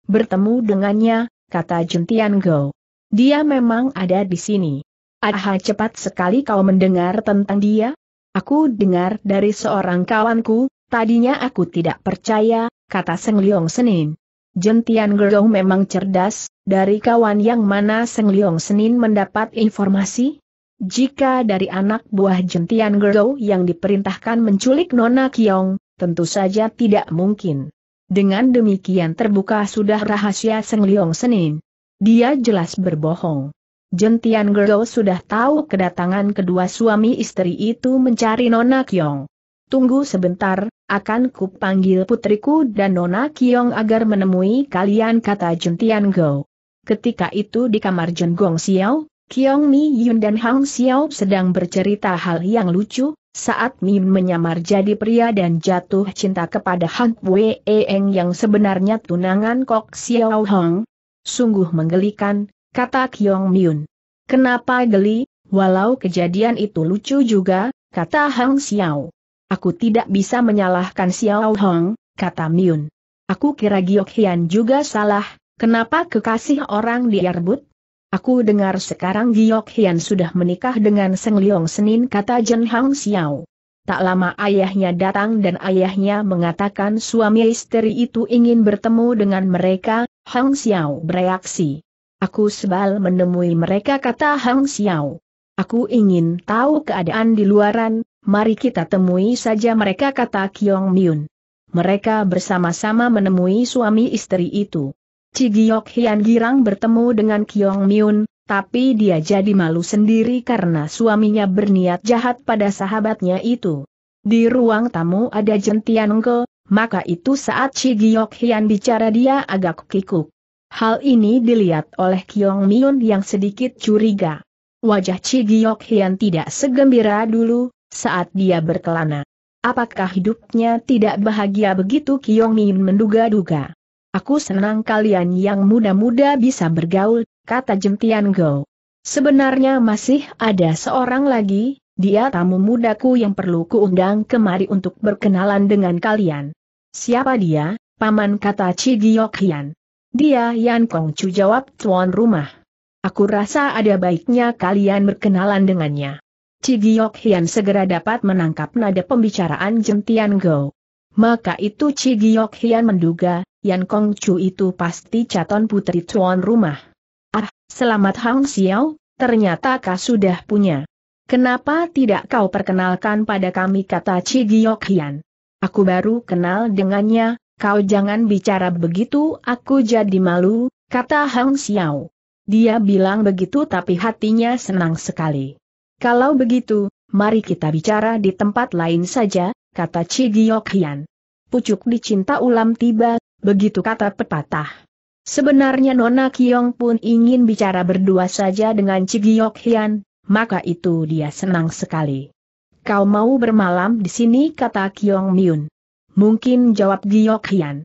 [SPEAKER 1] bertemu dengannya, kata Juntian Go. Dia memang ada di sini. Aha cepat sekali kau mendengar tentang dia? Aku dengar dari seorang kawanku, tadinya aku tidak percaya, kata Seng Leong Senin. Jentian Gerong memang cerdas, dari kawan yang mana Seng Leong Senin mendapat informasi? Jika dari anak buah Jentian Gerong yang diperintahkan menculik Nona Kiong, tentu saja tidak mungkin. Dengan demikian terbuka sudah rahasia Seng Leong Senin. Dia jelas berbohong. Jentian Girl sudah tahu kedatangan kedua suami istri itu mencari Nona Kiong. Tunggu sebentar, akan kupanggil putriku dan Nona Kiong agar menemui kalian kata Jentian Girl. Ketika itu di kamar Jen Gong Xiao, Kiong Mi Yun dan Hang Xiao sedang bercerita hal yang lucu, saat Mi menyamar jadi pria dan jatuh cinta kepada Han Wei Eng yang sebenarnya tunangan Kok Xiao Hong, Sungguh menggelikan, kata Kyong Myun. Kenapa geli, walau kejadian itu lucu juga, kata Hang Xiao. Aku tidak bisa menyalahkan Xiao Hong, kata Myun. Aku kira Giok Hian juga salah, kenapa kekasih orang diarbut? Aku dengar sekarang Giok Hian sudah menikah dengan Seng Leong Senin kata Jen Hang Xiao. Tak lama ayahnya datang dan ayahnya mengatakan suami istri itu ingin bertemu dengan mereka, Hang Xiao bereaksi. Aku sebal menemui mereka kata Hang Xiao. Aku ingin tahu keadaan di luaran, mari kita temui saja mereka kata Kiong Myun. Mereka bersama-sama menemui suami istri itu. Cigiok Hian Girang bertemu dengan Kiong Myun, tapi dia jadi malu sendiri karena suaminya berniat jahat pada sahabatnya itu. Di ruang tamu ada Jentian Engke, maka itu saat Chi Giok Hian bicara dia agak kikuk. Hal ini dilihat oleh Kiong Miun yang sedikit curiga. Wajah Chi Giok Hian tidak segembira dulu, saat dia berkelana. Apakah hidupnya tidak bahagia begitu Kiong Miun menduga-duga? Aku senang kalian yang muda-muda bisa bergaul, kata Jentian Go. Sebenarnya masih ada seorang lagi, dia tamu mudaku yang perlu kuundang kemari untuk berkenalan dengan kalian. Siapa dia? Paman kata Cigiok Hian. Dia Yan Kong Chu jawab tuan rumah. Aku rasa ada baiknya kalian berkenalan dengannya. Cigiok Hian segera dapat menangkap nada pembicaraan Jentian Go. Maka itu Cigiok Hian menduga, Yan Kong Chu itu pasti caton putri tuan rumah. Ah, selamat Hang Xiao, ternyata kau sudah punya. Kenapa tidak kau perkenalkan pada kami kata Cigiok Hian? Aku baru kenal dengannya, kau jangan bicara begitu aku jadi malu, kata Hang Xiao. Dia bilang begitu tapi hatinya senang sekali. Kalau begitu, mari kita bicara di tempat lain saja, kata Cigiok Hian. Pucuk dicinta ulam tiba, begitu kata pepatah. Sebenarnya Nona Kiong pun ingin bicara berdua saja dengan Cigiok Hian, maka itu dia senang sekali. Kau mau bermalam di sini kata Kiong Miun. Mungkin jawab Giok Hian.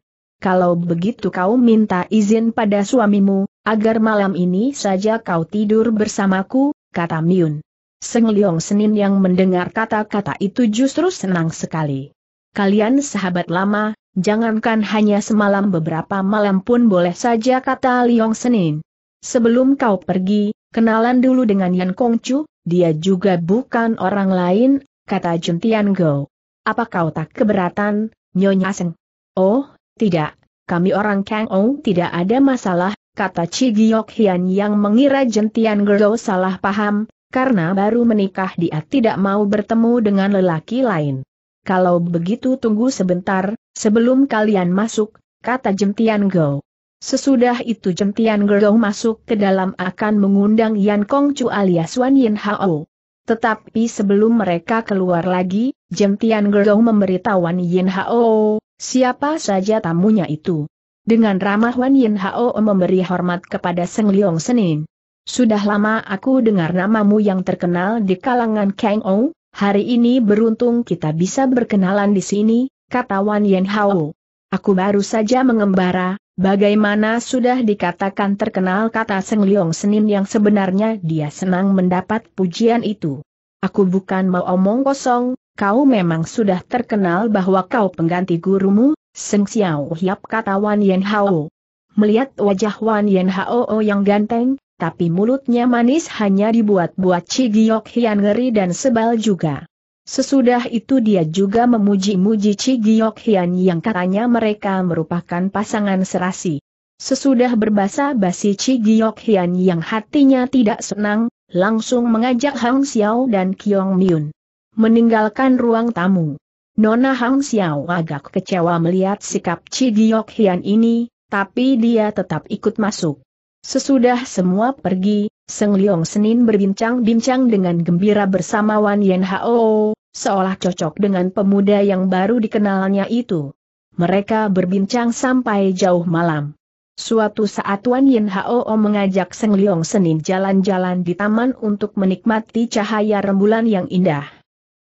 [SPEAKER 1] Kalau begitu kau minta izin pada suamimu, agar malam ini saja kau tidur bersamaku, kata Miun. Seng Leong Senin yang mendengar kata-kata itu justru senang sekali. Kalian sahabat lama, Jangankan hanya semalam beberapa malam pun boleh saja kata Liong Senin. Sebelum kau pergi, Kenalan dulu dengan Yan Kongcu, dia juga bukan orang lain, kata Jun Tian Go. Apa kau tak keberatan, Nyonya Seng? Oh, tidak, kami orang Kang Ong tidak ada masalah, kata Chi Giok Hian yang mengira Jun Tian Go salah paham, karena baru menikah dia tidak mau bertemu dengan lelaki lain. Kalau begitu tunggu sebentar, sebelum kalian masuk, kata Jun Tian Go. Sesudah itu Jentian Gerong masuk ke dalam akan mengundang Yan Chu alias Wan Yin Hao. Tetapi sebelum mereka keluar lagi, Jentian Gerong memberitahu Wan Yin Hao, siapa saja tamunya itu. Dengan ramah Wan Yin Hao memberi hormat kepada Seng Leong Senin. Sudah lama aku dengar namamu yang terkenal di kalangan Kang Ou, hari ini beruntung kita bisa berkenalan di sini, kata Wan Yin Hao. Aku baru saja mengembara, bagaimana sudah dikatakan terkenal kata Seng Liong Senin yang sebenarnya dia senang mendapat pujian itu. Aku bukan mau omong kosong, kau memang sudah terkenal bahwa kau pengganti gurumu, Seng Xiao Hiap kata Wan Yen Hao. Melihat wajah Wan Yen Hao oh yang ganteng, tapi mulutnya manis hanya dibuat-buat Cigiok Hian ngeri dan sebal juga. Sesudah itu dia juga memuji-muji Chi Hian yang katanya mereka merupakan pasangan serasi. Sesudah berbahasa basi Chi Hian yang hatinya tidak senang, langsung mengajak Hang Xiao dan Kiong Miun. Meninggalkan ruang tamu. Nona Hang Xiao agak kecewa melihat sikap Chi Hian ini, tapi dia tetap ikut masuk. Sesudah semua pergi, Seng Leong Senin berbincang-bincang dengan gembira bersama Wan Yen Hao, seolah cocok dengan pemuda yang baru dikenalnya itu. Mereka berbincang sampai jauh malam. Suatu saat Wan Yen Hao mengajak Seng Leong Senin jalan-jalan di taman untuk menikmati cahaya rembulan yang indah.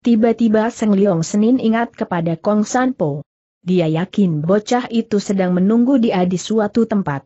[SPEAKER 1] Tiba-tiba Seng Leong Senin ingat kepada Kong Sanpo. Dia yakin bocah itu sedang menunggu dia di suatu tempat.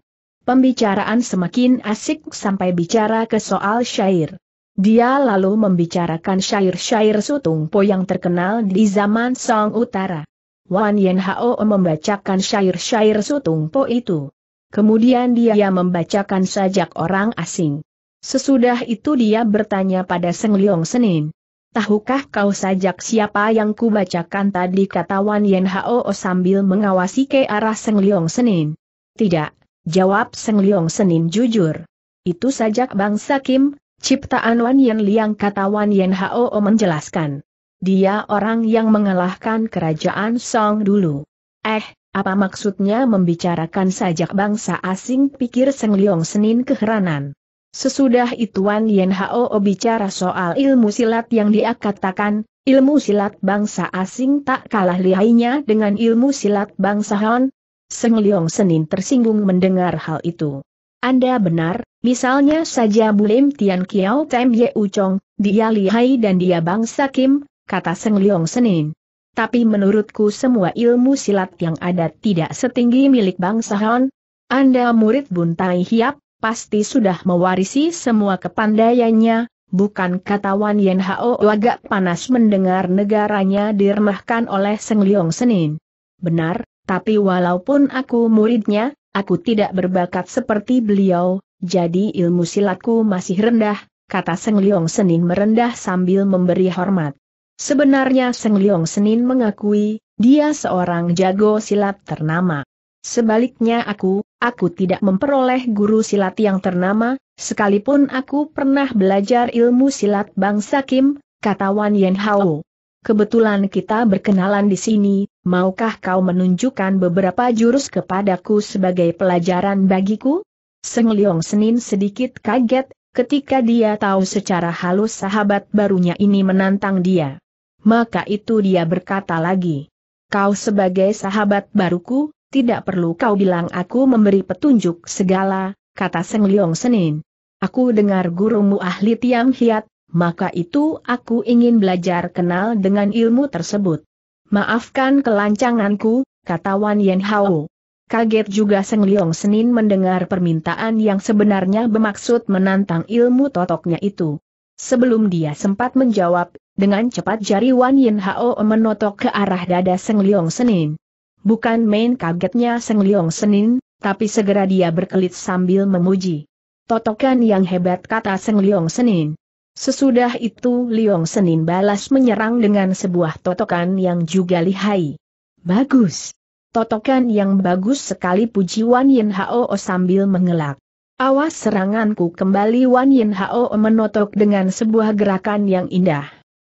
[SPEAKER 1] Pembicaraan semakin asik sampai bicara ke soal syair. Dia lalu membicarakan syair-syair sutung po yang terkenal di zaman Song Utara. Wan Yen Hao membacakan syair-syair sutung po itu. Kemudian dia membacakan sajak orang asing. Sesudah itu dia bertanya pada Seng Leong Senin. Tahukah kau sajak siapa yang kubacakan tadi kata Wan Yen Hao sambil mengawasi ke arah Seng Leong Senin? Tidak, Jawab Seng Liong Senin jujur. Itu sajak bangsa Kim, ciptaan Wan Yen Liang kata Wan Yen Hao menjelaskan. Dia orang yang mengalahkan kerajaan Song dulu. Eh, apa maksudnya membicarakan sajak bangsa asing pikir Seng Liong Senin keheranan. Sesudah itu Wan Yen Hao bicara soal ilmu silat yang dia katakan, ilmu silat bangsa asing tak kalah lihainya dengan ilmu silat bangsa Han, Seng Leong Senin tersinggung mendengar hal itu. Anda benar, misalnya saja Bu Bulim Tian Kiao Tem Ye Uchong, dia lihai dan dia bangsa Kim, kata Seng Leong Senin. Tapi menurutku semua ilmu silat yang ada tidak setinggi milik bangsa Han. Anda murid Bun Tai Hiap, pasti sudah mewarisi semua kepandaiannya, bukan kata Wan Yen Hao agak panas mendengar negaranya diremahkan oleh Seng Leong Senin. Benar, tapi walaupun aku muridnya, aku tidak berbakat seperti beliau, jadi ilmu silatku masih rendah, kata Seng Liong Senin merendah sambil memberi hormat. Sebenarnya Seng Liong Senin mengakui, dia seorang jago silat ternama. Sebaliknya aku, aku tidak memperoleh guru silat yang ternama, sekalipun aku pernah belajar ilmu silat bangsa Kim, kata Wan Yen Hao kebetulan kita berkenalan di sini, maukah kau menunjukkan beberapa jurus kepadaku sebagai pelajaran bagiku? Seng Leong Senin sedikit kaget, ketika dia tahu secara halus sahabat barunya ini menantang dia. Maka itu dia berkata lagi, kau sebagai sahabat baruku, tidak perlu kau bilang aku memberi petunjuk segala, kata Seng Leong Senin. Aku dengar gurumu ahli Tiang Hiat, maka itu aku ingin belajar kenal dengan ilmu tersebut. Maafkan kelancanganku, kata Wan Yen Hao. Kaget juga Seng Liong Senin mendengar permintaan yang sebenarnya bermaksud menantang ilmu totoknya itu. Sebelum dia sempat menjawab, dengan cepat jari Wan Yin Hao menotok ke arah dada Seng Liong Senin. Bukan main kagetnya Seng Liong Senin, tapi segera dia berkelit sambil memuji. Totokan yang hebat kata Seng Liong Senin. Sesudah itu Liong Senin balas menyerang dengan sebuah totokan yang juga lihai. Bagus. Totokan yang bagus sekali puji Wan Yin Hao sambil mengelak. Awas seranganku kembali Wan Yin Hao menotok dengan sebuah gerakan yang indah.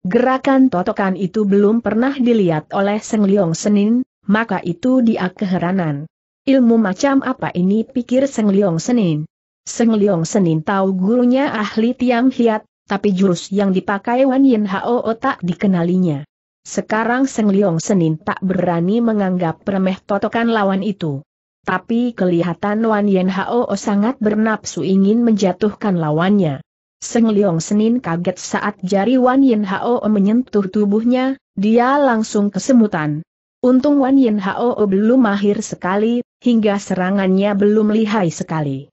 [SPEAKER 1] Gerakan totokan itu belum pernah dilihat oleh Seng Liong Senin, maka itu dia keheranan. Ilmu macam apa ini pikir Seng Liong Senin. Seng Liong Senin tahu gurunya ahli Tiam Hiat, tapi jurus yang dipakai Wan Yin Hao tak dikenalinya. Sekarang Seng Leong Senin tak berani menganggap remeh totokan lawan itu. Tapi kelihatan Wan Yin Hao sangat bernapsu ingin menjatuhkan lawannya. Seng Leong Senin kaget saat jari Wan Yin Hao menyentuh tubuhnya, dia langsung kesemutan. Untung Wan Yin Hao belum mahir sekali, hingga serangannya belum lihai sekali.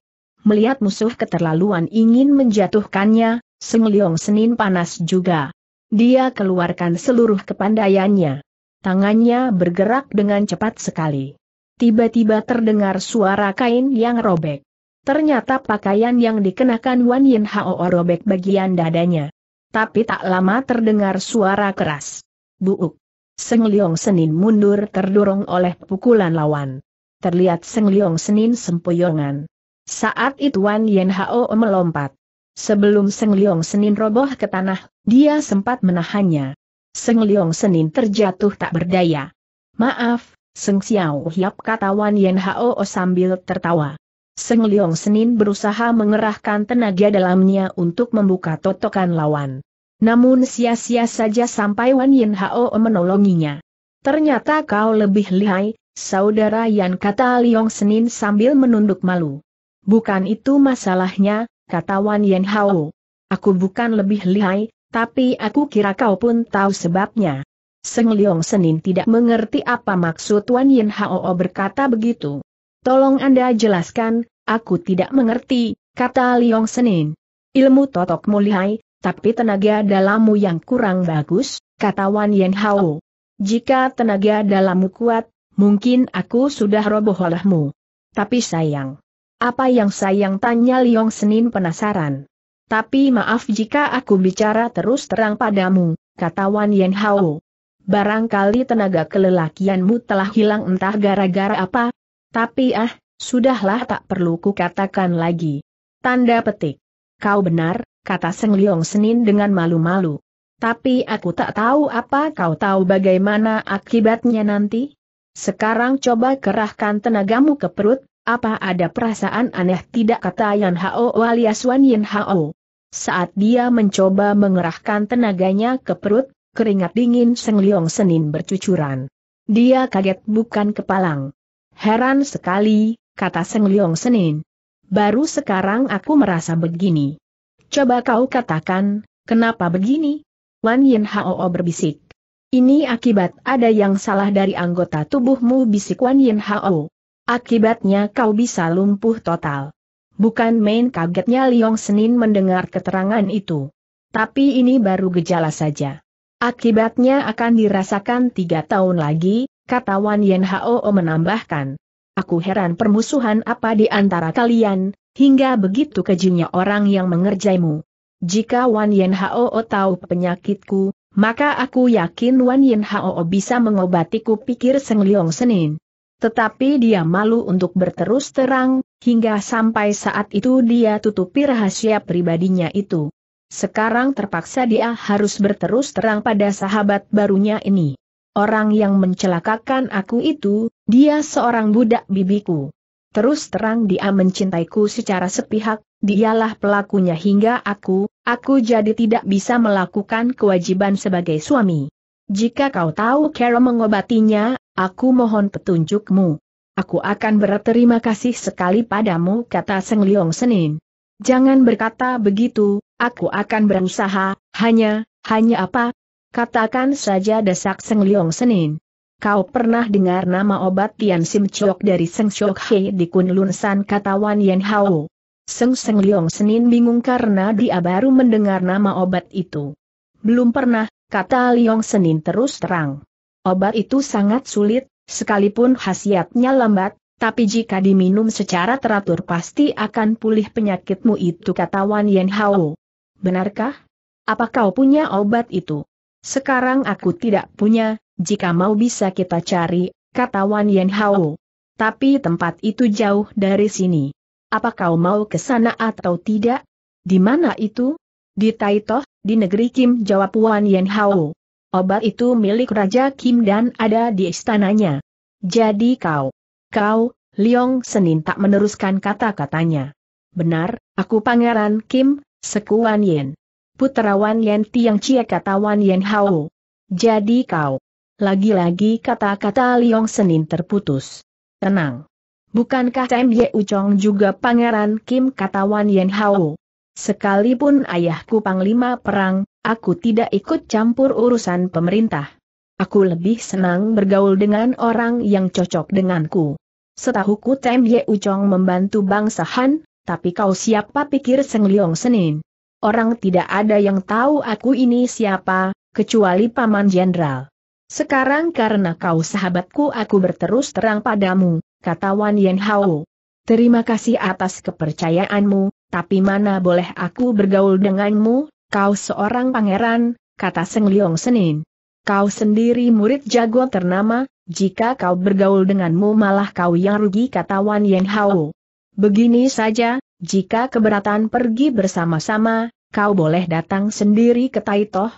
[SPEAKER 1] Melihat musuh keterlaluan ingin menjatuhkannya, Seng Leong Senin panas juga. Dia keluarkan seluruh kepandaiannya. Tangannya bergerak dengan cepat sekali. Tiba-tiba terdengar suara kain yang robek. Ternyata pakaian yang dikenakan Wan Yin Hao robek bagian dadanya. Tapi tak lama terdengar suara keras. Buuk. Seng Leong Senin mundur terdorong oleh pukulan lawan. Terlihat Seng Leong Senin sempoyongan. Saat itu Wan Yin Hao melompat. Sebelum Seng Liong Senin roboh ke tanah, dia sempat menahannya. Seng Liong Senin terjatuh tak berdaya. Maaf, Seng Xiao Hiap kata Wan Yen Hao sambil tertawa. Seng Liong Senin berusaha mengerahkan tenaga dalamnya untuk membuka totokan lawan. Namun sia-sia saja sampai Wan Yen Hao menolonginya. Ternyata kau lebih lihai, saudara Yan kata Liong Senin sambil menunduk malu. Bukan itu masalahnya, kata Wan Yen Hao. Aku bukan lebih lihai, tapi aku kira kau pun tahu sebabnya. Seng Leong Senin tidak mengerti apa maksud Wan Yen Hao berkata begitu. Tolong Anda jelaskan, aku tidak mengerti, kata Leong Senin. Ilmu totok mulihai, tapi tenaga dalammu yang kurang bagus, kata Wan Yen Hao. Jika tenaga dalammu kuat, mungkin aku sudah roboh olehmu. Tapi sayang, apa yang sayang tanya Liong Senin penasaran. Tapi maaf jika aku bicara terus terang padamu, kata Wan Yen Hao. Barangkali tenaga kelelakianmu telah hilang entah gara-gara apa. Tapi ah, sudahlah tak perlu kukatakan lagi. Tanda petik. Kau benar, kata Seng Liong Senin dengan malu-malu. Tapi aku tak tahu apa kau tahu bagaimana akibatnya nanti. Sekarang coba kerahkan tenagamu ke perut, apa ada perasaan aneh tidak kata Yan Hao alias Wan Yan Hao? Saat dia mencoba mengerahkan tenaganya ke perut, keringat dingin Seng Leong Senin bercucuran. Dia kaget bukan kepalang. Heran sekali, kata Seng Leong Senin. Baru sekarang aku merasa begini. Coba kau katakan, kenapa begini? Wan Yin Hao berbisik. Ini akibat ada yang salah dari anggota tubuhmu bisik Wan Yin Hao. Akibatnya kau bisa lumpuh total. Bukan main kagetnya Liong Senin mendengar keterangan itu. Tapi ini baru gejala saja. Akibatnya akan dirasakan tiga tahun lagi, kata Wan Yen Hao menambahkan. Aku heran permusuhan apa di antara kalian, hingga begitu kejinya orang yang mengerjaimu. Jika Wan Yen Hao tahu penyakitku, maka aku yakin Wan Yen Hao bisa mengobatiku pikir Seng Liong Senin. Tetapi dia malu untuk berterus terang, hingga sampai saat itu dia tutupi rahasia pribadinya itu. Sekarang terpaksa dia harus berterus terang pada sahabat barunya ini. Orang yang mencelakakan aku itu, dia seorang budak bibiku. Terus terang dia mencintaiku secara sepihak, dialah pelakunya hingga aku, aku jadi tidak bisa melakukan kewajiban sebagai suami. Jika kau tahu cara mengobatinya, Aku mohon petunjukmu. Aku akan berterima kasih sekali padamu kata Seng Liong Senin. Jangan berkata begitu, aku akan berusaha, hanya, hanya apa? Katakan saja desak Seng Liong Senin. Kau pernah dengar nama obat Tian Sim Chok dari Seng Chok Hei di Kunlun San kata Wan Yen Hao. Seng Seng Liong Senin bingung karena dia baru mendengar nama obat itu. Belum pernah, kata Liong Senin terus terang. Obat itu sangat sulit, sekalipun khasiatnya lambat, tapi jika diminum secara teratur pasti akan pulih penyakitmu itu kata Wan Yen Hao. Benarkah? Apa kau punya obat itu? Sekarang aku tidak punya, jika mau bisa kita cari, kata Wan Yen Hao. Tapi tempat itu jauh dari sini. Apa kau mau ke sana atau tidak? Di mana itu? Di Taitoh, di negeri Kim jawab Wan Yen Hao. Obat itu milik Raja Kim dan ada di istananya. Jadi kau, kau, Liong Senin tak meneruskan kata-katanya. Benar, aku Pangeran Kim, sekuan Yen. Wan Yen Tiang Cie Wan Yen Hao. Jadi kau. Lagi-lagi kata-kata Liong Senin terputus. Tenang. Bukankah Tem Ye Uchong juga Pangeran Kim kata Wan Yen Hao? Sekalipun ayahku panglima perang, aku tidak ikut campur urusan pemerintah. Aku lebih senang bergaul dengan orang yang cocok denganku. Setahuku Tem Ye Ucong membantu bangsa Han, tapi kau siapa pikir Seng Liong Senin? Orang tidak ada yang tahu aku ini siapa, kecuali Paman Jenderal. Sekarang karena kau sahabatku aku berterus terang padamu, kata Wan Yen Hao. Terima kasih atas kepercayaanmu, tapi mana boleh aku bergaul denganmu, kau seorang pangeran, kata Seng Liong Senin. Kau sendiri murid jago ternama, jika kau bergaul denganmu malah kau yang rugi kata Wan Yang Hao. Begini saja, jika keberatan pergi bersama-sama, kau boleh datang sendiri ke Taitoh,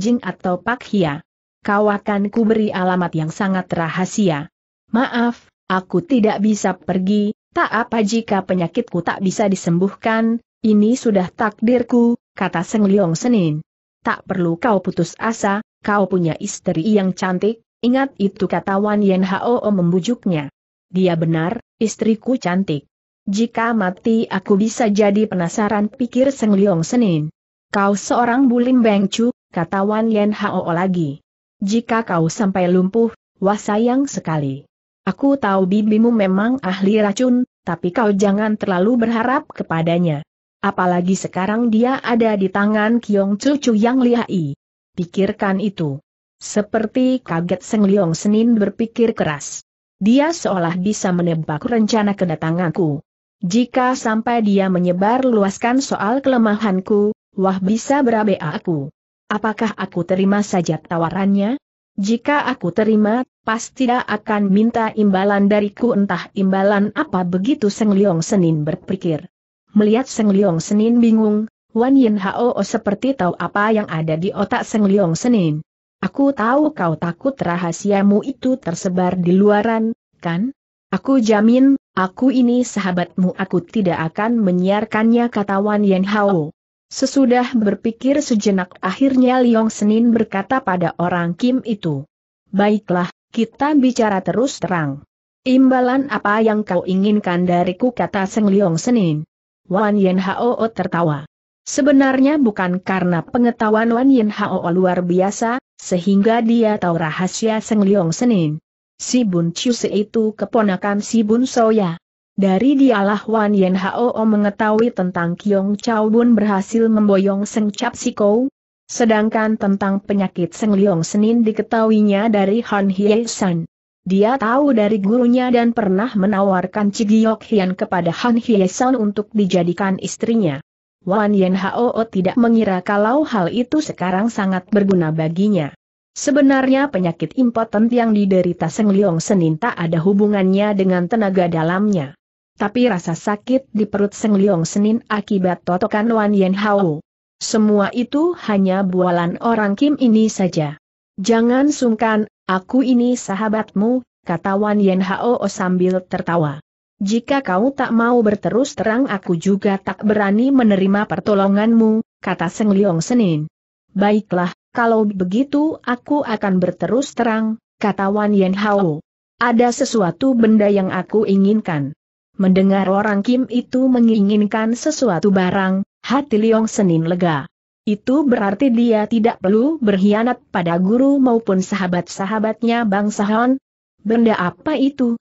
[SPEAKER 1] Jing atau Pak Hia. Kau akan kuberi alamat yang sangat rahasia. Maaf, aku tidak bisa pergi, Tak apa jika penyakitku tak bisa disembuhkan, ini sudah takdirku, kata Seng Liong Senin. Tak perlu kau putus asa, kau punya istri yang cantik, ingat itu kata Wan Yen Hao membujuknya. Dia benar, istriku cantik. Jika mati aku bisa jadi penasaran pikir Seng Liong Senin. Kau seorang bulim bengcu, kata Wan Yen Hao lagi. Jika kau sampai lumpuh, wah sayang sekali. Aku tahu bibimu memang ahli racun, tapi kau jangan terlalu berharap kepadanya. Apalagi sekarang dia ada di tangan Kiong Cucu yang lihai. Pikirkan itu. Seperti kaget Seng Liong Senin berpikir keras. Dia seolah bisa menebak rencana kedatanganku. Jika sampai dia menyebar luaskan soal kelemahanku, wah bisa berabe aku. Apakah aku terima saja tawarannya? Jika aku terima, pasti tidak akan minta imbalan dariku entah imbalan apa begitu Seng Leong Senin berpikir. Melihat Seng Leong Senin bingung, Wan Yin Hao seperti tahu apa yang ada di otak Seng Leong Senin. Aku tahu kau takut rahasiamu itu tersebar di luaran, kan? Aku jamin, aku ini sahabatmu aku tidak akan menyiarkannya kata Wan Yin Hao. Sesudah berpikir sejenak akhirnya Liong Senin berkata pada orang Kim itu. Baiklah, kita bicara terus terang. Imbalan apa yang kau inginkan dariku kata Seng Liong Senin. Wan Yen Hao tertawa. Sebenarnya bukan karena pengetahuan Wan Yen Hao luar biasa, sehingga dia tahu rahasia Seng Liong Senin. Si Bun Se itu keponakan Si Bun Soya. Dari dialah Wan Yen Hao mengetahui tentang Kiong Chao Bun berhasil memboyong Seng Cap Kou, Sedangkan tentang penyakit Seng Liong Senin diketahuinya dari Han Hye San. Dia tahu dari gurunya dan pernah menawarkan Cigiok Hian kepada Han Hye San untuk dijadikan istrinya. Wan Yen Hao tidak mengira kalau hal itu sekarang sangat berguna baginya. Sebenarnya penyakit impoten yang diderita Seng Liong Senin tak ada hubungannya dengan tenaga dalamnya. Tapi rasa sakit di perut Seng Liong Senin akibat totokan Wan Yen Hao semua itu hanya bualan orang Kim ini saja. Jangan sungkan, aku ini sahabatmu, kata Wan Yen Hao sambil tertawa. Jika kau tak mau berterus terang aku juga tak berani menerima pertolonganmu, kata Seng Leong Senin. Baiklah, kalau begitu aku akan berterus terang, kata Wan Yen Hao. Ada sesuatu benda yang aku inginkan. Mendengar orang Kim itu menginginkan sesuatu barang, Hati Liong Senin lega. Itu berarti dia tidak perlu berkhianat pada guru maupun sahabat-sahabatnya Bang Sahon. Benda apa itu?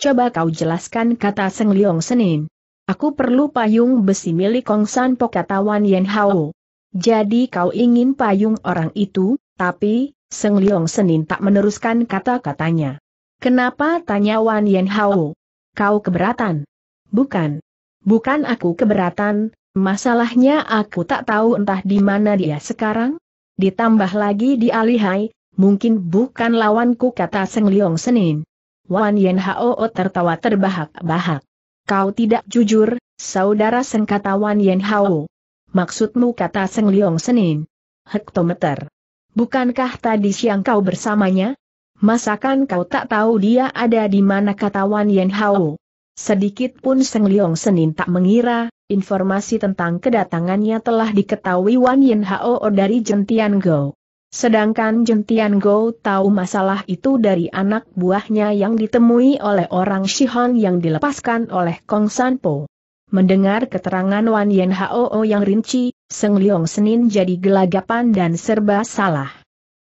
[SPEAKER 1] Coba kau jelaskan kata Seng Liong Senin. Aku perlu payung besi milik Kong San Pokatawan Yen Hao. Jadi kau ingin payung orang itu, tapi, Seng Liong Senin tak meneruskan kata-katanya. Kenapa tanya Wan Yen Hao? Kau keberatan? Bukan. Bukan aku keberatan, Masalahnya aku tak tahu entah di mana dia sekarang. Ditambah lagi di Alihai, mungkin bukan lawanku kata Seng Liong Senin. Wan Yen Hao tertawa terbahak-bahak. Kau tidak jujur, saudara Seng kata Wan Yen Hao. Maksudmu kata Seng Liong Senin. Hektometer. Bukankah tadi siang kau bersamanya? Masakan kau tak tahu dia ada di mana kata Wan Yen Hao. Sedikit pun Seng Liong Senin tak mengira, informasi tentang kedatangannya telah diketahui Wan Yin Hao dari Jentian Go. Sedangkan Jentian Go tahu masalah itu dari anak buahnya yang ditemui oleh orang Shihan yang dilepaskan oleh Kong Sanpo. Mendengar keterangan Wan Yen Hao yang rinci, Seng Leong Senin jadi gelagapan dan serba salah.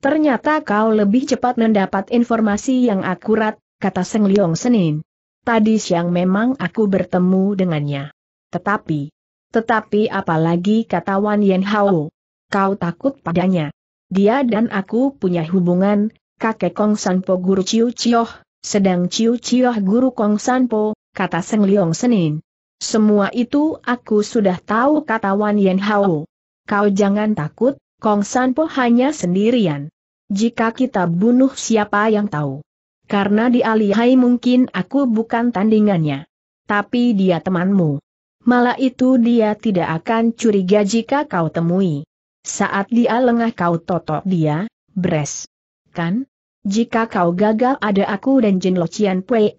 [SPEAKER 1] Ternyata kau lebih cepat mendapat informasi yang akurat, kata Seng Leong Senin. Tadi siang memang aku bertemu dengannya. Tetapi, tetapi apalagi kata Wan Yen Hao? Kau takut padanya. Dia dan aku punya hubungan, kakek Kong Sanpo guru Ciu Cioh, sedang Ciu Cioh guru Kong Sanpo, kata Seng Liong Senin. Semua itu aku sudah tahu kata Wan Yen Hao. Kau jangan takut, Kong Sanpo hanya sendirian. Jika kita bunuh siapa yang tahu? Karena di Alihai mungkin aku bukan tandingannya. Tapi dia temanmu malah itu dia tidak akan curiga jika kau temui. Saat dia lengah kau totok dia, bres. Kan? Jika kau gagal ada aku dan Jin Locian Pue.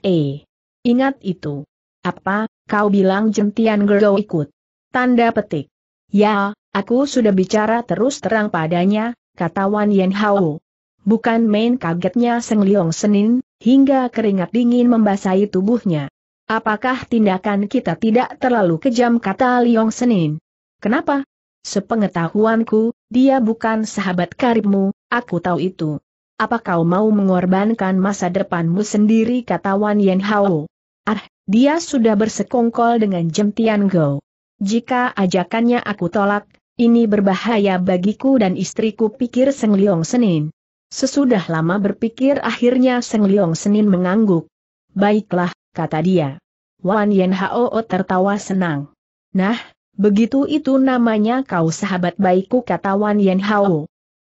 [SPEAKER 1] Ingat itu. Apa, kau bilang jentian Gergo ikut? Tanda petik. Ya, aku sudah bicara terus terang padanya, kata Wan Yen Hao. Bukan main kagetnya Seng Leong Senin, hingga keringat dingin membasahi tubuhnya. Apakah tindakan kita tidak terlalu kejam kata Liong Senin? Kenapa? Sepengetahuanku, dia bukan sahabat karibmu, aku tahu itu. Apa kau mau mengorbankan masa depanmu sendiri kata Wan Yen Hao? Ah, dia sudah bersekongkol dengan Jem Tian Go. Jika ajakannya aku tolak, ini berbahaya bagiku dan istriku pikir Seng Liong Senin. Sesudah lama berpikir akhirnya Seng Liong Senin mengangguk. Baiklah, kata dia. Wan Yen Hao tertawa senang. Nah, begitu itu namanya kau sahabat baikku kata Wan Yen Hao.